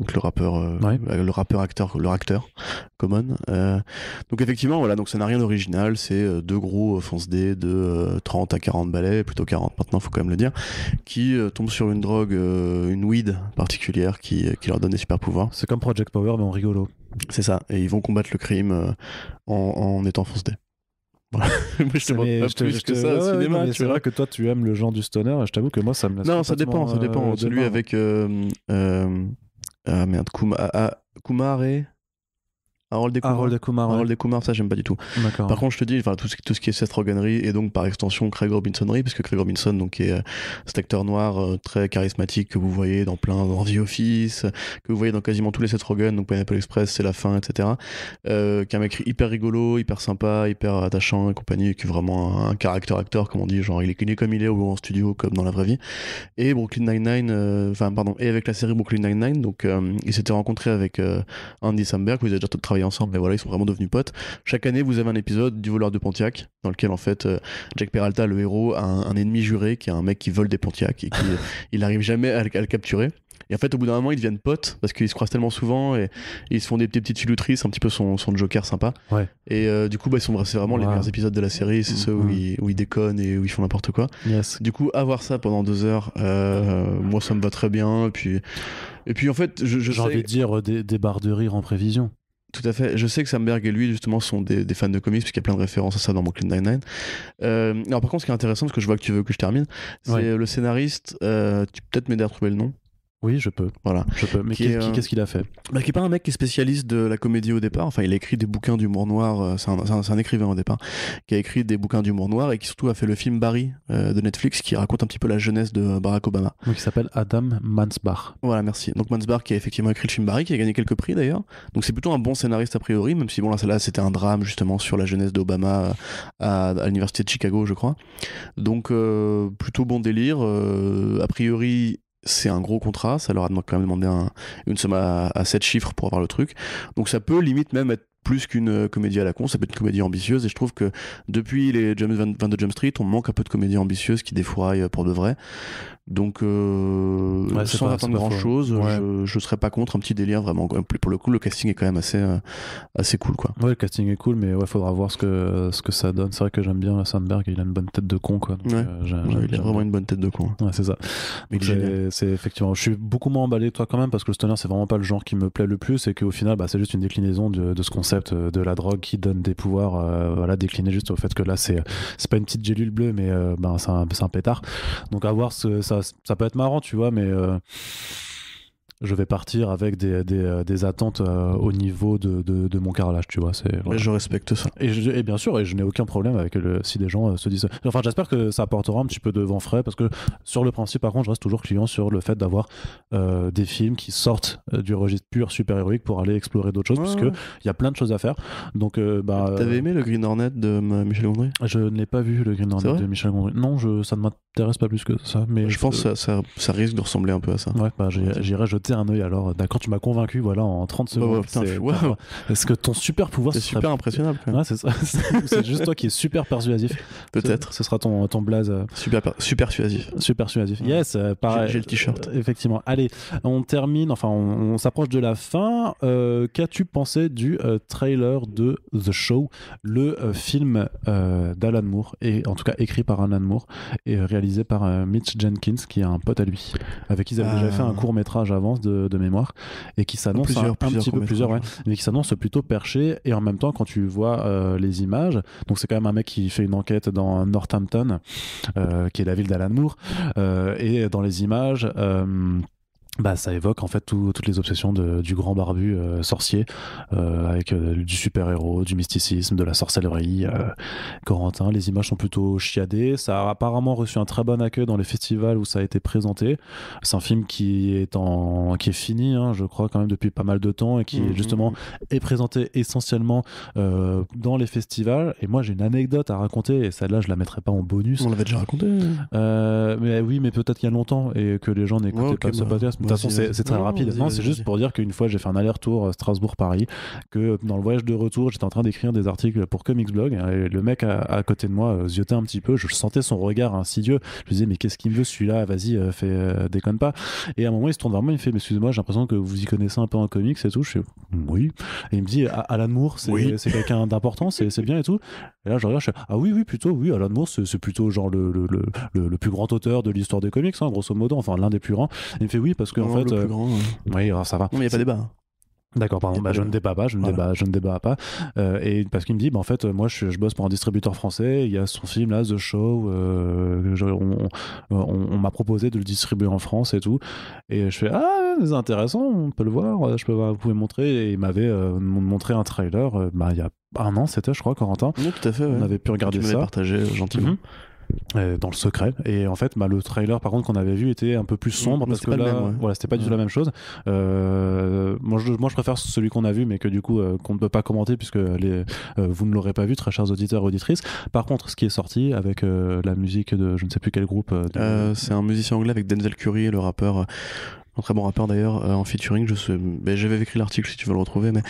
Donc le rappeur, euh, euh, le rappeur acteur, leur acteur, Common. donc effectivement, voilà, donc ça n'a rien d'original, c'est deux gros fonce D de 30 à 40 balais, plutôt 40 maintenant, faut quand même le dire, qui tombent sur une drogue, une weed particulière qui, qui leur donne des super pouvoirs. C'est comme Project Power, mais en rigolo. C'est ça, et ils vont combattre le crime en, en étant fonce D. Moi, je te montre pas plus que ça, ouais, cinéma. c'est vrai que toi, tu aimes le genre du stoner, et je t'avoue que moi, ça me laisse. Non, ça dépend, ça dépend. Celui euh, euh, avec. Euh, ah merde, ah, ah, et Harold de Kumar. Harold de Kumar, Kumar ça j'aime pas du tout. Par contre, je te dis, enfin, tout, ce, tout ce qui est Seth Rogenry et donc par extension Craig Robinsonry, parce que Craig Robinson donc, est euh, cet acteur noir euh, très charismatique que vous voyez dans plein dans The Office, que vous voyez dans quasiment tous les Seth Rogen, donc apple Express, C'est la fin, etc. Euh, qui est un mec hyper rigolo, hyper sympa, hyper attachant et compagnie, qui est vraiment un, caractère acteur, comme on dit, genre il est, connu comme il est ou en studio comme dans la vraie vie. Et Brooklyn Nine-Nine, euh, enfin pardon, et avec la série Brooklyn Nine-Nine, donc il s'était rencontré avec Andy Samberg, vous avez déjà travaillé ensemble, mais voilà, ils sont vraiment devenus potes. Chaque année, vous avez un épisode du voleur de Pontiac, dans lequel en fait, euh, Jack Peralta, le héros, a un, ennemi juré qui est un mec qui vole des Pontiac et qui il n'arrive jamais à, le capturer. Et en fait, au bout d'un moment, ils deviennent potes parce qu'ils se croisent tellement souvent et, ils se font des, petites filouteries. C'est un petit peu son, son Joker sympa. Et euh, du coup, bah, c'est vraiment les meilleurs épisodes de la série. C'est mm, ceux mm. où ils, déconnent et où ils font n'importe quoi. Du coup, avoir ça pendant deux heures, euh, moi, ça me va très bien. Et puis, et puis en fait, je, J'ai envie de dire des, des barres de rire en prévision. Tout à fait. Je sais que Samberg et lui, justement, sont des, fans de comics, puisqu'il y a plein de références à ça dans Brooklyn Nine-Nine. Euh, alors, par contre, ce qui est intéressant, parce que je vois que tu veux que je termine, c'est le scénariste, euh, tu peux peut-être m'aider à trouver le nom, oui, je peux. Voilà. Je peux. Mais euh, qu'est-ce qu'il a fait bah, Qui n'est pas un mec qui est spécialiste de la comédie au départ. Enfin, il a écrit des bouquins d'humour noir. Euh, c'est un, écrivain au départ. Qui a écrit des bouquins d'humour noir et qui surtout a fait le film Barry euh, de Netflix qui raconte un petit peu la jeunesse de Barack Obama. Donc, il s'appelle Adam Mansbach. Voilà, merci. Donc, Mansbach qui a effectivement écrit le film Barry, qui a gagné quelques prix d'ailleurs. Donc, c'est plutôt un bon scénariste a priori, même si bon, là, là c'était un drame justement sur la jeunesse d'Obama à, l'université de Chicago, je crois. Donc, plutôt bon délire. a priori, c'est un gros contrat, ça leur a quand même demandé une somme à, 7 chiffres pour avoir le truc. Donc ça peut limite même être plus qu'une euh, comédie à la con, ça peut être une comédie ambitieuse et je trouve que depuis les James 22 Jump Street, on manque un peu de comédie ambitieuse qui défouraille euh, pour de vrai. Donc, euh, sans pas, attendre hein. grand chose, je, je, serais pas contre un petit délire vraiment. Pour le coup, le casting est quand même assez, euh, assez cool, quoi. le casting est cool, mais ouais, faudra voir ce que, ce que ça donne. C'est vrai que j'aime bien Sandberg, il a une bonne tête de con, quoi. Euh, il a vraiment une bonne tête de con. Hein. c'est ça. C'est effectivement, je suis beaucoup moins emballé que toi quand même, parce que le stunner c'est vraiment pas le genre qui me plaît le plus, et qu'au final, bah, c'est juste une déclinaison de, ce concept de la drogue qui donne des pouvoirs, voilà, décliné juste au fait que là, c'est pas une petite gélule bleue, mais bah, c'est un, un, pétard. Donc, à voir ce, ça ça, peut être marrant, tu vois, mais. Euh, je vais partir avec des, des, euh, attentes euh, au niveau de, de, mon carrelage, tu vois. C'est, Je respecte ça. Et, bien sûr, et je n'ai aucun problème avec le, si des gens euh, se disent. Enfin, j'espère que ça apportera un petit peu de vent frais parce que sur le principe, par contre, je reste toujours client sur le fait d'avoir des films qui sortent du registre pur super-héroïque pour aller explorer d'autres choses, parce ouais, il y a plein de choses à faire. Donc, bah. Ah, t'avais aimé le Green Hornet de Michel Gondry Je n'ai pas vu, le Green Hornet de Michel Gondry. Non, ça ne m'intéresse pas plus que ça. Mais je pense que ça, risque de ressembler un peu à ça. Bah, j'irai jeter un œil alors D'accord, bah, tu m'as convaincu, voilà, en 30 secondes. est, ce que ton super pouvoir. C'est super impressionnable. c'est juste toi qui es super persuasif. Peut-être. Ce sera ton, ton blaze. Euh, super, super persuasif. Super persuasif. Yes, euh, pareil. J'ai le t-shirt. Euh, effectivement. Allez, on termine, enfin, on, s'approche de la fin. Qu'as-tu pensé du trailer de The Show, le film d'Alan Moore, et en tout cas écrit par Alan Moore et réalisé par Mitch Jenkins, qui est un pote à lui, avec qui ils avaient déjà ah. fait un court métrage avant de, mémoire, et qui s'annonce un, petit peu plusieurs, mais qui s'annonce plutôt perché. Et en même temps, quand tu vois euh, les images, donc c'est quand même un mec qui fait une enquête dans Northampton, euh, qui est la ville d'Alan Moore, euh, et dans les images bah, ça évoque en fait toutes les obsessions de, du grand barbu euh, sorcier euh, avec euh, du super héros, du mysticisme, de la sorcellerie. Corentin, les images sont plutôt chiadées. Ça a apparemment reçu un très bon accueil dans les festivals où ça a été présenté. C'est un film qui est en qui est fini, hein, je crois quand même depuis pas mal de temps et qui mmh, mmh, justement mmh. est présenté essentiellement dans les festivals. Et moi j'ai une anecdote à raconter et celle-là je la mettrai pas en bonus. On l'avait déjà raconté. mais oui, mais peut-être qu'il y a longtemps et que les gens n'écoutaient pas ce bah. podcast toute façon, c'est très rapide. Non, c'est juste pour dire qu'une fois, j'ai fait un aller-retour euh, Strasbourg-Paris, que dans le voyage de retour, j'étais en train d'écrire des articles pour Blog Et le mec à, côté de moi euh, ziotait un petit peu. Je sentais son regard insidieux. Je lui disais, mais qu'est-ce qu'il me veut celui-là Vas-y, euh, fais, déconne pas. Et à un moment, il se tourne vers moi, il me fait, mais excusez-moi, j'ai l'impression que vous y connaissez un peu en comics et tout. Je fais oui. Et il me dit, Alan Moore, c'est quelqu'un d'important, c'est bien et tout. Et là, je regarde, je fais ah oui, oui, plutôt, oui, Alan Moore, c'est plutôt genre le, le, le, plus grand auteur de l'histoire des comics, hein, grosso modo, enfin l'un des plus grands. il me fait, oui, parce que en fait. Euh, oui, oh, ça va. Non, il n'y a pas débat. Hein. D'accord, pardon, bah, je ne débat pas, je ne débat, je ne débat pas. Euh, et parce qu'il me dit, bah, en fait, moi, je, bosse pour un distributeur français, il y a son film là, The Show, euh, on, on, m'a proposé de le distribuer en France et tout. Et je fais, ah, c'est intéressant, on peut le voir, je peux, vous pouvez montrer. Et il m'avait montré un trailer, bah, il y a un an, c'était, je crois, Corentin. Oui, tout à fait. On avait pu regarder tu ça. partagé gentiment. Mhm. Euh, dans le secret. Et en fait, bah, le trailer, par contre, qu'on avait vu était un peu plus sombre mm, parce que là, voilà, c'était pas du tout mm. la même chose. Euh, moi, je, moi, je préfère celui qu'on a vu, mais que du coup, euh, qu'on ne peut pas commenter puisque les, vous ne l'aurez pas vu, très chers auditeurs auditrices. Par contre, ce qui est sorti avec la musique de je ne sais plus quel groupe. c'est un musicien anglais avec Denzel Curry, le rappeur un très bon rappeur d'ailleurs euh, en featuring. Je ben, j'avais écrit l'article si tu veux le retrouver, mais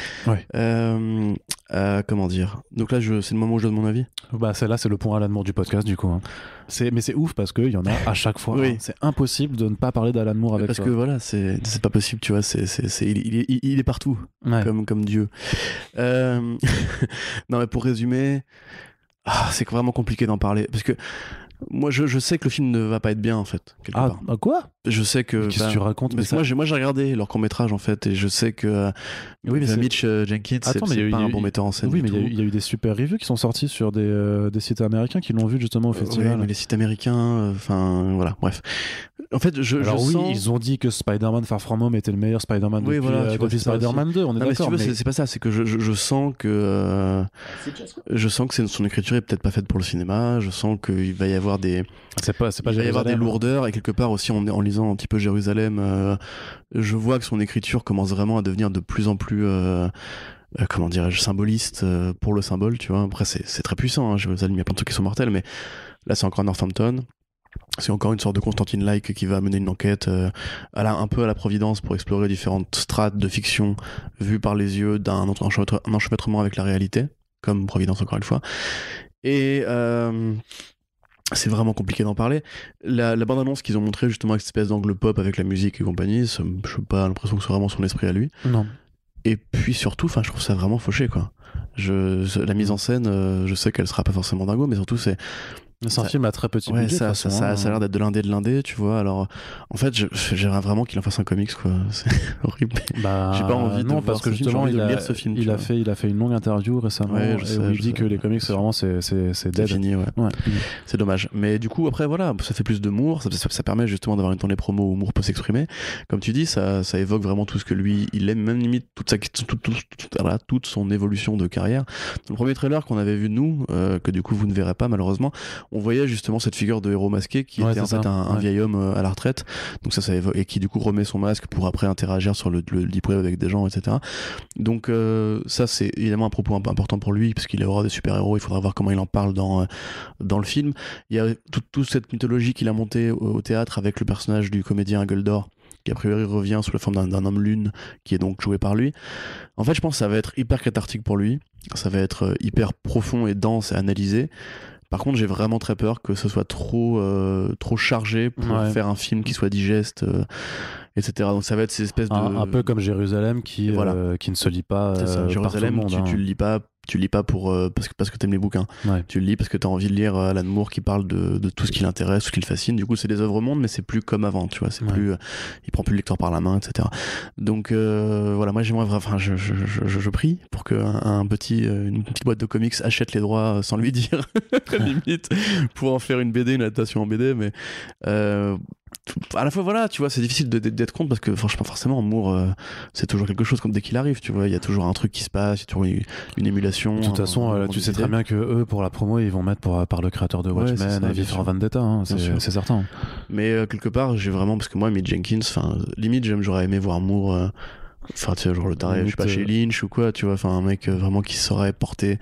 euh, euh, comment dire Donc là, je, c'est le moment où je donne mon avis. Bah celle-là, c'est le point à l'amour du podcast du coup. Hein. C'est, mais c'est ouf parce qu'il y en a à chaque fois. oui. Hein. C'est impossible de ne pas parler d'Alan Moore avec Parce que voilà, c'est, c'est pas possible, tu vois. C'est, c'est, il, est, il, est partout, comme, comme Dieu. non, mais pour résumer, ah, c'est vraiment compliqué d'en parler. Parce que moi, je, sais que le film ne va pas être bien, en fait. Quelque ah, bah quoi Je sais que. Qu'est-ce que bah, tu racontes Moi, j'ai regardé leur court-métrage, en fait, et je sais que. Euh, oui, mais Mitch Jenkins, c'est pas un bon metteur en scène. Oui, mais il y, a eu des super reviews qui sont sorties sur euh, des, sites américains qui l'ont vu justement au euh, festival. Oui, mais les sites américains, enfin, voilà, bref. En fait, je. Alors, oui, ils ont dit que Spider-Man Far From Home était le meilleur Spider-Man oui, depuis, voilà, Spider-Man 2, on est d'accord. Mais tu c'est pas ça, c'est que je sens que. Je sens que ah, son écriture est peut-être pas faite pour le cinéma, je sens qu'il va y avoir voir des. pas, c'est pas avoir des lourdeurs et quelque part aussi en, en lisant un petit peu Jérusalem, euh, je vois que son écriture commence vraiment à devenir de plus en plus. Euh, euh, comment dirais-je, symboliste pour le symbole, tu vois. Après, c'est très puissant, hein, Jérusalem, il y a plein de trucs qui sont mortels, mais là, c'est encore Northampton. C'est encore une sorte de Constantine-like qui va mener une enquête à la, un peu à la Providence pour explorer différentes strates de fiction vues par les yeux d'un enchevêtrement avec la réalité, comme Providence encore une fois. Et c'est vraiment compliqué d'en parler. La, bande-annonce qu'ils ont montrée, justement, avec cette espèce d'angle pop avec la musique et compagnie, je n'ai pas l'impression que ce soit vraiment son esprit à lui. Non. Et puis surtout, je trouve ça vraiment fauché, quoi. Je, la mise en scène, euh, je sais qu'elle sera pas forcément dingo, mais surtout, c'est c'est un film à très petit ouais, Ça, ça, ça, a l'air d'être de l'indé de l'indé, tu vois. Alors, en fait, j'aimerais vraiment qu'il en fasse un comics, quoi. C'est horrible. Bah, J'ai pas envie non, parce que justement, il a, lire ce film. Il a, fait, il a fait une longue interview récemment où il je dit que les comics, c'est vraiment c'est c'est fini, ouais. C'est dommage. Mais du coup, après, voilà, ça fait plus d'humour. Ça, ça, permet justement d'avoir une tournée promo où Moore peut s'exprimer. Comme tu dis, ça, ça évoque vraiment tout ce que lui, il aime, même limite toute, sa, toute, toute son évolution de carrière. Le premier trailer qu'on avait vu, nous, euh, que du coup, vous ne verrez pas, malheureusement, on voyait justement cette figure de héros masqué qui était en fait un, vieil homme euh, à la retraite. Donc ça, ça et qui du coup remet son masque pour après interagir sur le, le deep avec des gens, etc. Donc euh, ça, c'est évidemment un propos important pour lui parce qu'il aura des super héros. Il faudra voir comment il en parle dans euh, dans le film. Il y a toute cette mythologie qu'il a montée au, théâtre avec le personnage du comédien Guldor qui a priori revient sous la forme d'un homme lune qui est donc joué par lui. En fait, je pense que ça va être hyper cathartique pour lui, ça va être hyper profond et dense et analysé par contre, j'ai vraiment très peur que ce soit trop, euh, trop chargé pour faire un film qui soit digeste, euh, etc. Donc ça va être ces espèces de. Un, peu comme Jérusalem qui, euh, qui ne se lit pas. Jérusalem, tu, tu hein. le lis pas tu lis pas pour euh, parce que parce que t'aimes les bouquins. Tu lis parce que t'as envie de lire l'amour euh, Alan qui parle de, de tout ce qui l'intéresse, tout ce qui le fascine. Du coup, c'est des œuvres monde, mais c'est plus comme avant. Tu vois, c'est plus, euh, il prend plus le lecteur par la main, etc. Donc voilà, moi j'aimerais, enfin, je, je, je, je, prie pour que un, petit, une petite boîte de comics achète les droits sans lui dire, limite, pour en faire une BD, une adaptation en BD. Mais à la fois voilà tu vois c'est difficile d'être contre parce que franchement forcément Moore euh, c'est toujours quelque chose comme dès qu'il arrive tu vois il y a toujours un truc qui se passe il y a toujours une, émulation de toute façon euh, tu sais très bien que eux pour la promo ils vont mettre par le créateur de Watchmen à vivre en Vendetta hein, c'est certain mais euh, quelque part j'ai vraiment parce que moi Mick Jenkins enfin limite j'aurais aimé voir Moore Enfin, tu sais, genre le taré, je sais pas, chez Lynch ou quoi, tu vois, enfin, un mec vraiment qui saurait porter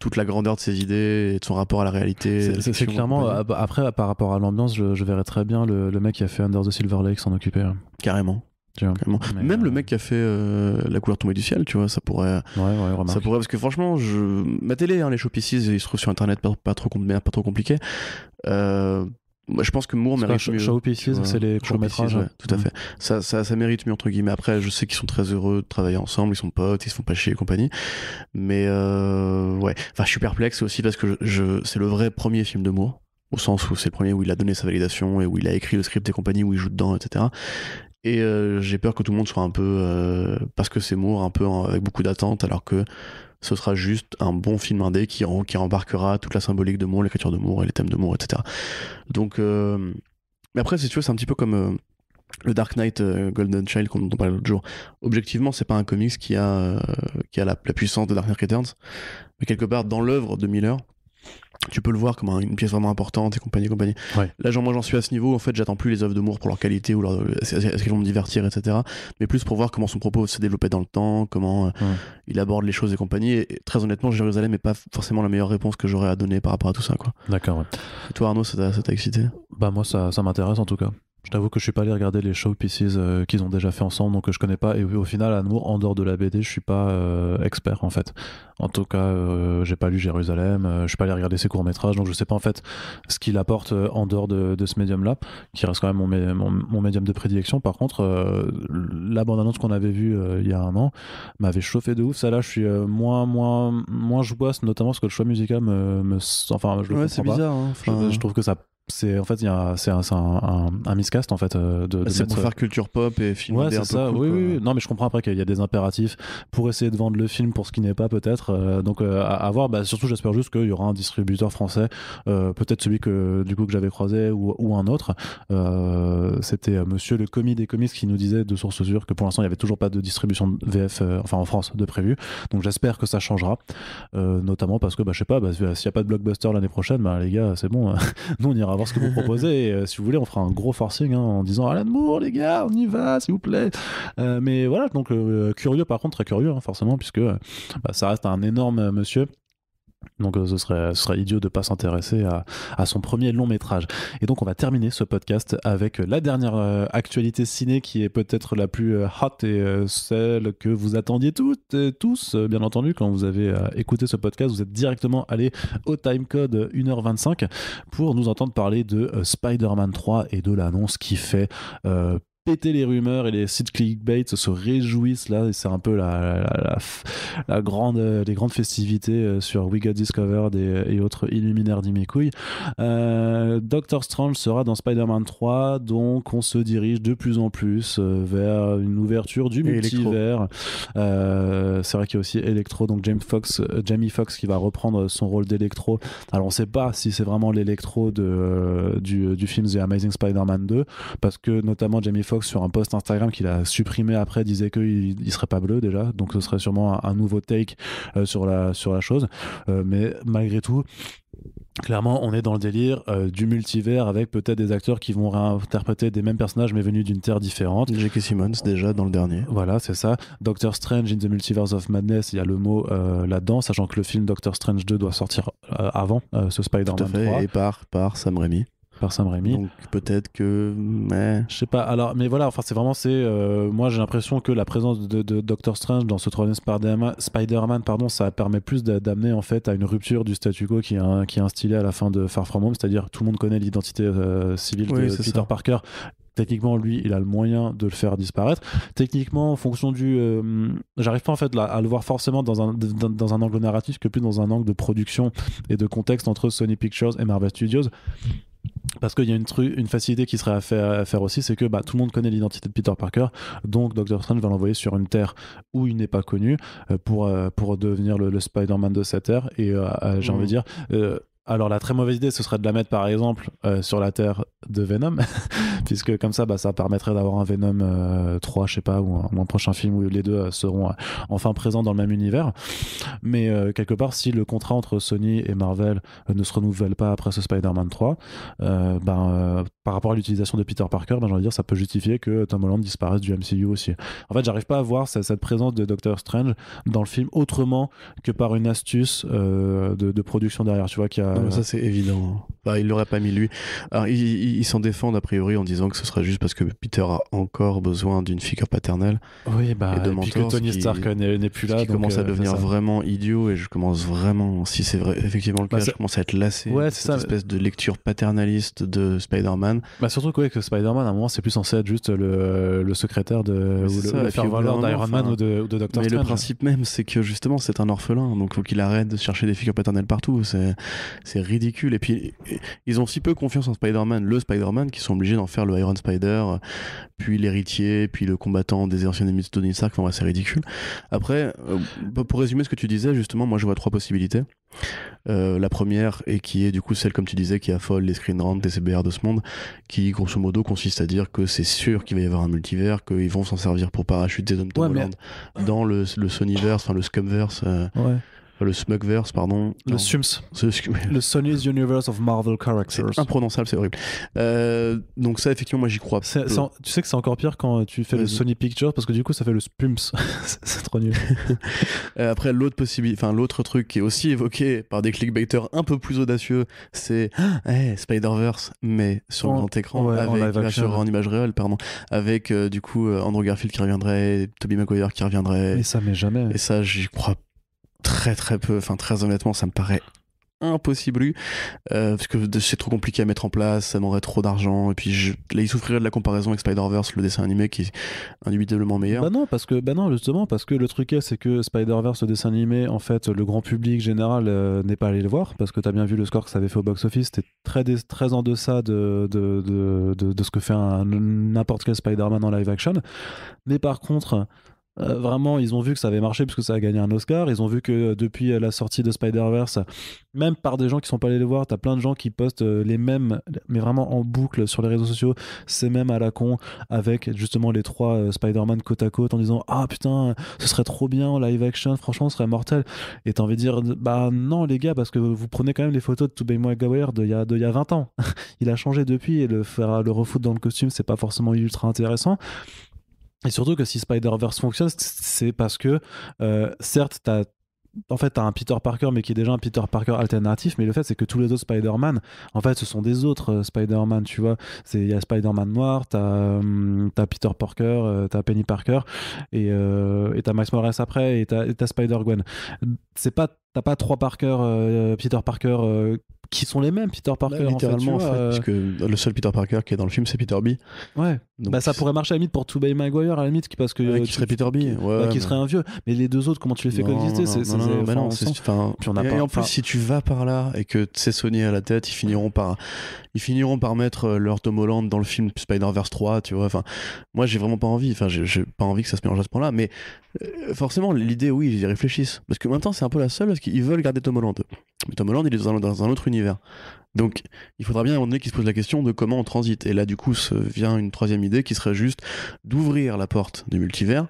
toute la grandeur de ses idées et de son rapport à la réalité. C'est clairement, ah, bah, après, par rapport à l'ambiance, je, verrais très bien le, mec qui a fait Under the Silver Lake s'en occuper. Hein. Carrément. Carrément. Même le euh, mec qui a fait euh, la couleur tombée du ciel, tu vois, ça pourrait. Ouais, ouais, ça pourrait parce que franchement, je... ma télé, hein, les 6 6, ils se trouvent sur internet, pas, trop, pas trop compliqué. Euh, je pense que Moore mérite mieux. c'est les courts métrages. tout à hein. fait. Ça, ça, ça, mérite mieux entre guillemets. Après, je sais qu'ils sont très heureux de travailler ensemble, ils sont potes, ils se font pas chier et compagnie. Mais euh, ouais, enfin, je suis perplexe aussi parce que je, c'est le vrai premier film de Moore au sens où c'est le premier où il a donné sa validation et où il a écrit le script et compagnie, où il joue dedans, etc. Et euh, j'ai peur que tout le monde soit un peu, euh, parce que c'est Moore, un peu avec beaucoup d'attente, alors que ce sera juste un bon film indé qui, qui embarquera toute la symbolique de Moore, l'écriture de Moore et les thèmes de Moore, etc. Donc, euh, mais après, si tu veux, c'est un petit peu comme le Dark Knight Golden Child qu'on on parlait l'autre jour, objectivement, c'est pas un comics qui a, qui a la, puissance de Dark Knight Returns, mais quelque part dans l'œuvre de Miller, tu peux le voir comme une pièce vraiment importante et compagnie compagnie là moi j'en suis à ce niveau en fait j'attends plus les œuvres de pour leur qualité ou leur est-ce qu'ils vont me divertir etc mais plus pour voir comment son propos s'est développé dans le temps comment euh, il aborde les choses et compagnie et, très honnêtement Jérusalem n'est pas forcément la meilleure réponse que j'aurais à donner par rapport à tout ça quoi d'accord toi Arnaud ça t'a excité bah moi ça, ça m'intéresse en tout cas je t'avoue que je suis pas allé regarder les showpieces pieces euh, qu'ils ont déjà fait ensemble, donc euh, je connais pas. Et au final, Amour, en dehors de la BD, je suis pas euh, expert en fait. En tout cas, j'ai pas lu Jérusalem, je suis pas allé regarder ses courts métrages, donc je sais pas en fait ce qu'il apporte en dehors de, ce médium-là, qui reste quand même mon, médium de prédilection. Par contre, la bande-annonce qu'on avait vue il y a un an m'avait chauffé de ouf. Ça là, je suis moins moins moins bosse notamment parce que le choix musical me, enfin je le ouais, comprends pas. Bizarre, hein, je, trouve que ça c'est en fait c'est un, un, un, miscast en fait euh, de, bah, c'est pour faire euh, culture pop et film ouais, c'est ça oui, oui, non mais je comprends après qu'il y a des impératifs pour essayer de vendre le film pour ce qui n'est pas peut-être euh, donc à, voir bah, surtout j'espère juste qu'il y aura un distributeur français peut-être celui que du coup que j'avais croisé ou, ou, un autre c'était monsieur le commis des commis qui nous disait de source sûre que pour l'instant il n'y avait toujours pas de distribution de VF enfin en France de prévu donc j'espère que ça changera notamment parce que bah, je sais pas bah, s'il n'y a pas de blockbuster l'année prochaine bah les gars c'est bon nous on ira voir ce que vous proposez. Et, euh, si vous voulez, on fera un gros forcing hein, en disant à Moore, les gars, on y va, s'il vous plaît. Euh, mais voilà, donc euh, curieux par contre, très curieux, hein, forcément, puisque bah, ça reste un énorme monsieur. Donc euh, ce serait, idiot de ne pas s'intéresser à, son premier long métrage. Et donc on va terminer ce podcast avec la dernière euh, actualité ciné qui est peut-être la plus euh, hot et celle que vous attendiez toutes et tous, bien entendu, quand vous avez écouté ce podcast, vous êtes directement allé au timecode 1h25 pour nous entendre parler de Spider-Man 3 et de l'annonce qui fait péter les rumeurs et les sites clickbait se réjouissent là et c'est un peu la, grande euh, les grandes festivités euh, sur We Got Discovered et, euh, autres illuminaires mes euh, Doctor Strange sera dans Spider-Man 3 donc on se dirige de plus en plus vers une ouverture du multivers c'est vrai qu'il y a aussi Electro donc Jamie Fox, Jamie fox qui va reprendre son rôle d'Electro alors on sait pas si c'est vraiment l'Electro du, du film The Amazing Spider-Man 2 parce que notamment Jamie Fox sur un post Instagram qu'il a supprimé après disait qu'il il serait pas bleu déjà, donc ce serait sûrement un, nouveau take euh, sur, la, sur la chose. Euh, mais malgré tout, clairement, on est dans le délire euh, du multivers avec peut-être des acteurs qui vont réinterpréter des mêmes personnages mais venus d'une terre différente. J.K. Simmons déjà dans le dernier. Voilà, c'est ça. Doctor Strange in the Multiverse of Madness, il y a le mot là-dedans, sachant que le film Doctor Strange 2 doit sortir avant ce Spider-Man 3. Et par, par Sam Raimi par Sam Raimi Donc peut-être que. Mais... Je sais pas. Alors, mais voilà, enfin, c'est vraiment. c'est euh, moi, j'ai l'impression que la présence de, de, Doctor Strange dans ce troisième Spider-Man, pardon, ça permet plus d'amener en fait à une rupture du statu quo qui est, qui est instillé à la fin de Far From Home, c'est-à-dire tout le monde connaît l'identité euh, civile de Peter Parker techniquement lui il a le moyen de le faire disparaître techniquement en fonction du euh, j'arrive pas en fait à le voir forcément dans dans, un angle narratif que plus dans un angle de production et de contexte entre Sony Pictures et Marvel Studios parce qu'il y a une, facilité qui serait à faire, faire aussi, c'est que bah, tout le monde connaît l'identité de Peter Parker, donc Doctor Strange va l'envoyer sur une terre où il n'est pas connu euh, euh, pour, devenir le, Spider-Man de cette terre. Et euh, j'ai envie de mmh. dire, alors la très mauvaise idée, ce serait de la mettre par exemple euh, sur la Terre de Venom, puisque comme ça, bah, ça permettrait d'avoir un Venom 3, euh, je sais pas, ou un, prochain film où les deux euh, seront enfin présents dans le même univers. Mais quelque part, si le contrat entre Sony et Marvel ne se renouvelle pas après ce Spider-Man 3, ben, par rapport à l'utilisation de Peter Parker, ben, j'ai envie dire, ça peut justifier que Tom Holland disparaisse du MCU aussi. En fait, j'arrive pas à voir cette, présence de Doctor Strange dans le film autrement que par une astuce de, production derrière, tu vois, qui a ah, ça c'est évident. Bah, il l'aurait pas mis lui. Alors, ils s'en défendent a priori en disant que ce sera juste parce que Peter a encore besoin d'une figure paternelle. Oui, bah, et, que Tony Stark n'est plus là. Ce commence à euh, devenir vraiment idiot et je commence vraiment, si c'est vrai, effectivement le bah, cas, je commence à être lassé ouais, de cette espèce de lecture paternaliste de Spider-Man. Bah, surtout quoi, que Spider-Man, à un moment, c'est plus censé être juste le, secrétaire de, ou le, d'Iron Man ou de, de Doctor mais Strange. Mais le principe même, c'est que justement, c'est un orphelin, donc faut qu'il arrête de chercher des figures paternelles partout. C'est c'est ridicule. Et puis, ils ont si peu confiance en Spider-Man, le Spider-Man, qu'ils sont obligés d'en faire le Iron Spider, puis l'héritier, puis le combattant des anciens ennemis de Tony Stark. Enfin, c'est ridicule. Après, euh, pour résumer ce que tu disais, justement, moi, je vois trois possibilités. Euh, la première, et qui est du coup celle, comme tu disais, qui affole les screen rant, des CBR de ce monde, qui grosso modo consiste à dire que c'est sûr qu'il va y avoir un multivers, qu'ils vont s'en servir pour parachuter des ouais, Holland dans le, le Sonyverse, enfin le Scumverse. Euh, le Smugverse, pardon. Le Sums. le Sony's Universe of Marvel Characters. C'est imprononçable, c'est horrible. Euh, donc ça, effectivement, moi j'y crois. tu sais que c'est encore pire quand tu fais le Sony Pictures parce que du coup ça fait le Spums. c'est trop nul. Euh, après, l'autre possibilité, enfin l'autre truc qui est aussi évoqué par des clickbaiters un peu plus audacieux, c'est eh, Spider-Verse, mais sur grand écran, avec, en, image réelle, pardon, avec euh, du coup Andrew Garfield qui reviendrait, Tobey Maguire qui reviendrait. Et ça, mais jamais. Et ça, j'y crois très très peu. Enfin, très honnêtement, ça me paraît impossible euh, parce que c'est trop compliqué à mettre en place ça m'aurait trop d'argent et puis je... les il souffrirait de la comparaison avec Spider-Verse le dessin animé qui est indubitablement meilleur bah non parce que bah non justement parce que le truc est c'est que Spider-Verse le dessin animé en fait le grand public général euh, n'est pas allé le voir parce que t'as bien vu le score que ça avait fait au box-office c'était très, très en deçà de, de, de ce que fait n'importe quel Spider-Man en live action mais par contre euh, vraiment, ils ont vu que ça avait marché puisque ça a gagné un Oscar. Ils ont vu que euh, depuis la sortie de Spider-Verse, même par des gens qui sont pas allés le voir, t'as plein de gens qui postent euh, les mêmes, mais vraiment en boucle sur les réseaux sociaux, ces mêmes à la con, avec justement les trois Spider-Man côte à côte en disant Ah putain, ce serait trop bien en live action, franchement, ce serait mortel. Et t'as envie de dire Bah non, les gars, parce que vous prenez quand même les photos de Tobey Maguire d'il y, a, y a 20 ans. Il a changé depuis et le, faire, le refoutre dans le costume, c'est pas forcément ultra intéressant. Et surtout que si Spider-Verse fonctionne, c'est parce que, euh, certes, t'as en fait, t'as un Peter Parker, mais qui est déjà un Peter Parker alternatif. Mais le fait, c'est que tous les autres Spider-Man, en fait, ce sont des autres euh, Spider-Man, tu vois. Il y a Spider-Man noir, t'as hum, as Peter Parker, euh, t'as Penny Parker, et euh, t'as Max Morris après, et t'as Spider-Gwen. C'est pas. T'as pas trois Parker, Peter Parker qui sont les mêmes Peter Parker bah, en fait, en fait euh, le seul Peter Parker qui est dans le film c'est Peter B ouais bah ça pourrait marcher à limite pour Tobey Maguire à la limite parce que qui serait Peter B qui, ouais, serait un vieux mais les deux autres comment tu les fais coexister c'est et en plus si tu vas par là et que c'est Sony à la tête ils finiront par ils finiront par mettre euh, leur Tom Holland dans le film Spider-Verse 3 tu vois enfin moi j'ai vraiment pas envie enfin j'ai pas envie que ça se mélange à ce point là mais euh, forcément l'idée oui ils y réfléchissent parce que maintenant c'est un peu la seule parce qu'ils veulent garder Tom Holland mais Tom Holland, il est dans un, autre univers. Donc, il faudra bien à moment qu'il se pose la question de comment on transite. Et là, du coup, se vient une troisième idée qui serait juste d'ouvrir la porte du multivers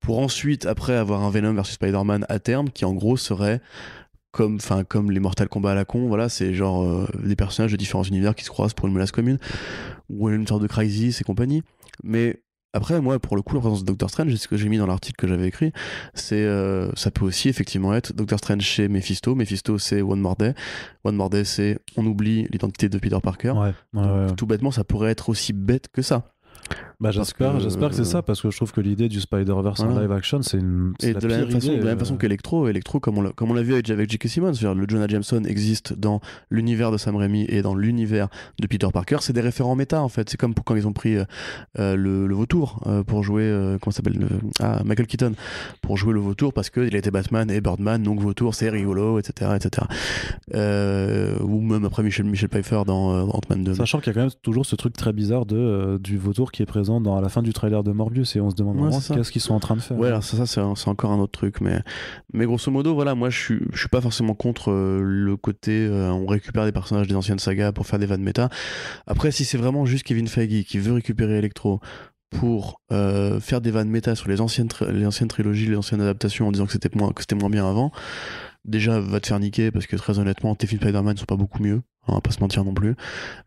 pour ensuite, après, avoir un Venom versus Spider-Man à terme qui, en gros, serait comme, enfin, comme les Mortal Kombat à la con. Voilà, c'est genre euh, des personnages de différents univers qui se croisent pour une menace commune ou une sorte de crisis et compagnie. Mais après, moi, pour le coup, la présence de Doctor Strange, c'est ce que j'ai mis dans l'article que j'avais écrit, c'est euh, ça peut aussi effectivement être Doctor Strange chez Mephisto. Mephisto, c'est One More Day. One More Day, c'est on oublie l'identité de Peter Parker. Tout bêtement, ça pourrait être aussi bête que ça. Bah, j'espère, que... j'espère que c'est ça, parce que je trouve que l'idée du Spider-Verse en live action, c'est une. Et la de, la pire façon, idée, de, la même façon, euh. qu'Electro, Electro, comme on l'a vu avec, avec J.K. Simmons, le Jonah Jameson existe dans l'univers de Sam Raimi et dans l'univers de Peter Parker, c'est des référents méta en fait. C'est comme pour quand ils ont pris euh, euh, le, vautour pour jouer, comment s'appelle ah, Michael Keaton, pour jouer le vautour parce qu'il était Batman et Birdman, donc vautour c'est rigolo, etc. etc. ou même après Michel, Michel Pfeiffer dans Ant-Man 2. Sachant qu'il y a quand même toujours ce truc très bizarre de, du vautour qui est présent dans, à la fin du trailer de Morbius et on se demande qu'est-ce qu'ils sont en train de faire. Ouais, alors ça, c'est encore un autre truc. Mais, mais grosso modo, voilà, moi je suis, je suis pas forcément contre euh, le côté euh, on récupère des personnages des anciennes sagas pour faire des vannes méta. Après, si c'est vraiment juste Kevin Feige qui veut récupérer Electro pour euh, faire des vannes méta sur les anciennes, les anciennes trilogies, les anciennes adaptations en disant que c'était moins, que moins bien avant, déjà va te faire niquer parce que très honnêtement, tes films Spider-Man sont pas beaucoup mieux on va pas se mentir non plus.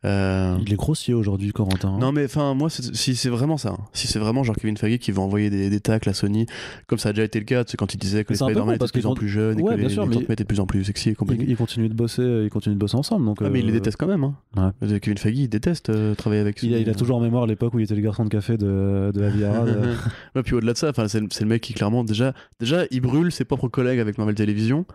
Euh, il est grossier aujourd'hui, Corentin. Hein. Non, mais enfin, moi, si c'est vraiment ça, hein. si c'est vraiment genre Kevin Feige qui veut envoyer des, des, tacles à Sony, comme ça a déjà été le cas, c'est quand il disait que les Spider-Man étaient de plus en plus jeunes et que les, étaient de plus en plus sexy et Ils, continuent de bosser, euh, ils continuent de bosser ensemble. Donc, ah, mais il les euh, déteste quand même. Hein. Kevin Feige, il déteste travailler avec. Il il a, toujours en mémoire l'époque où il était le garçon de café de, de Aviara. de... puis au-delà de ça, c'est le mec qui clairement déjà, déjà, il brûle ses propres collègues avec Marvel Television.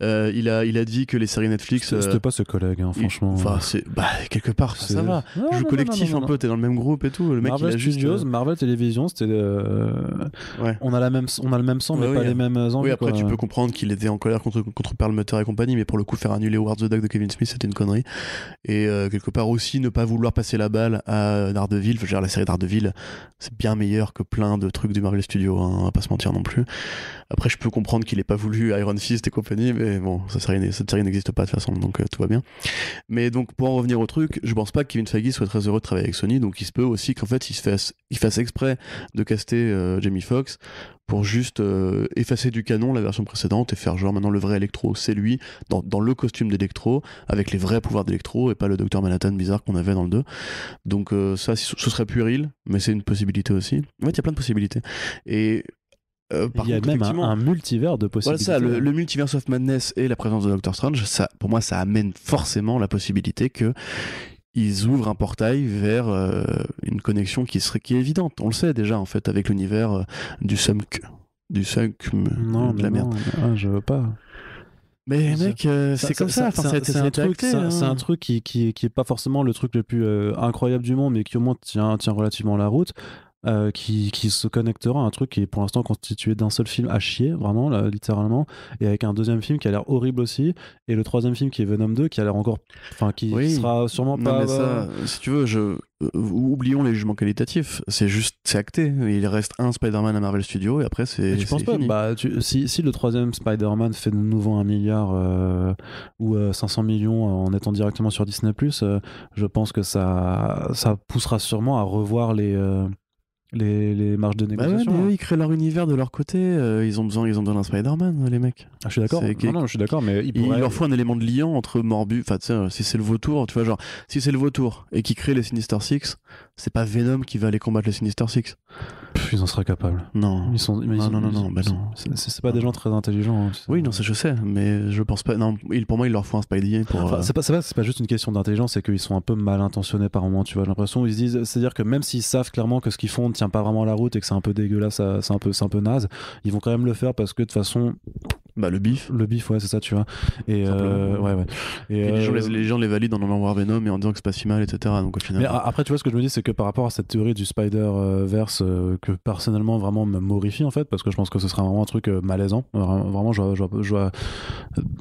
il a, il a dit que les séries Netflix. C'était pas ce collègue. Hein, Enfin, c'est bah, quelque part, ah, ça va. Jeu collectif un peu, t'es dans le même groupe et tout. Le mec, Marvel Studios, euh, Marvel Télévision, c'était. Euh, on a la même, on a le même sang, mais pas les mêmes envies. Oui, après, tu peux comprendre qu'il était en colère contre contre et compagnie, mais pour le coup, faire annuler War the Duck de Kevin Smith, c'était une connerie. Et euh, quelque part aussi, ne pas vouloir passer la balle à Daredevil. Enfin, la série Daredevil, c'est bien meilleur que plein de trucs du Marvel Studios. Hein, on va pas se mentir non plus. Après, je peux comprendre qu'il n'ait pas voulu Iron Fist et compagnie, mais bon, cette série, cette série n'existe pas de toute façon, donc euh, tout va bien. Mais donc, pour en revenir au truc, je pense pas que Kevin Feige soit très heureux de travailler avec Sony, donc il se peut aussi qu'en fait, il, se fasse, il fasse exprès de caster euh, Jamie Foxx pour juste euh, effacer du canon la version précédente et faire genre maintenant le vrai Electro, c'est lui, dans, le costume d'Electro, avec les vrais pouvoirs d'Electro et pas le Docteur Manhattan bizarre qu'on avait dans le 2. Donc ça, ce serait puéril, mais c'est une possibilité aussi. En fait, il y a plein de possibilités. Et euh, il y a même un, multivers de possibilités. Voilà ça, le, multivers multiverse of Madness et la présence de Doctor Strange, ça, pour moi, ça amène forcément la possibilité que ils ouvrent un portail vers euh, une connexion qui serait qui est évidente. On le sait déjà en fait avec l'univers euh, du Sunk, du Sunk, mm, non, de la merde. Ah, je veux pas. Mais mec, c'est comme ça. c'est un, truc qui, qui, est pas forcément le truc le plus incroyable du monde, mais qui au moins tient, tient relativement la route. Euh, qui, qui, se connectera à un truc qui est pour l'instant constitué d'un seul film à chier, vraiment, là, littéralement, et avec un deuxième film qui a l'air horrible aussi, et le troisième film qui est Venom 2 qui a l'air encore. Enfin, qui sera sûrement pas. ça, euh, si tu veux, je... Euh, oublions les jugements qualitatifs, c'est juste, c'est acté. Il reste un Spider-Man à Marvel Studios, et après, c'est. Tu penses pas Bah, si, si, le troisième Spider-Man fait de nouveau un milliard ou 500 millions en étant directement sur Disney, je pense que ça, ça poussera sûrement à revoir les les, les marges de bah négociation. Hein. ils créent leur univers de leur côté. Euh, ils ont besoin, ils ont besoin d'un Spider-Man, les mecs. Ah, je suis d'accord. Non, je suis d'accord, mais il, leur faut un élément de lien entre Morbu. Enfin, euh, si c'est le vautour, tu vois, genre, si c'est le vautour et qui crée les Sinister Six, c'est pas Venom qui va aller combattre les Sinister Six. ils en seraient capables. Non. Ils sont, non, non, non, bah non, non. C'est pas des gens très intelligents. Hein, oui, non, ça je sais, mais je pense pas. Non, pour moi, ils leur font un Spidey. Pour, enfin, euh, C'est pas, juste une question d'intelligence, c'est qu'ils sont un peu mal intentionnés par moment, tu vois. l'impression ils disent, c'est-à-dire que même s'ils savent clairement que ce qu'ils font ne tient pas vraiment la route et que c'est un peu dégueulasse, euh, c'est un, peu, un peu naze, ils vont quand même le faire parce que de toute façon, bah, le bif. Le bif, ouais, c'est ça, tu vois. Et, euh, Et, euh, les, gens, les, valident en allant voir Venom et en disant que c'est pas si mal, etc. Donc, après, tu vois, ce que je me dis, c'est que par rapport à cette théorie du Spider-Verse, euh, que personnellement, vraiment me morifie, en fait, parce que je pense que ce sera vraiment un truc malaisant. Vraiment, je vois.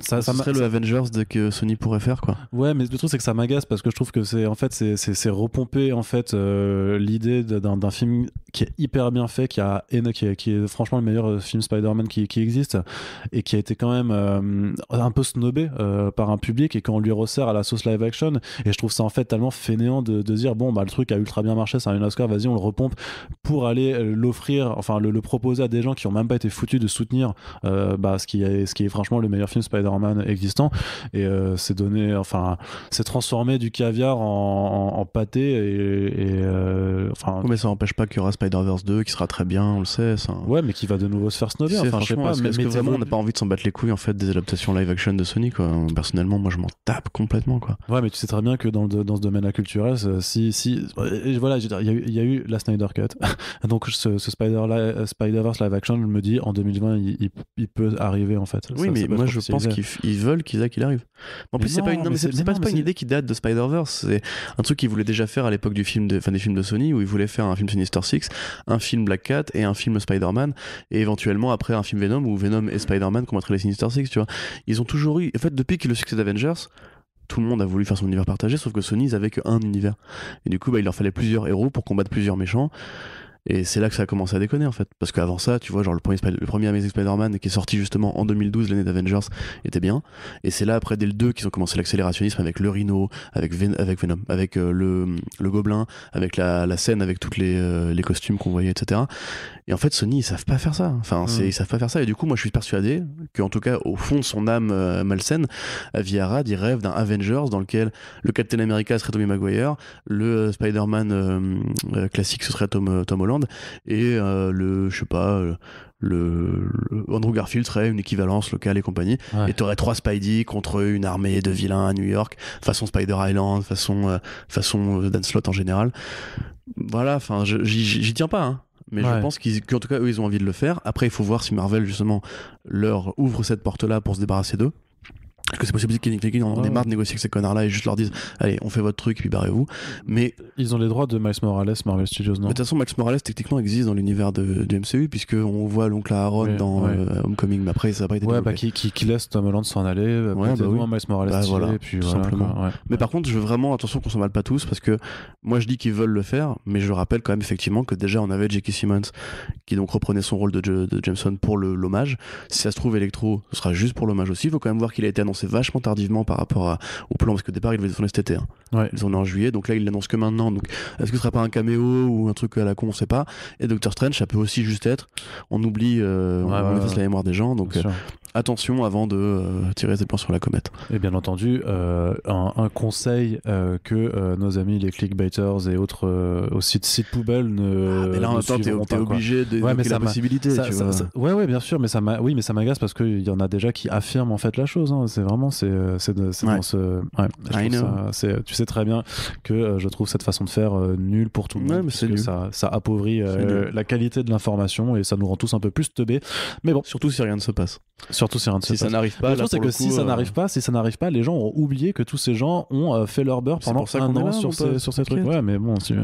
ça, serait le Avengers de que Sony pourrait faire, quoi. Ouais, mais le truc, c'est que ça m'agace parce que je trouve que c'est, en fait, c'est repomper, en fait, l'idée d'un film qui est hyper bien fait, qui, a, est, qui est franchement le meilleur film Spider-Man qui, qui existe et qui a été quand même euh, un peu snobé euh, par un public et quand on lui resserre à la sauce live action. Et je trouve ça en fait tellement fainéant de, dire bon, bah le truc a ultra bien marché, c'est un Oscar, vas-y, on le repompe pour aller euh, l'offrir, enfin le, proposer à des gens qui ont même pas été foutus de soutenir bah, ce, qui est, ce qui est franchement le meilleur film Spider-Man existant. Et c'est donné, enfin, c'est transformé du caviar en, pâté et. enfin, mais ça n'empêche pas qu'il y aura Spider-Verse 2 qui sera très bien, on le sait. Ça. Ouais, mais qui va de nouveau se faire snobber. Enfin, je sais pas, vraiment on n'a pas envie s'en battre les couilles en fait des adaptations live action de Sony quoi. Personnellement, moi je m'en tape complètement quoi. Ouais, mais tu sais très bien que dans, dans ce domaine-là culturel, euh, si si voilà, il y, a eu la Snyder Cut. Donc ce, Spider euh, Spider Verse live action, me dit en 2020, il, peut arriver en fait. Oui, mais moi je pense qu'ils veulent qu'il arrive. En plus, c'est pas une, pas, une idée qui date de Spider Verse. C'est un truc qu'ils voulaient déjà faire à l'époque du film, des films de Sony où ils voulaient faire un film Sinister Six, un film Black Cat et un film Spider-Man et éventuellement après un film Venom où Venom et Spider-Man Combattre les Sinister Six, tu vois. Ils ont toujours eu. En fait, depuis que le succès d'Avengers, tout le monde a voulu faire son univers partagé, sauf que Sony, ils avaient qu'un univers. Et du coup, bah, il leur fallait plusieurs héros pour combattre plusieurs méchants. Et c'est là que ça a commencé à déconner en fait. Parce qu'avant ça, tu vois, genre le premier, le premier Amazing Spider-Man qui est sorti justement en 2012, l'année d'Avengers, était bien. Et c'est là après, dès le 2, qu'ils ont commencé l'accélérationnisme avec le Rhino, avec, avec Venom, avec euh, le, le, Gobelin, avec la, scène, avec tous les, euh, les, costumes qu'on voyait, etc. Et en fait, Sony, ils savent pas faire ça. Enfin, mm. ils savent pas faire ça. Et du coup, moi, je suis persuadé qu'en tout cas, au fond de son âme euh, malsaine, Viara il rêve d'un Avengers dans lequel le Captain America serait Tommy Maguire, le Spider-Man classique, ce serait Tom, Tom Holland et euh, le je sais pas euh, le, Andrew Garfield serait une équivalence locale et compagnie et aurais trois Spidey contre une armée de vilains à New York façon Spider Island façon euh, façon Dan Slott en général voilà enfin j'y tiens pas hein. mais je pense qu'en tout cas eux ils ont envie de le faire après il faut voir si Marvel justement leur ouvre cette porte là pour se débarrasser d'eux que c'est possible qu'ils qu en aient marre de négocier avec ces connards-là et juste leur disent allez on fait votre truc puis barrez-vous mais ils ont les droits de Miles Morales Marvel Studios non de toute façon Miles Morales techniquement existe dans l'univers du MCU puisque on voit l'oncle Aaron dans euh, Homecoming mais après ça n'a pas été ouais, bah, qui, qui, laisse Tom Holland s'en aller Morales mais par contre je veux vraiment attention qu'on s'en mêle pas tous parce que moi je dis qu'ils veulent le faire mais je rappelle quand même effectivement que déjà on avait Jackie Simmons qui donc reprenait son rôle de, de Jameson pour l'hommage si ça se trouve Electro ce sera juste pour l'hommage aussi il faut quand même voir qu'il a été annoncé c'est vachement tardivement par rapport au plan, parce que départ, ils devaient tourner hein. cet été. Ils en ont en juillet, donc là, ils l'annoncent que maintenant. Donc, est-ce que ce sera pas un caméo ou un truc à la con On sait pas. Et Doctor Strange, ça peut aussi juste être, on oublie, euh, la mémoire des gens. Donc, attention avant de euh, tirer ses points sur la comète. Et bien entendu, euh, un, conseil euh, que nos amis les clickbaiters et autres aussi de sites poubelles ne. Ah, mais là, en même temps, t'es, obligé de ouais, la possibilité. ouais, ouais, bien sûr, mais ça, m'a... oui, mais ça m'agace parce qu'il y en a déjà qui affirment en fait la chose. Hein. C'est vraiment, c'est, ouais. tu sais très bien que je trouve cette façon de faire nulle pour tout le monde. Mais c'est ça, appauvrit la qualité de l'information et ça nous rend tous un peu plus teubés. Mais bon. Surtout si rien ne se passe. Surtout si rien si ça n'arrive pas. Le truc, c'est que si ça euh, n'arrive pas, si ça n'arrive pas, les gens ont oublié que tous ces gens ont euh, fait leur beurre pendant un an sur ces, sur ces trucs. Ouais, mais bon, si. Euh,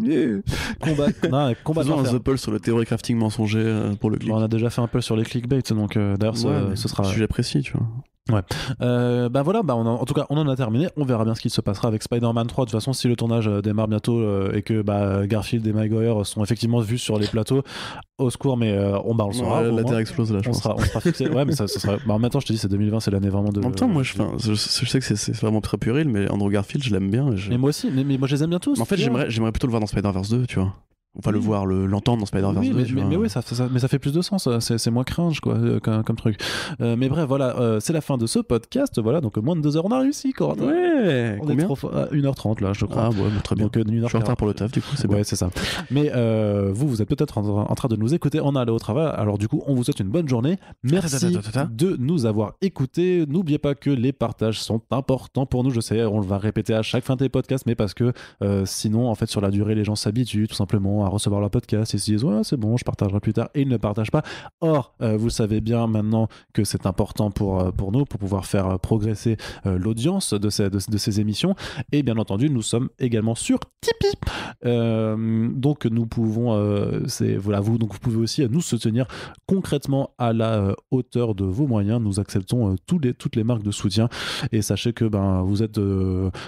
combat, non, combat Faisons un pull sur le théorie crafting mensonger pour le clic. on a déjà fait un pull sur les clickbaits donc d'ailleurs, ouais, ce sera. Sujet précis, tu vois. Ouais. Euh, bah voilà, bah en tout cas, on en a terminé. On verra bien ce qui se passera avec Spider-Man 3. De toute façon, si le tournage euh, démarre bientôt euh, et que bah, Garfield et Maguire sont effectivement vus sur les plateaux, au secours, mais on, parlera bah, le la terre explose là, je pense. Sera, on sera mais ça, sera... bah, en je te dis, c'est 2020, c'est l'année vraiment de. En même temps, moi, je, sais que c'est vraiment très puril mais Andrew Garfield, je l'aime bien. Mais moi aussi, mais, mais, moi, je les aime bien tous. en fait, j'aimerais plutôt le voir dans Spider-Verse 2, tu vois. Enfin, le voir, l'entendre dans Spider-Verse oui, Mais, oui, ça, mais ça fait plus de sens. Hein. C'est moins cringe, quoi, euh, comme, truc. Euh, mais bref, voilà, euh, c'est la fin de ce podcast. Voilà, donc moins de deux heures, on a réussi, quoi on est 1h30, là, je crois. Ah, très bien. Donc, Je suis en retard pour le taf, du coup, c'est Ouais, c'est ça. Mais vous, vous êtes peut-être en, train de nous écouter en allant au travail. Alors, du coup, on vous souhaite une bonne journée. Merci de nous avoir écoutés. N'oubliez pas que les partages sont importants pour nous. Je sais, on le va répéter à chaque fin des podcasts, mais parce que sinon, en fait, sur la durée, les gens s'habituent tout simplement à recevoir leur podcast, et se disent ouais c'est bon, je partagerai plus tard, et ils ne partagent pas. Or, euh, vous savez bien maintenant que c'est important pour, euh, pour nous, pour pouvoir faire euh, progresser l'audience de ces, de, ces émissions, et bien entendu, nous sommes également sur Tipeee. donc nous pouvons, c'est voilà, vous, donc vous pouvez aussi nous soutenir concrètement à la hauteur de vos moyens. Nous acceptons tous les, toutes les marques de soutien, et sachez que ben, vous êtes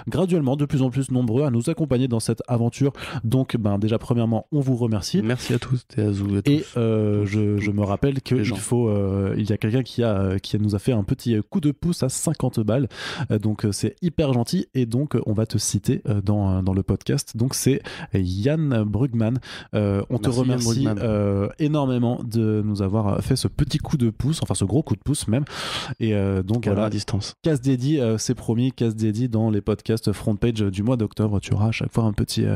graduellement de plus en plus nombreux à nous accompagner dans cette aventure. Donc ben, déjà, premièrement, on vous remercie. Merci à tous et euh, je, me rappelle qu'il faut, euh, il y a quelqu'un qui a, qui nous a fait un petit coup de pouce à 50 balles. Euh, donc c'est hyper gentil et donc on va te citer dans, dans le podcast. Donc c'est Yann Brugman. on te remercie énormément de nous avoir fait ce petit coup de pouce, enfin ce gros coup de pouce même. Et donc voilà, à distance. Casse dédié, c'est promis, casse dédié dans les podcasts front page du mois d'octobre. Tu auras à chaque fois un petit,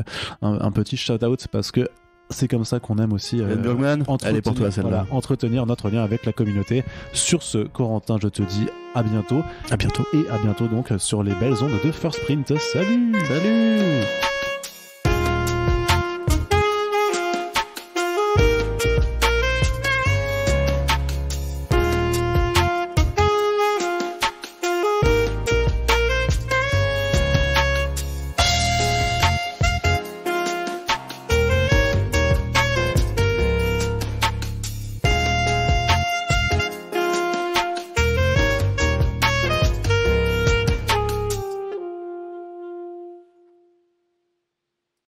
un petit shout out parce que c'est comme ça qu'on aime aussi euh, entretenir, entretenir notre lien avec la communauté. Sur ce, Corentin, je te dis à bientôt. À bientôt. Et à bientôt donc sur les belles ondes de First Print. Salut Salut